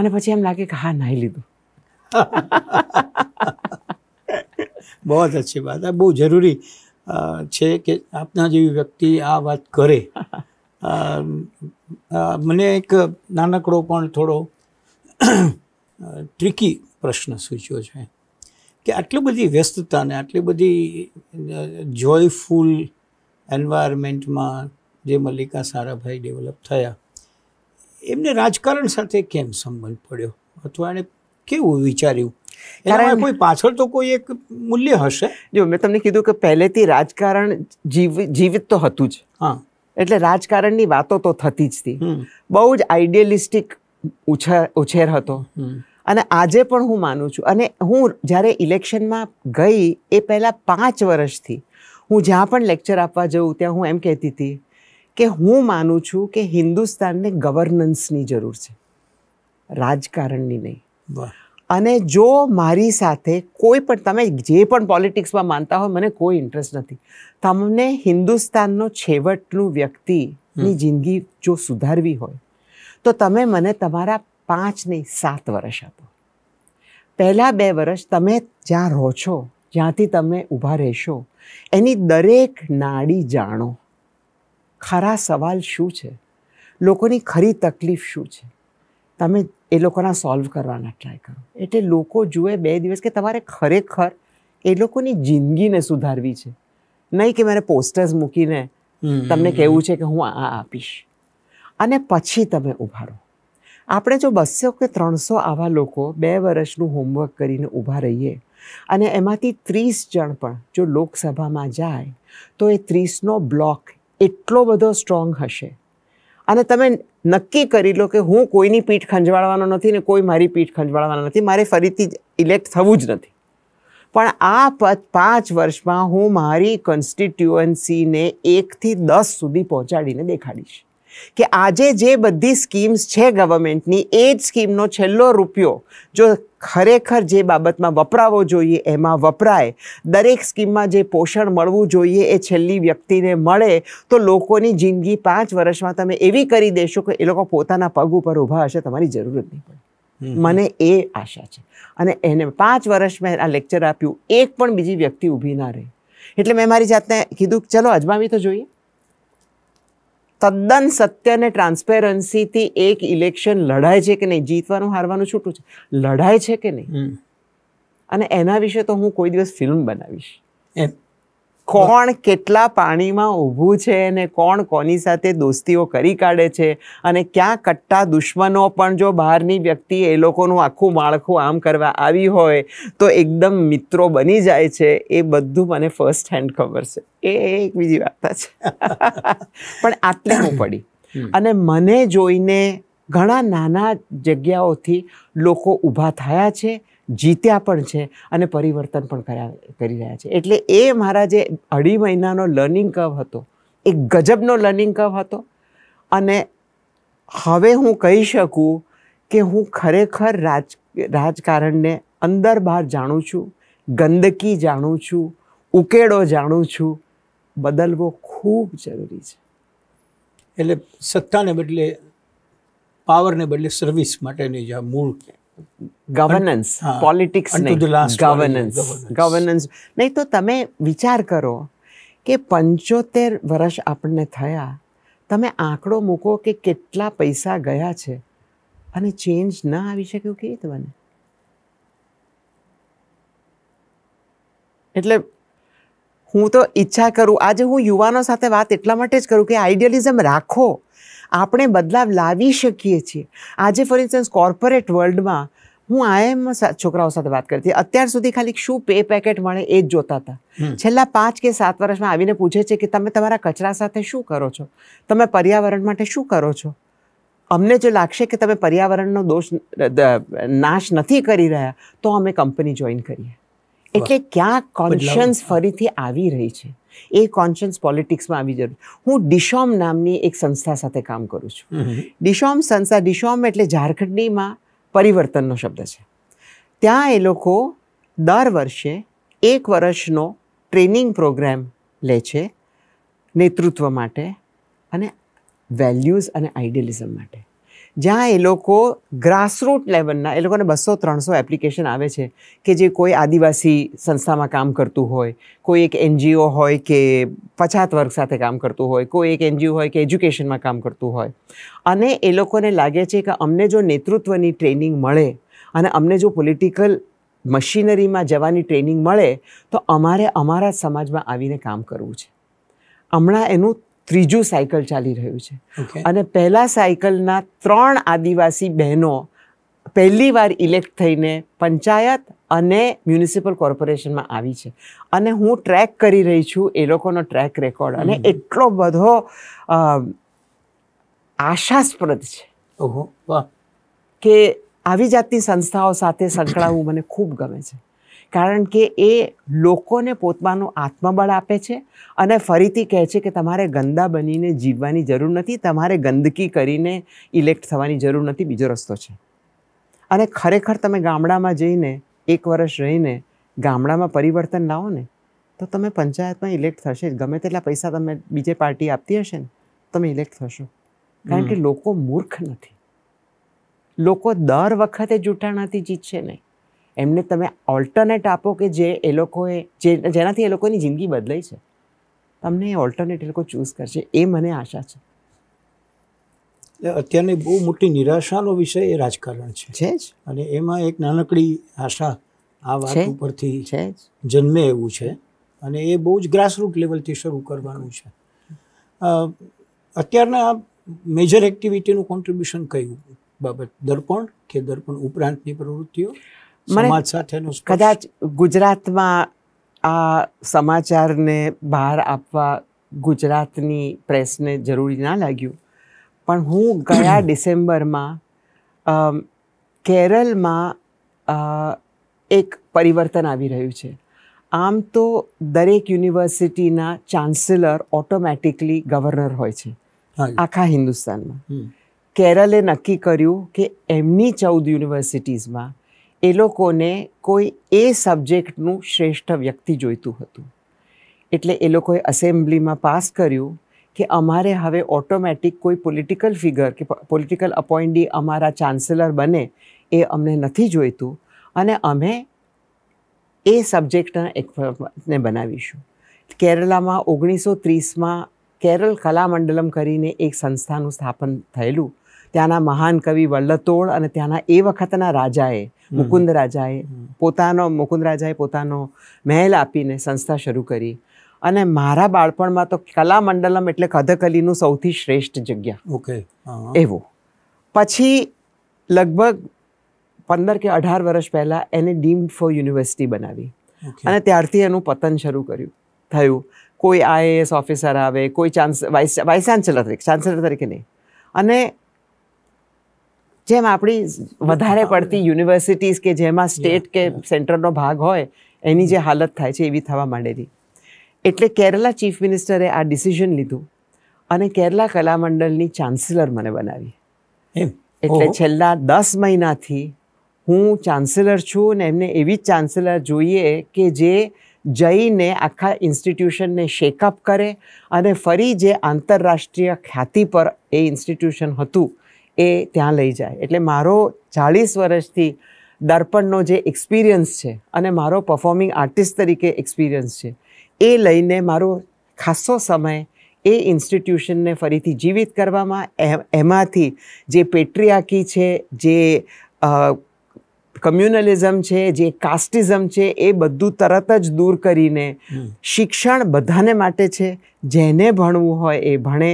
અને પછી એમ લાગે કે હા નાહી લીધું બહુ અચ્છી વાત બહુ જરૂરી છે કે આપના જેવી વ્યક્તિ આ વાત કરે મને એક નાનકડો પણ થોડો ટ્રીકી પ્રશ્ન સૂચ્યો છે કે આટલી બધી વ્યસ્તતાને આટલી બધી જોયફુલ એન્વાયરમેન્ટમાં જે મલ્લિકા સારાભાઈ ડેવલપ થયા એમને રાજકારણ સાથે કેમ સંબંધ પડ્યો અથવા એણે કેવું વિચાર્યું કારણ કોઈ પાછળ તો કોઈ એક મૂલ્ય હશે જો મેં તમને કીધું કે પહેલેથી રાજકારણ જીવિત તો હતું જ હા એટલે રાજકારણની વાતો તો થતી જ હતી બહુ જ આઈડિયલિસ્ટિક ઉછેર ઉછેર હતો અને આજે પણ હું માનું છું અને હું જ્યારે ઇલેક્શનમાં ગઈ એ પહેલાં પાંચ વર્ષથી હું જ્યાં પણ લેક્ચર આપવા જઉં ત્યાં હું એમ કહેતી હતી કે હું માનું છું કે હિન્દુસ્તાનને ગવર્નન્સની જરૂર છે રાજકારણની નહીં અને જો મારી સાથે કોઈ પણ તમે જે પણ પોલિટિક્સમાં માનતા હો મને કોઈ ઇન્ટરેસ્ટ નથી તમે હિન્દુસ્તાનનો છેવટલું વ્યક્તિની જિંદગી જો સુધારવી હોય તો તમે મને તમાર આ 5 નહીં 7 વર્ષ આપો પહેલા 2 વર્ષ તમે જ્યાં રો છો જ્યાંથી તમે ઊભા રહેશો એની દરેક નાડી જાણો ખરા સવાલ શું છે લોકોની ખરી તકલીફ શું છે તમે એ લોકોના સોલ્વ કરવાના ટ્રાય કરો એટલે લોકો જુએ બે દિવસ કે તમારે ખરેખર એ લોકોની જિંદગીને સુધારવી છે નહીં કે મારે પોસ્ટર્સ મૂકીને તમને કહેવું છે કે હું આ આપીશ અને પછી તમે ઊભા રહો આપણે જો બસો કે ત્રણસો આવા લોકો બે વર્ષનું હોમવર્ક કરીને ઊભા રહીએ અને એમાંથી ત્રીસ જણ પણ જો લોકસભામાં જાય તો એ ત્રીસનો બ્લોક એટલો બધો સ્ટ્રોંગ હશે અને તમે નક્કી કરી લો કે હું કોઈની પીઠ ખંજવાળવાનો નથી ને કોઈ મારી પીઠ ખંજવાળવાનો નથી મારે ફરીથી ઇલેક્ટ થવું જ નથી પણ આ પાંચ વર્ષમાં હું મારી કોન્સ્ટિટ્યુઅન્સીને એકથી દસ સુધી પહોંચાડીને દેખાડીશ કે આજે જે બધી સ્કીમ્સ છે ગવર્મેન્ટની એ જ સ્કીમનો છેલ્લો રૂપિયો જો ખરેખર જે બાબતમાં વપરાવો જોઈએ એમાં વપરાય દરેક સ્કીમમાં જે પોષણ મળવું જોઈએ એ છેલ્લી વ્યક્તિને મળે તો લોકોની જિંદગી પાંચ વર્ષમાં તમે એવી કરી દેશો કે એ લોકો પોતાના પગ ઉપર ઊભા હશે તમારી જરૂર જ નહીં પડે મને એ આશા છે અને એને પાંચ વર્ષ મેં આ લેક્ચર આપ્યું એક પણ બીજી વ્યક્તિ ઊભી ના રહે એટલે મેં મારી જાતને કીધું ચલો અજમાવી તો જોઈએ તદ્દન સત્યને ટ્રાન્સપેરન્સીથી એક ઇલેક્શન લડાય છે કે નહીં જીતવાનું હારવાનું છૂટું છે લડાય છે કે નહીં અને એના વિશે તો હું કોઈ દિવસ ફિલ્મ બનાવીશ એમ કોણ કેટલા પાણીમાં ઊભું છે અને કોણ કોની સાથે દોસ્તીઓ કરી કાઢે છે અને ક્યાં કટ્ટા દુશ્મનો પણ જો બહારની વ્યક્તિ એ લોકોનું આખું માળખું આમ કરવા આવી હોય તો એકદમ મિત્રો બની જાય છે એ બધું મને ફર્સ્ટ હેન્ડ ખબર છે એ એક બીજી વાત છે પણ આટલી હું પડી અને મને જોઈને ઘણા નાના જગ્યાઓથી લોકો ઊભા થયા છે જીત્યા પણ છે અને પરિવર્તન પણ કર્યા કરી રહ્યા છે એટલે એ મારા જે અઢી મહિનાનો લર્નિંગ કર્વ હતો એ ગજબનો લર્નિંગ કર્વ હતો અને હવે હું કહી શકું કે હું ખરેખર રાજ રાજકારણને અંદર બહાર જાણું છું ગંદકી જાણું છું ઉકેડો જાણું છું બદલવો ખૂબ જરૂરી છે એટલે સત્તાને બદલે પાવરને બદલે સર્વિસ માટેની જે મૂળ ગવર્નન્સ પોલિટિક્સ ગવર્નન્સ ગવર્નન્સ નહીં તો તમે વિચાર કરો કે પંચોતેર વર્ષ આપણને થયા તમે આંકડો મૂકો કે કેટલા પૈસા ગયા છે અને ચેન્જ ના આવી શક્યું કેવી રીતે બને એટલે હું તો ઈચ્છા કરું આજે હું યુવાનો સાથે વાત એટલા માટે જ કરું કે આઈડિયલિઝમ રાખો આપણે બદલાવ લાવી શકીએ છીએ આજે ફોર ઇન્સ્ટન્સ કોર્પોરેટ વર્લ્ડ માં હું આય એમ છોકરાઓ સાથે વાત કરતી અત્યાર સુધી ખાલી શું પેકેટ મને એક જોતા હતા છલા પાંચ કે સાત વર્ષમાં આવીને પૂછે છે કે તમે તમારો કચરા સાથે શું કરો છો તમે પર્યાવરણ માટે શું કરો છો અમને જે લક્ષ્ય કે તમે પર્યાવરણનો દોષ નાશ નથી કરી રહ્યા તો અમે કંપની જોઈન કરી એટલે કે કન્શિયન્સ ફરીથી આવી રહી છે એ કન્શિયન્સ પોલિટિક્સ માં આવી જવું હું દિશોમ નામની એક સંસ્થા સાથે કામ કરું છું દિશોમ સંસા દિશોમ એટલે ઝારખંડનીમાં પરિવર્તનનો શબ્દ છે ત્યાં એ લોકો દર વર્ષે એક વર્ષનો ટ્રેનિંગ પ્રોગ્રામ લે છે નેતૃત્વ માટે અને વેલ્યુઝ અને આઇડિયલિઝમ માટે જ્યાં એ લોકો ગ્રાસરૂટ લેવલના એ લોકોને બસો ત્રણસો એપ્લિકેશન આવે છે કે જે કોઈ આદિવાસી સંસ્થામાં કામ કરતું હોય કોઈ એક એનજીઓ હોય કે પછાત વર્ગ સાથે કામ કરતું હોય કોઈ એક એનજીઓ હોય કે એજ્યુકેશનમાં કામ કરતું હોય અને એ લોકોને લાગે છે કે અમને જો નેતૃત્વની ટ્રેનિંગ મળે અને અમને જો પોલિટિકલ મશીનરીમાં જવાની ટ્રેનિંગ મળે તો અમારે અમારા સમાજમાં આવીને કામ કરવું છે હમણાં એનું ત્રીજું સાયકલ ચાલી રહ્યું છે અને પહેલા સાયકલના ત્રણ આદિવાસી બહેનો પહેલી વાર ઇલેક્ટ થઈને પંચાયત અને મ્યુનિસિપલ કોર્પોરેશનમાં આવી છે અને હું ટ્રેક કરી રહી છું એ લોકોનો ટ્રેક રેકોર્ડ અને એટલો બધો આશાસ્પદ છે કે આવી જાતની સંસ્થાઓ સાથે સંકળાવવું મને ખૂબ ગમે છે કારણ કે એ લોકોને પોતાનું આત્મબળ આપે છે અને ફરીથી કહે છે કે તમારે ગંદા બનીને જીવવાની જરૂર નથી તમારે ગંદકી કરીને ઇલેક્ટ થવાની જરૂર નથી બીજો રસ્તો છે અને ખરેખર તમે ગામડામાં જઈને એક વર્ષ રહીને ગામડામાં પરિવર્તન લાવો ને તો તમે પંચાયતમાં ઇલેક્ટ થશે ગમે તેટલા પૈસા તમે બીજે પાર્ટી આપતી હશે ને તમે ઇલેક્ટ થશો કારણ કે લોકો મૂર્ખ નથી લોકો દર વખતે જૂઠાણાથી જીતશે નહીં એમને તમે ઓલ્ટરનેટ આપો કે જે એ લોકોએ જે જેનાથી એ લોકોની જિંદગી બદલાઈ છે તમને એ ઓલ્ટરનેટ એ લોકો ચૂઝ કરશે એ મને આશા છે અત્યારની બહુ મોટી નિરાશાનો વિષય એ રાજકારણ છે છે જ અને એમાં એક નાનકડી આશા આ વાત ઉપરથી છે જન્મે એવું છે અને એ બહુ જ ગ્રાસરૂટ લેવલથી શરૂ કરવાનું છે અત્યારના મેજર એક્ટિવિટીનું કોન્ટ્રીબ્યુશન કયું બાબત દર્પણ કે દર્પણ ઉપરાંતની પ્રવૃત્તિઓ મને કદાચ ગુજરાતમાં આ સમાચારને બહાર આપવા ગુજરાતની પ્રેસને જરૂરી ના લાગ્યું પણ હું ગયા ડિસેમ્બરમાં કેરળમાં એક પરિવર્તન આવી રહ્યું છે આમ તો દરેક યુનિવર્સિટીના ચાન્સેલર ઓટોમેટિકલી ગવર્નર હોય છે આખા હિન્દુસ્તાનમાં કેરલે નક્કી કર્યું કે એમની ચૌદ યુનિવર્સિટીઝમાં એ લોકોને કોઈ એ સબ્જેક્ટ નું શ્રેષ્ઠ વ્યક્તિ જોઈતું હતું એટલે એ લોકો એસેમ્બલી માં પાસ કર્યું કે અમારે હવે ઓટોમેટિક કોઈ પોલિટિકલ ફિગર કે પોલિટિકલ અપોઇન્ટી અમારો ચાન્સેલર બને એ અમને નથી જોઈતું અને અમે એ સબ્જેક્ટને એક રીતે બનાવીશું કેરળમાં 1930 માં કેરળ કલા મંડળમ કરીને એક સંસ્થાનું સ્થાપન થયેલું ત્યાંના મહાન કવિ વલ્લતોળ અને ત્યાંના એ વખતના રાજાએ મુકુંદ રાજાએ પોતાનો મુકુંદ રાજાએ પોતાનો મહેલ આપીને સંસ્થા શરૂ કરી અને મારા બાળપણમાં તો કલા મંડલમ એટલે કથકલીનું સૌથી શ્રેષ્ઠ જગ્યા ઓકે એવું પછી લગભગ પંદર કે અઢાર વર્ષ પહેલાં એને ડીમ્ડ ફોર યુનિવર્સિટી બનાવી અને ત્યારથી એનું પતન શરૂ કર્યું થયું કોઈ આઈએએસ ઓફિસર આવે કોઈ ચાન્સ વાઇસ વાઇસ ચાન્સેલર તરીકે ચાન્સેલર તરીકે નહીં અને જેમ આપણી વધારે પડતી યુનિવર્સિટીઝ કે જેમાં સ્ટેટ કે સેન્ટરનો ભાગ હોય એની જે હાલત થાય છે એવી થવા માંડેલી એટલે કેરલા ચીફ મિનિસ્ટરે આ ડિસિઝન લીધું અને કેરલા કલામંડળની ચાન્સેલર મને બનાવી એટલે છેલ્લા દસ મહિનાથી હું ચાન્સેલર છું ને એમને એવી જ ચાન્સેલર જોઈએ કે જે જઈને આખા ઇન્સ્ટિટ્યુશનને શેકઅપ કરે અને ફરી જે આંતરરાષ્ટ્રીય ખ્યાતિ પર એ ઇન્સ્ટિટ્યુશન હતું એ ત્યાં લઈ જાય એટલે મારો ચાળીસ વર્ષથી દર્પણનો જે એક્સપિરિયન્સ છે અને મારો પરફોર્મિંગ આર્ટિસ્ટ તરીકે એક્સપિરિયન્સ છે એ લઈને મારો ખાસો સમય એ ઇન્સ્ટિટ્યુશનને ફરીથી જીવિત કરવામાં એમાંથી જે પેટ્રિયાકી છે જે કમ્યુનલિઝમ છે જે કાસ્ટિઝમ છે એ બધું તરત જ દૂર કરીને શિક્ષણ બધાને માટે છે જેને ભણવું હોય એ ભણે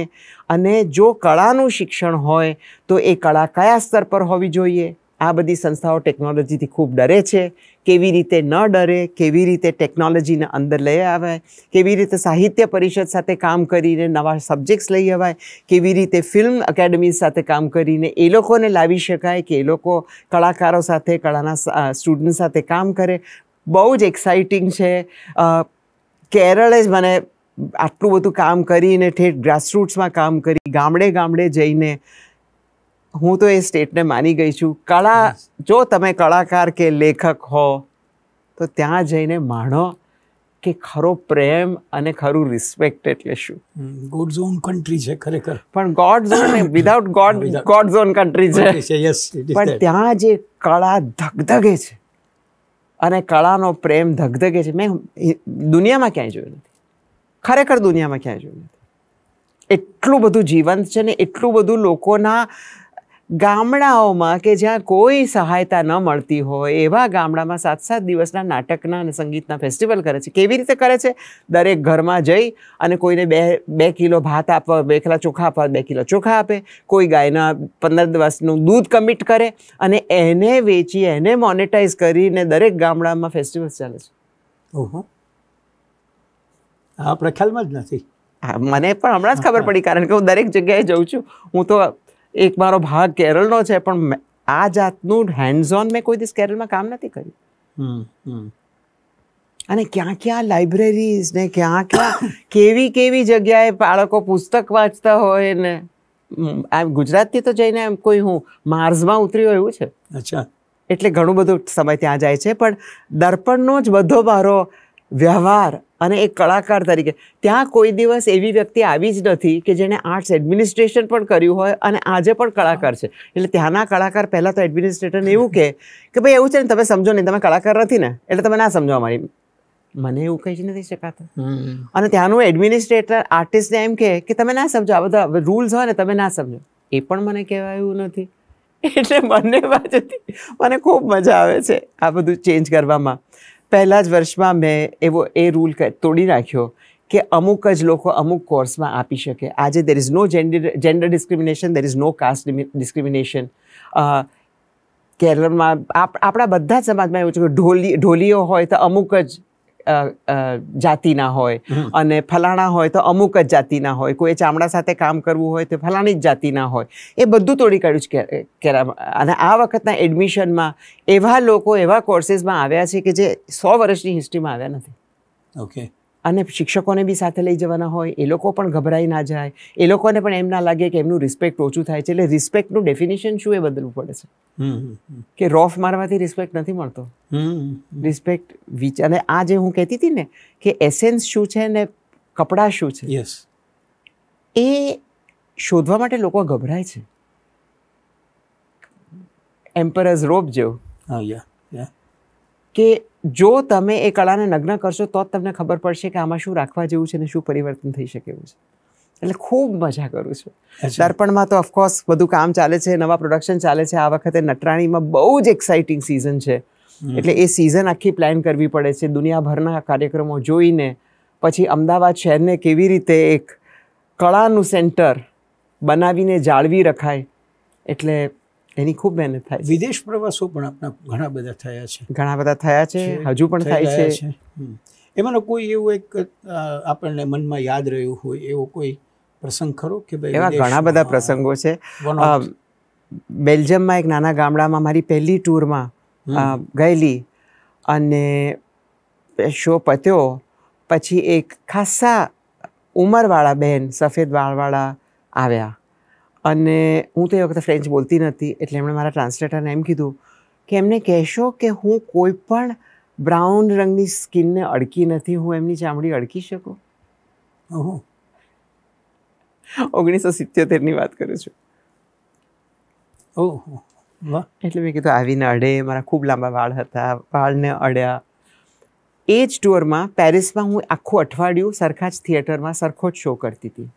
અને જો કળાનું શિક્ષણ હોય તો એ કળા કયા સ્તર પર હોવી જોઈએ આ બધી સંસ્થાઓ ટેકનોલોજીથી ખૂબ ડરે છે કેવી રીતે ન ડરે કેવી રીતે ટેકનોલોજીને અંદર લઈ આવે કેવી રીતે સાહિત્ય પરિષદ સાથે કામ કરીને નવા સબ્જેક્ટ્સ લઈ અવાય કેવી રીતે ફિલ્મ એકેડમી સાથે કામ કરીને એ લોકોને લાવી શકાય કે એ લોકો કળાકારો સાથે કળાના સ્ટુડન્ટ સાથે કામ કરે બહુ જ એક્સાઇટિંગ છે કેરળે જ મને આટલું બધું કામ કરીને ઠેઠ ગ્રાસરૂટ્સમાં કામ કરી ગામડે ગામડે જઈને હું તો એ સ્ટેટને માની ગઈ છું કળા જો તમે કલાકાર કે લેખક હો તો ત્યાં જઈને માણો કે ખરો પ્રેમ અને ખરું રિસ્પેક્ટ એટલે શું ગોડ ઝોન કન્ટ્રી છે ખરેખર પણ God's own without God God's own country છે યસ પણ ત્યાં જે કળા ધગધગે છે અને કળાનો પ્રેમ ધગધગે છે મેં દુનિયામાં ક્યાંય જોયું નથી ખરેખર દુનિયામાં ક્યાંય જોયું નથી એટલું બધું જીવંત છે ને એટલું બધું લોકોના ગામડાઓમાં કે જ્યાં કોઈ સહાયતા ન મળતી હોય એવા ગામડામાં સાત સાત દિવસના નાટકના અને સંગીતના ફેસ્ટિવલ કરે છે કેવી રીતે કરે છે દરેક ઘરમાં જઈ અને કોઈને બે બે કિલો ભાત આપવા બે કિલો ચોખા આપવા બે કિલો ચોખા આપે કોઈ ગાયના પંદર દિવસનું દૂધ કમિટ કરે અને એને વેચી એને મોનેટાઈઝ કરીને દરેક ગામડામાં ફેસ્ટિવલ ચાલે છે ઓહો હા પ્રખ્યાલમાં જ નથી મને પણ હમણાં જ ખબર પડી કારણ કે હું દરેક જગ્યાએ જઉં છું હું તો એક મારો ભાગ કેરળનો છે પણ આ જાતનું હેન્ડઝોન મેં કોઈ દિવસ કેરળમાં કામ નથી કર્યું અને ક્યાં ક્યાં લાઇબ્રેરીઝ ને ક્યાં ક્યાં કેવી કેવી જગ્યાએ બાળકો પુસ્તક વાંચતા હોય ને આમ ગુજરાતથી તો જઈને એમ કોઈ હું માર્સમાં ઉતર્યો એવું છે અચ્છા એટલે ઘણું બધું સમય ત્યાં જાય છે પણ દર્પણનો જ બધો મારો વ્યવહાર અને એક કલાકાર તરીકે ત્યાં કોઈ દિવસ એવી વ્યક્તિ આવી જ નથી કે જેણે આર્ટ્સ એડમિનિસ્ટ્રેશન પણ કર્યું હોય અને આજે પણ કલાકાર છે એટલે ત્યાંના કલાકાર પહેલાં તો એડમિનિસ્ટ્રેટરને એવું કહે કે ભાઈ એવું છે ને તમે સમજો નહીં તમે કલાકાર નથી ને એટલે તમે ના સમજવા અમારી મને એવું કહી જ નથી શકાતું અને ત્યાંનું એડમિનિસ્ટ્રેટર આર્ટિસ્ટને એમ કહે કે તમે ના સમજો આ બધા રૂલ્સ હોય ને તમે ના સમજો એ પણ મને કહેવાય એવું નથી એટલે બંને બાજુથી મને ખૂબ મજા આવે છે આ બધું ચેન્જ કરવામાં પહેલા જ વર્ષમાં મેં એવો એ રૂલ તોડી નાખ્યો કે અમુક જ લોકો અમુક કોર્સમાં આપી શકે આજે there is no gender gender discrimination there is no caste discrimination કેરળમાં આપણા બધા જ સમાજમાં એવું છે કે ઢોલી ઢોલીઓ હોય તો અમુક જ જાતિના હોય અને ફલાણા હોય તો અમુક જ જાતિના હોય કોઈ ચામડા સાથે કામ કરવું હોય તો ફલાણી જ જાતિના હોય એ બધું તોડી કાઢ્યું છે કેરા અને આ વખતના એડમિશનમાં એવા લોકો એવા કોર્સીસમાં આવ્યા છે કે જે સો વર્ષની હિસ્ટ્રીમાં આવ્યા નથી ઓકે અને શિક્ષકોને બી સાથે લઈ જવાના હોય એ લોકો પણ ગભરાઈ ના જાય એ લોકોને પણ એમ ના લાગે કે એમનું રિસ્પેક્ટ ઓછું થાય છે એટલે રિસ્પેક્ટનું ડેફિનેશન શું એ બદલવું પડે છે કે રોફ મારવાથી રિસ્પેક્ટ નથી મળતો રિસ્પેક્ટ વિચ અને આ જે હું કહેતી હતી ને કે એસેન્સ શું છે ને કપડાં શું છે યસ એ શોધવા માટે લોકો ગભરાય છે એમ્પરસ રોપ જેવું હા યા કે જો તમે એ કળાને નગ્ન કરશો તો જ તમને ખબર પડશે કે આમાં શું રાખવા જેવું છે ને શું પરિવર્તન થઈ શકે એવું છે એટલે ખૂબ મજા કરું છું દર્પણમાં તો ઓફકોર્સ બધું કામ ચાલે છે નવા પ્રોડક્શન ચાલે છે આ વખતે નટરાણીમાં બહુ જ એક્સાઇટિંગ સિઝન છે એટલે એ સિઝન આખી પ્લાન કરવી પડે છે દુનિયાભરના કાર્યક્રમો જોઈને પછી અમદાવાદ શહેરને કેવી રીતે એક કળાનું સેન્ટર બનાવીને જાળવી રખાય એટલે એની ખૂબ મહેનત થાય વિદેશ પ્રવાસો પણ આપણા ઘણા બધા થયા છે ઘણા બધા થયા છે હજુ પણ થાય છે એમાંનો કોઈ એવું એક આપણને મનમાં યાદ રહ્યું હોય એવો કોઈ પ્રસંગ ખરો કે ભાઈ એવા ઘણા બધા પ્રસંગો છે બેલ્જિયમમાં એક નાના ગામડામાં મારી પહેલી ટૂરમાં ગયેલી અને શો પત્યો પછી એક ખાસા ઉંમરવાળા બહેન સફેદ વાળવાળા આવ્યા અને હું તે વખતે ફ્રેન્ચ બોલતી નથી એટલે એમણે મારા ટ્રાન્સલેટરને એમ કીધું કે એમને કહેશો કે હું કોઈ પણ બ્રાઉન રંગની સ્કિનને અડકી નથી હું એમની ચામડી અડકી શકું ઓગણીસો સિત્યોતેરની વાત કરું છું ઓહો એટલે મેં કીધું આવીને અડે મારા ખૂબ લાંબા વાળ હતા વાળને અડ્યા એ જ ટૂરમાં પેરિસમાં હું આખું અઠવાડિયું સરખા જ થિયેટરમાં સરખો જ શો કરતી હતી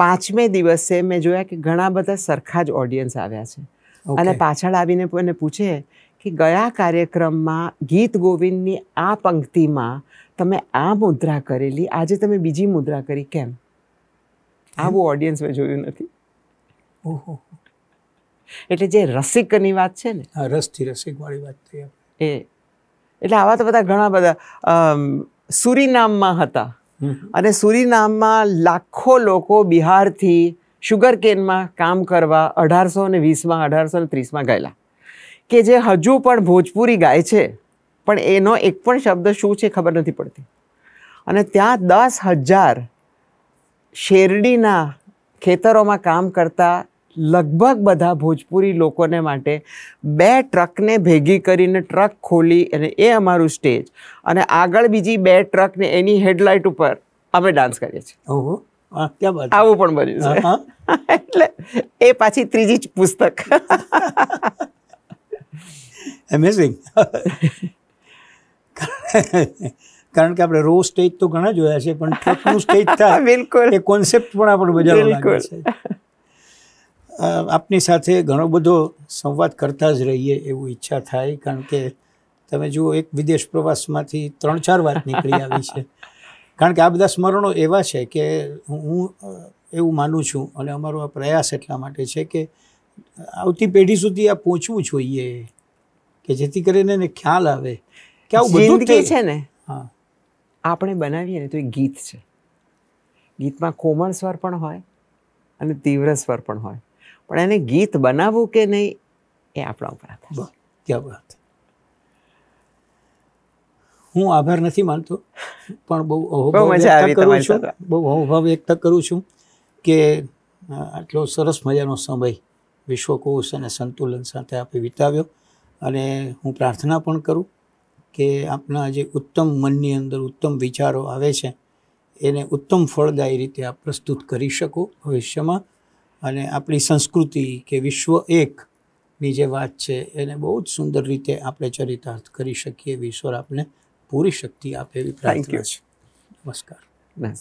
પાંચમે દિવસે મેં જોયા કે ઘણા બધા સરખા જ ઓડિયન્સ આવ્યા છે અને પાછળ આવીને મને પૂછે કે ગયા કાર્યક્રમમાં ગીત ગોવિંદની આ પંક્તિમાં તમે આ મુદ્રા કરેલી આજે તમે બીજી મુદ્રા કરી કેમ આવું ઓડિયન્સ મેં જોયું નથી ઓહો એટલે જે રસિકની વાત છે ને રસથી રસિકવાળી વાત થઈ એ એટલે આવા તો બધા ઘણા બધા સુરીનામમાં હતા અને સુરીનામમાં લાખો લોકો બિહારથી શુગર કેનમાં કામ કરવા અઢારસો ને વીસમાં અઢારસો ને ત્રીસમાં ગયેલા કે જે હજુ પણ ભોજપુરી ગાય છે પણ એનો એક પણ શબ્દ શું છે ખબર નથી પડતી અને ત્યાં દસ હજાર શેરડીના ખેતરોમાં કામ કરતા લગભગ બધા ભોજપુરી લોકોને માટે બે ટ્રકને ભેગી કરીને ટ્રક ખોલી અને એ અમારું સ્ટેજ અને આગળ બીજી બે ટ્રકને એની હેડલાઇટ ઉપર અમે ડાન્સ કરીએ છીએ આવું પણ બન્યું છે એટલે એ પાછી ત્રીજી જ પુસ્તક એમેઝિંગ કારણ કે આપણે રો સ્ટેજ તો ઘણા જોયા છે પણ ટ્રકનું સ્ટેજ થાય બિલકુલ એ કોન્સેપ્ટ પણ આપણે બજાવવા બિલકુલ છે આપની સાથે ઘણો બધો સંવાદ કરતા જ રહીએ એવું ઈચ્છા થાય કારણ કે તમે જુઓ એક વિદેશ પ્રવાસમાંથી ત્રણ ચાર વાત નીકળી આવી છે કારણ કે આ બધા સ્મરણો એવા છે કે હું એવું માનું છું અને અમારો આ પ્રયાસ એટલા માટે છે કે આવતી પેઢી સુધી આ પહોંચવું જોઈએ કે જેથી કરીને એને ખ્યાલ આવે કે આવું બધું છે ને હા આપણે બનાવીએ ને તો એ ગીત છે ગીતમાં કોમળ સ્વર પણ હોય અને તીવ્ર સ્વર પણ હોય પણ એને ગીત બનાવવું કે નહીં એ આપણા ઉપર આધાર હું આભાર નથી માનતો પણ બહુ અહોભાવ કરું છું બહુ અહોભાવ વ્યક્ત કરું છું કે આટલો સરસ મજાનો સમય વિશ્વકોશ અને સંતુલન સાથે આપણે વિતાવ્યો અને હું પ્રાર્થના પણ કરું કે આપના જે ઉત્તમ મનની અંદર ઉત્તમ વિચારો આવે છે એને ઉત્તમ ફળદાયી રીતે આપ પ્રસ્તુત કરી શકો ભવિષ્યમાં અને આપણી સંસ્કૃતિ કે વિશ્વ એકની જે વાત છે એને બહુ જ સુંદર રીતે આપણે ચરિતાર્થ કરી શકીએ એવી ઈશ્વર આપને પૂરી શક્તિ આપે એવી પ્રાર્થના છે નમસ્કાર બસ